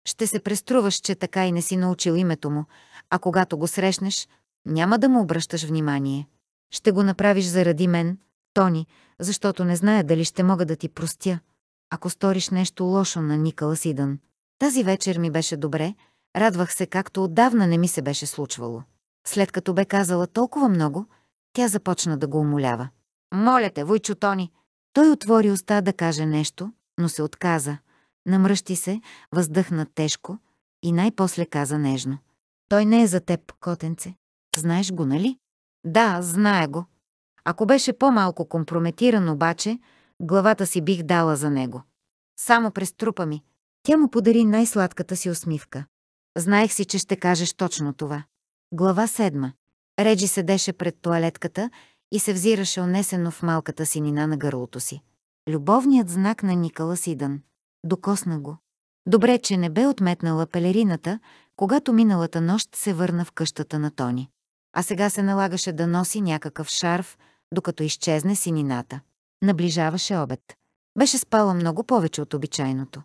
Ще се преструваш, че така и не си научил името му, а когато го срещнеш, няма да му обръщаш внимание. Ще го направиш заради мен, Тони, защото не зная дали ще мога да ти простя, ако сториш нещо лошо на Никълас Сидън. Тази вечер ми беше добре, радвах се както отдавна не ми се беше случвало. След като бе казала толкова много, тя започна да го умолява. «Моля те, войчо Тони!» Той отвори уста да каже нещо, но се отказа. Намръщи се, въздъхна тежко и най-после каза нежно. Той не е за теб, котенце. Знаеш го, нали? Да, знае го. Ако беше по-малко компрометиран обаче, главата си бих дала за него. Само през трупа ми. Тя му подари най-сладката си усмивка. Знаех си, че ще кажеш точно това. Глава седма. Реджи седеше пред туалетката и се взираше онесено в малката синина на гърлото си любовният знак на Никола Сидън. Докосна го. Добре, че не бе отметнала пелерината, когато миналата нощ се върна в къщата на Тони. А сега се налагаше да носи някакъв шарф, докато изчезне синината. Наближаваше обед. Беше спала много повече от обичайното.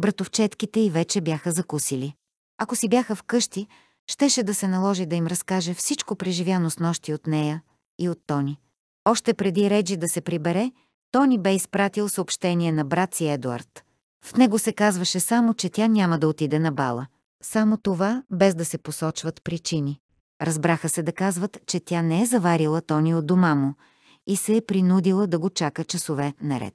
Братовчетките и вече бяха закусили. Ако си бяха вкъщи, щеше да се наложи да им разкаже всичко преживяно с нощи от нея и от Тони. Още преди Реджи да се прибере, Тони бе изпратил съобщение на брат си Едуард. В него се казваше само, че тя няма да отиде на бала. Само това, без да се посочват причини. Разбраха се да казват, че тя не е заварила Тони от дома му и се е принудила да го чака часове наред.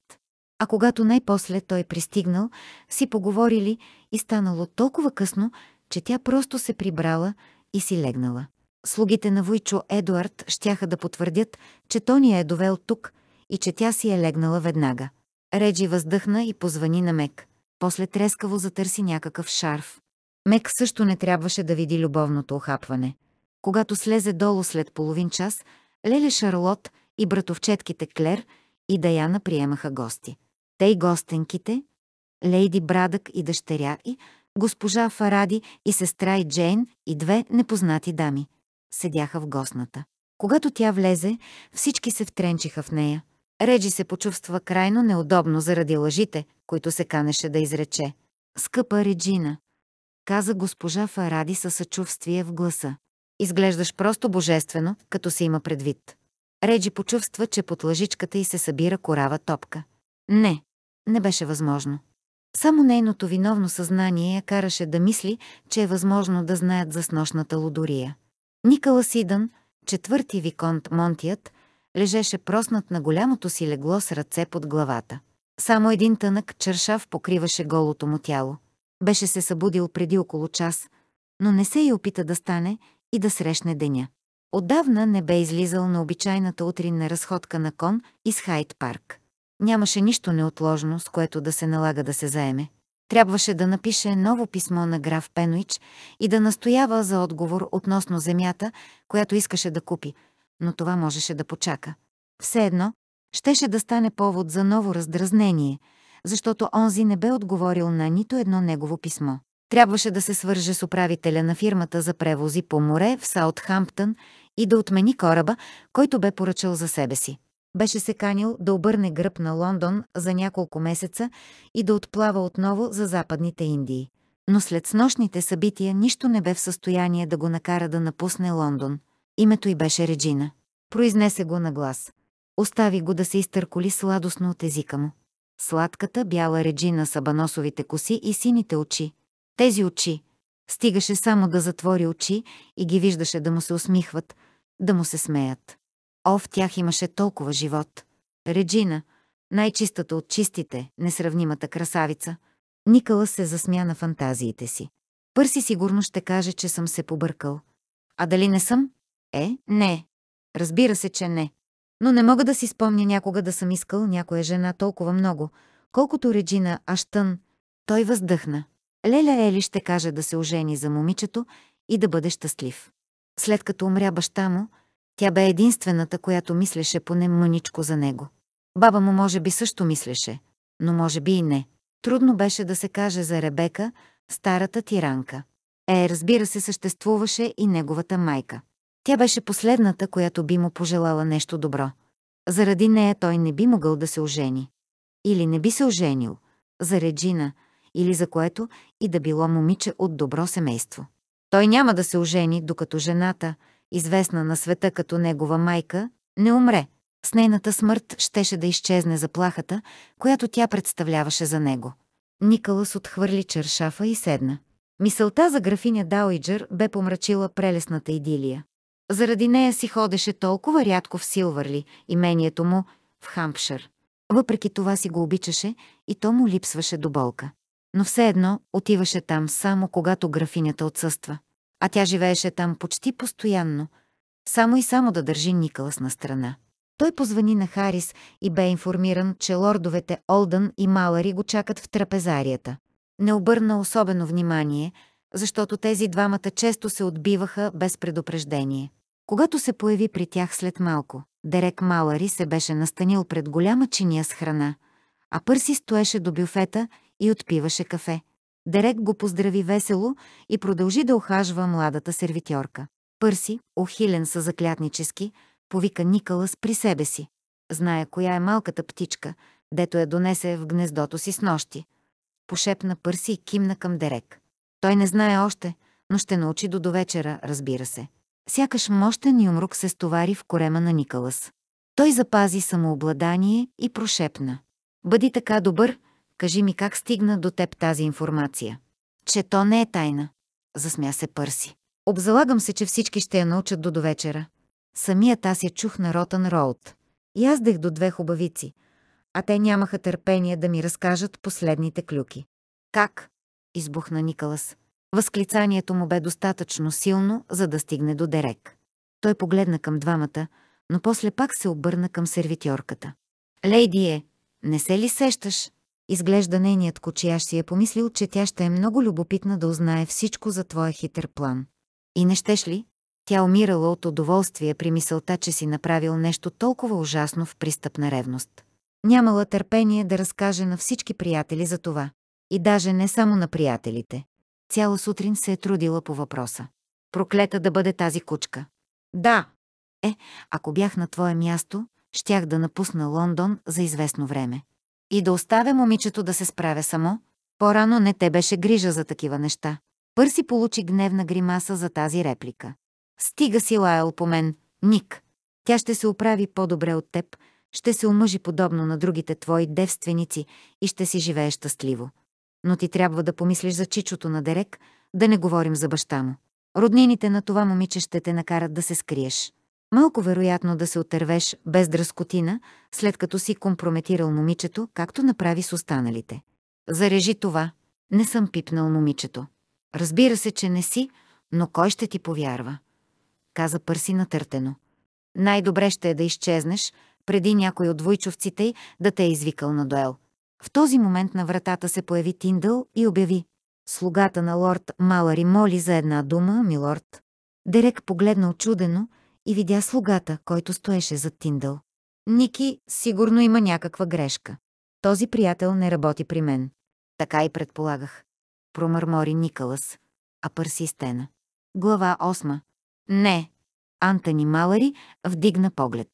А когато най-после той пристигнал, си поговорили и станало толкова късно, че тя просто се прибрала и си легнала. Слугите на Войчо Едуард щяха да потвърдят, че Тони е довел тук, и че тя си е легнала веднага. Реджи въздъхна и позвани на Мек. После трескаво затърси някакъв шарф. Мек също не трябваше да види любовното охапване. Когато слезе долу след половин час, Леле Шарлот и братовчетките Клер и Даяна приемаха гости. Те и гостенките, Лейди Брадък и дъщеря и госпожа Фаради и сестра и Джейн и две непознати дами. Седяха в гостната. Когато тя влезе, всички се втренчиха в нея. Реджи се почувства крайно неудобно заради лъжите, които се канеше да изрече. Скъпа Реджина, каза госпожа Фаради със съчувствие в гласа. Изглеждаш просто божествено, като се има предвид. Реджи почувства, че под лъжичката й се събира корава топка. Не, не беше възможно. Само нейното виновно съзнание я караше да мисли, че е възможно да знаят за снощната лудория. Никала Сидън, четвърти виконт Монтият, лежеше проснат на голямото си легло с ръце под главата. Само един тънък чершав покриваше голото му тяло. Беше се събудил преди около час, но не се и опита да стане и да срещне деня. Отдавна не бе излизал на обичайната утринна разходка на кон из Хайт парк. Нямаше нищо неотложно, с което да се налага да се заеме. Трябваше да напише ново писмо на граф Пенуич и да настоява за отговор относно земята, която искаше да купи – но това можеше да почака. Все едно, щеше да стане повод за ново раздразнение, защото онзи не бе отговорил на нито едно негово писмо. Трябваше да се свърже с управителя на фирмата за превози по море в Саутхамптън и да отмени кораба, който бе поръчал за себе си. Беше се канил да обърне гръб на Лондон за няколко месеца и да отплава отново за западните Индии. Но след снощните събития нищо не бе в състояние да го накара да напусне Лондон. Името й беше Реджина. Произнесе го на глас. Остави го да се изтърколи сладостно от езика му. Сладката бяла Реджина с абаносовите коси и сините очи. Тези очи. Стигаше само да затвори очи и ги виждаше да му се усмихват, да му се смеят. О, в тях имаше толкова живот. Реджина, най-чистата от чистите, несравнимата красавица, Никала се засмя на фантазиите си. Пърси сигурно ще каже, че съм се побъркал. А дали не съм? Е, не. Разбира се, че не. Но не мога да си спомня някога да съм искал някоя жена толкова много, колкото Реджина Аштън. Той въздъхна. Леля Ели ще каже да се ожени за момичето и да бъде щастлив. След като умря баща му, тя бе единствената, която мислеше поне мъничко за него. Баба му може би също мислеше, но може би и не. Трудно беше да се каже за Ребека, старата тиранка. Е, разбира се, съществуваше и неговата майка. Тя беше последната, която би му пожелала нещо добро. Заради нея той не би могъл да се ожени. Или не би се оженил. За Реджина – или за което и да било момиче от добро семейство. Той няма да се ожени, докато жената, известна на света като негова майка, не умре. С нейната смърт щеше да изчезне заплахата, която тя представляваше за него. Никалас отхвърли чершафа и седна. Мисълта за графиня Дауиджер бе помрачила прелесната идилия. Заради нея си ходеше толкова рядко в Силвърли, имението му в Хампшир. Въпреки това си го обичаше и то му липсваше до болка. Но все едно отиваше там само когато графинята отсъства. А тя живееше там почти постоянно, само и само да държи Никълас на страна. Той позвани на Харис и бе информиран, че лордовете Олдън и Малари го чакат в трапезарията. Не обърна особено внимание, защото тези двамата често се отбиваха без предупреждение. Когато се появи при тях след малко, Дерек Малари се беше настанил пред голяма чиния с храна, а Пърси стоеше до бюфета и отпиваше кафе. Дерек го поздрави весело и продължи да охажва младата сервитьорка. Пърси, охилен са заклятнически, повика Никалас при себе си. Зная коя е малката птичка, дето я донесе в гнездото си с нощи. Пошепна Пърси и кимна към Дерек. Той не знае още, но ще научи до довечера, разбира се сякаш мощен юмрук се стовари в корема на Никалас. Той запази самообладание и прошепна. Бъди така добър, кажи ми как стигна до теб тази информация. Че то не е тайна. Засмя се Пърси. Обзалагам се, че всички ще я научат до довечера. Самият аз я чух на Ротън Роуд. Яздех до две хубавици, а те нямаха търпение да ми разкажат последните клюки. Как? Избухна Никалас. Възклицанието му бе достатъчно силно, за да стигне до Дерек. Той погледна към двамата, но после пак се обърна към сервитьорката. «Лейди е, не се ли сещаш?» Изглежда нейният кочияш си е помислил, че тя ще е много любопитна да узнае всичко за твоя хитър план. И не щеш ли? Тя умирала от удоволствие при мисълта, че си направил нещо толкова ужасно в пристъп на ревност. Нямала търпение да разкаже на всички приятели за това. И даже не само на приятелите. Цяла сутрин се е трудила по въпроса. Проклета да бъде тази кучка. Да. Е, ако бях на твое място, щях да напусна Лондон за известно време. И да оставя момичето да се справя само, по-рано не те беше грижа за такива неща. Пърси получи гневна гримаса за тази реплика. Стига си лаял по мен, Ник. Тя ще се оправи по-добре от теб, ще се омъжи подобно на другите твои девственици и ще си живее щастливо но ти трябва да помислиш за чичото на Дерек, да не говорим за баща му. Роднините на това момиче ще те накарат да се скриеш. Малко вероятно да се отървеш без дръскотина, след като си компрометирал момичето, както направи с останалите. Зарежи това. Не съм пипнал момичето. Разбира се, че не си, но кой ще ти повярва? Каза Пърси натъртено. Най-добре ще е да изчезнеш, преди някой от войчовците й да те е извикал на дуел. В този момент на вратата се появи Тиндъл и обяви. Слугата на лорд Малари моли за една дума, милорд. Дерек погледна очудено и видя слугата, който стоеше зад Тиндъл. Ники, сигурно има някаква грешка. Този приятел не работи при мен. Така и предполагах. Промърмори Никълас, а пърси стена. Глава 8. Не. Антони Малари вдигна поглед.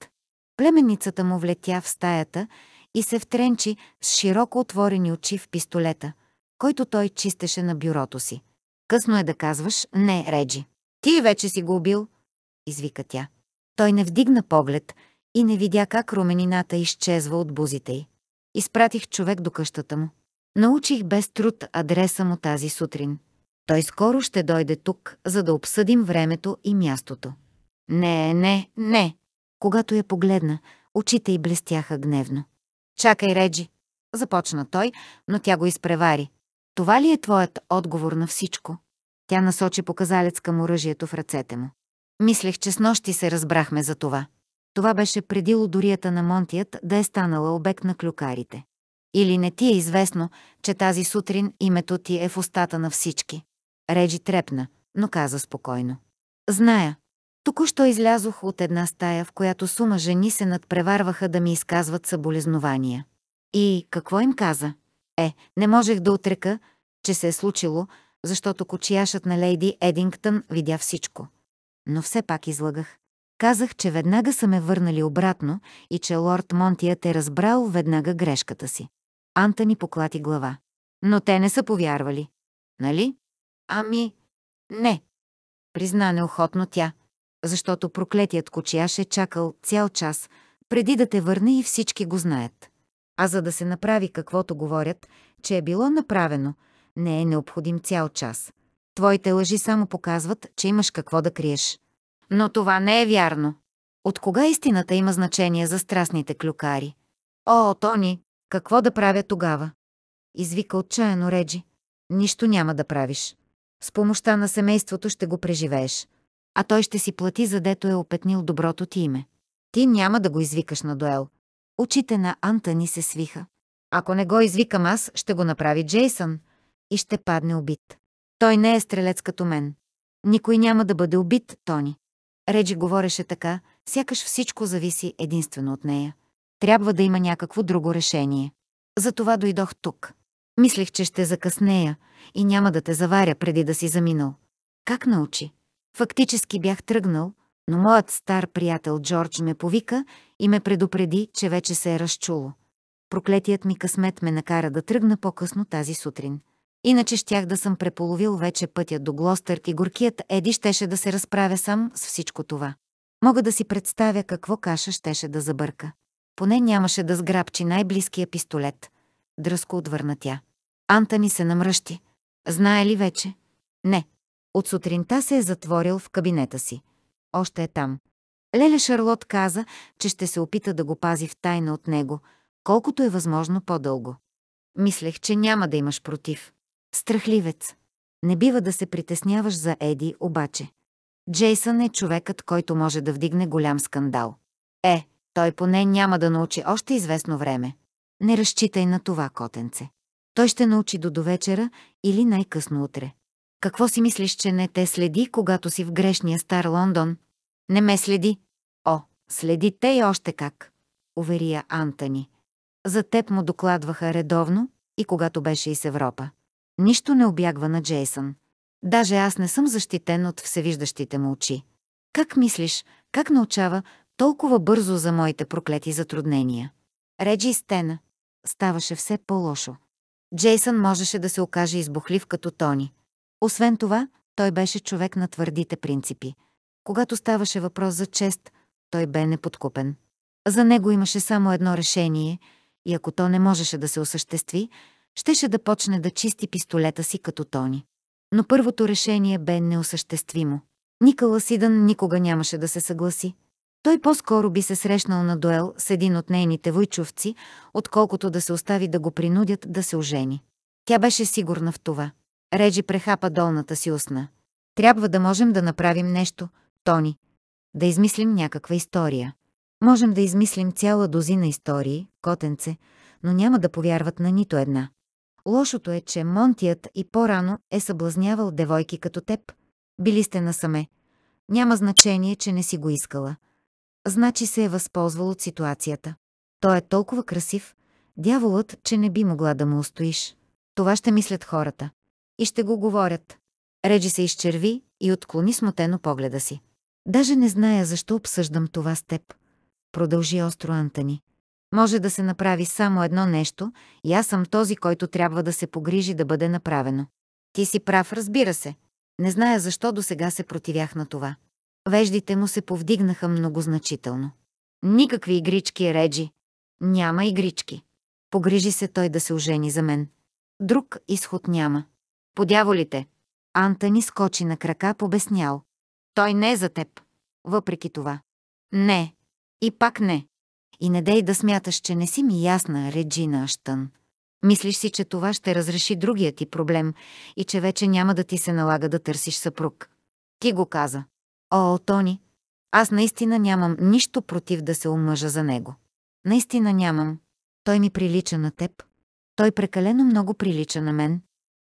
Племенницата му влетя в стаята и се втренчи с широко отворени очи в пистолета, който той чистеше на бюрото си. Късно е да казваш «Не, Реджи, ти вече си го убил», извика тя. Той не вдигна поглед и не видя как руменината изчезва от бузите й. Изпратих човек до къщата му. Научих без труд адреса му тази сутрин. Той скоро ще дойде тук, за да обсъдим времето и мястото. Не, не, не. Когато я погледна, очите й блестяха гневно. Чакай, Реджи, започна той, но тя го изпревари. Това ли е твоят отговор на всичко? Тя насочи показалец към оръжието в ръцете му. Мислех, че с нощи се разбрахме за това. Това беше преди лодорията на Монтият да е станала обект на клюкарите. Или не ти е известно, че тази сутрин името ти е в устата на всички? Реджи трепна, но каза спокойно. Зная, Току-що излязох от една стая, в която сума жени се надпреварваха да ми изказват съболезнования. И какво им каза? Е, не можех да отрека, че се е случило, защото кочияшът на лейди Едингтън видя всичко. Но все пак излагах. Казах, че веднага са ме върнали обратно и че лорд Монтият е разбрал веднага грешката си. Антъни поклати глава. Но те не са повярвали. Нали? Ами, не. Призна неохотно тя защото проклетият кочияш е чакал цял час, преди да те върне и всички го знаят. А за да се направи каквото говорят, че е било направено, не е необходим цял час. Твоите лъжи само показват, че имаш какво да криеш. Но това не е вярно. От кога истината има значение за страстните клюкари? О, Тони, какво да правя тогава? Извика отчаяно Реджи. Нищо няма да правиш. С помощта на семейството ще го преживееш а той ще си плати, задето е опетнил доброто ти име. Ти няма да го извикаш на дуел. Очите на ни се свиха. Ако не го извикам аз, ще го направи Джейсън и ще падне убит. Той не е стрелец като мен. Никой няма да бъде убит, Тони. Реджи говореше така, сякаш всичко зависи единствено от нея. Трябва да има някакво друго решение. Затова дойдох тук. Мислих, че ще закъснея и няма да те заваря преди да си заминал. Как научи? Фактически бях тръгнал, но моят стар приятел Джордж ме повика и ме предупреди, че вече се е разчуло. Проклетият ми късмет ме накара да тръгна по-късно тази сутрин. Иначе щях да съм преполовил вече пътя до Глостър и горкият Еди щеше да се разправя сам с всичко това. Мога да си представя какво каша щеше да забърка. Поне нямаше да сграбчи най-близкия пистолет. Дръско отвърна тя. Антони се намръщи. Знае ли вече? Не. От сутринта се е затворил в кабинета си. Още е там. Леле Шарлот каза, че ще се опита да го пази в тайна от него, колкото е възможно по-дълго. Мислех, че няма да имаш против. Страхливец. Не бива да се притесняваш за Еди, обаче. Джейсън е човекът, който може да вдигне голям скандал. Е, той поне няма да научи още известно време. Не разчитай на това, котенце. Той ще научи до довечера или най-късно утре. Какво си мислиш, че не те следи, когато си в грешния стар Лондон? Не ме следи. О, следи те и още как, уверия Антони. За теб му докладваха редовно и когато беше из Европа. Нищо не обягва на Джейсън. Даже аз не съм защитен от всевиждащите му очи. Как мислиш, как научава толкова бързо за моите проклети затруднения? Реджи Стена. Ставаше все по-лошо. Джейсън можеше да се окаже избухлив като Тони. Освен това, той беше човек на твърдите принципи. Когато ставаше въпрос за чест, той бе неподкупен. За него имаше само едно решение и ако то не можеше да се осъществи, щеше да почне да чисти пистолета си като Тони. Но първото решение бе неосъществимо. Никала Сидън никога нямаше да се съгласи. Той по-скоро би се срещнал на дуел с един от нейните войчовци, отколкото да се остави да го принудят да се ожени. Тя беше сигурна в това. Реджи прехапа долната си устна. Трябва да можем да направим нещо, Тони. Да измислим някаква история. Можем да измислим цяла дозина истории, котенце, но няма да повярват на нито една. Лошото е, че Монтият и по-рано е съблазнявал девойки като теб. Били сте насаме. Няма значение, че не си го искала. Значи се е възползвал от ситуацията. Той е толкова красив, дяволът, че не би могла да му устоиш. Това ще мислят хората и ще го говорят. Реджи се изчерви и отклони смутено погледа си. Даже не зная защо обсъждам това с теб. Продължи остро Антони. Може да се направи само едно нещо и аз съм този, който трябва да се погрижи да бъде направено. Ти си прав, разбира се. Не зная защо до сега се противях на това. Веждите му се повдигнаха много значително. Никакви игрички, Реджи. Няма игрички. Погрижи се той да се ожени за мен. Друг изход няма. Подяволите! Антони скочи на крака побеснял. Той не е за теб. Въпреки това. Не. И пак не. И не дей да смяташ, че не си ми ясна, Реджина Аштън. Мислиш си, че това ще разреши другия ти проблем и че вече няма да ти се налага да търсиш съпруг. Ти го каза. О, Тони, аз наистина нямам нищо против да се омъжа за него. Наистина нямам. Той ми прилича на теб. Той прекалено много прилича на мен.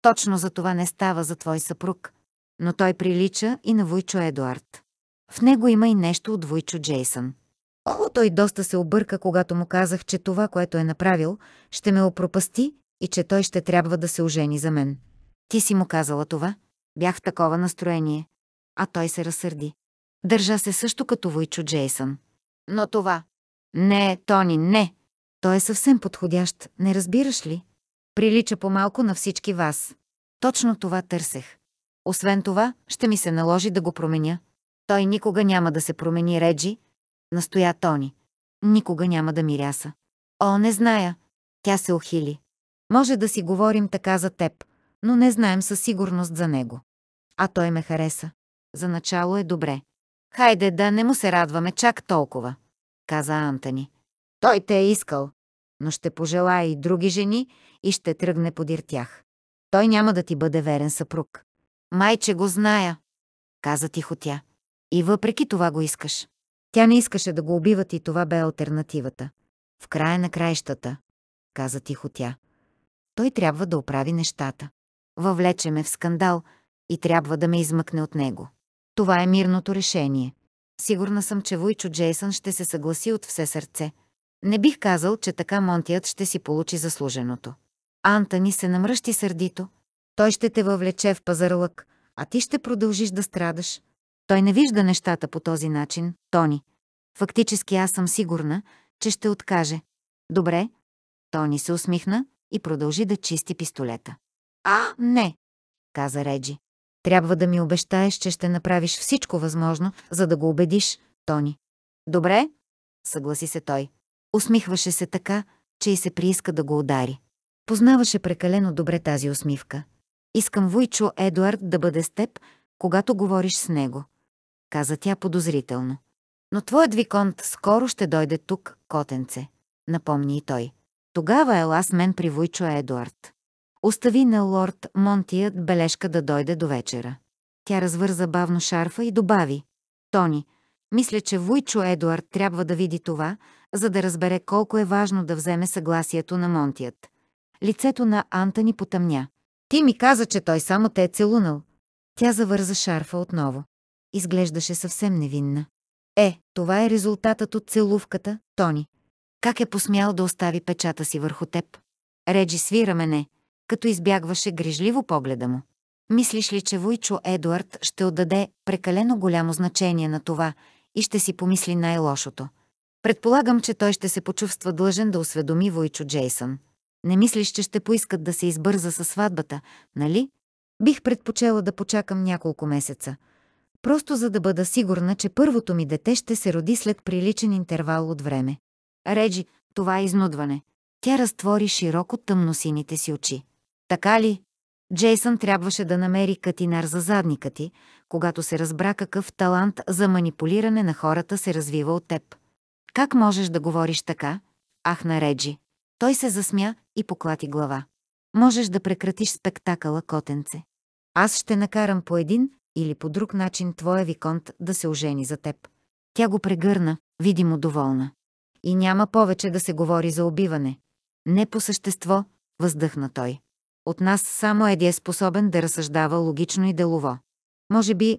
Точно за това не става за твой съпруг, но той прилича и на Войчо Едуард. В него има и нещо от Войчо Джейсън. О, той доста се обърка, когато му казах, че това, което е направил, ще ме опропасти и че той ще трябва да се ожени за мен. Ти си му казала това? Бях в такова настроение. А той се разсърди. Държа се също като Войчо Джейсън. Но това... Не, Тони, не! Той е съвсем подходящ, не разбираш ли? Прилича по-малко на всички вас. Точно това търсех. Освен това, ще ми се наложи да го променя. Той никога няма да се промени, Реджи, настоя Тони. Никога няма да миряса. О, не зная. Тя се охили. Може да си говорим така за теб, но не знаем със сигурност за него. А той ме хареса. За начало е добре. Хайде да не му се радваме чак толкова, каза Антони. Той те е искал, но ще пожелая и други жени и ще тръгне подир тях. Той няма да ти бъде верен съпруг. Майче го зная, каза тихо тя. И въпреки това го искаш. Тя не искаше да го убиват и това бе альтернативата. В края на краищата, каза тихо тя. Той трябва да оправи нещата. Въвлече ме в скандал и трябва да ме измъкне от него. Това е мирното решение. Сигурна съм, че Войчо Джейсън ще се съгласи от все сърце – не бих казал, че така Монтият ще си получи заслуженото. Антони се намръщи сърдито. Той ще те въвлече в пазарлък, а ти ще продължиш да страдаш. Той не вижда нещата по този начин, Тони. Фактически аз съм сигурна, че ще откаже. Добре. Тони се усмихна и продължи да чисти пистолета. А, не, каза Реджи. Трябва да ми обещаеш, че ще направиш всичко възможно, за да го убедиш, Тони. Добре, съгласи се той. Усмихваше се така, че и се прииска да го удари. Познаваше прекалено добре тази усмивка. Искам Вуйчо Едуард да бъде с теб, когато говориш с него, каза тя подозрително. Но твоят виконт скоро ще дойде тук, котенце, напомни и той. Тогава е лас мен при Вуйчо Едуард. Остави на лорд Монтият бележка да дойде до вечера. Тя развърза бавно шарфа и добави. Тони, мисля, че Вуйчо Едуард трябва да види това, за да разбере колко е важно да вземе съгласието на Монтият. Лицето на Антони потъмня. Ти ми каза, че той само те е целунал. Тя завърза шарфа отново. Изглеждаше съвсем невинна. Е, това е резултатът от целувката, Тони. Как е посмял да остави печата си върху теб? Реджи свира мене, като избягваше грижливо погледа му. Мислиш ли, че Войчо Едуард ще отдаде прекалено голямо значение на това и ще си помисли най-лошото? Предполагам, че той ще се почувства длъжен да осведоми Войчо Джейсън. Не мислиш, че ще поискат да се избърза със сватбата, нали? Бих предпочела да почакам няколко месеца. Просто за да бъда сигурна, че първото ми дете ще се роди след приличен интервал от време. Реджи, това е изнудване. Тя разтвори широко тъмносините си очи. Така ли? Джейсън трябваше да намери катинар за задника ти, когато се разбра какъв талант за манипулиране на хората се развива от теб. Как можеш да говориш така? Ах, Реджи? Той се засмя и поклати глава. Можеш да прекратиш спектакъла, котенце. Аз ще накарам по един или по друг начин твоя виконт да се ожени за теб. Тя го прегърна, видимо доволна. И няма повече да се говори за убиване. Не по същество, въздъхна той. От нас само Еди е способен да разсъждава логично и делово. Може би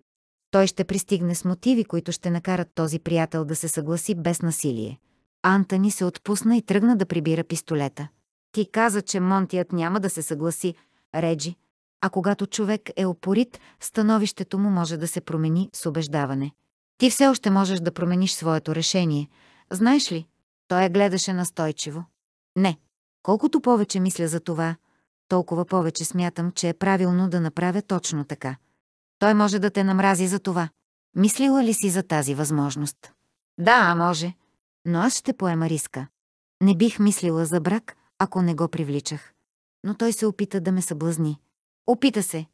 той ще пристигне с мотиви, които ще накарат този приятел да се съгласи без насилие. Антони се отпусна и тръгна да прибира пистолета. Ти каза, че Монтият няма да се съгласи, Реджи. А когато човек е опорит, становището му може да се промени с убеждаване. Ти все още можеш да промениш своето решение. Знаеш ли? Той я гледаше настойчиво. Не. Колкото повече мисля за това, толкова повече смятам, че е правилно да направя точно така. Той може да те намрази за това. Мислила ли си за тази възможност? Да, може. Но аз ще поема риска. Не бих мислила за брак, ако не го привличах. Но той се опита да ме съблазни. Опита се.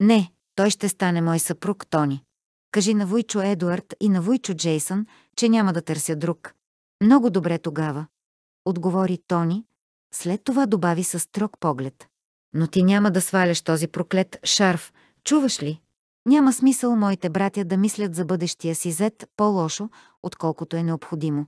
Не, той ще стане мой съпруг Тони. Кажи на Вуйчо Едуард и на Вуйчо Джейсън, че няма да търся друг. Много добре тогава. Отговори Тони, след това добави със строг поглед. Но ти няма да сваляш този проклет шарф, чуваш ли? Няма смисъл моите братя да мислят за бъдещия си зет по-лошо, отколкото е необходимо.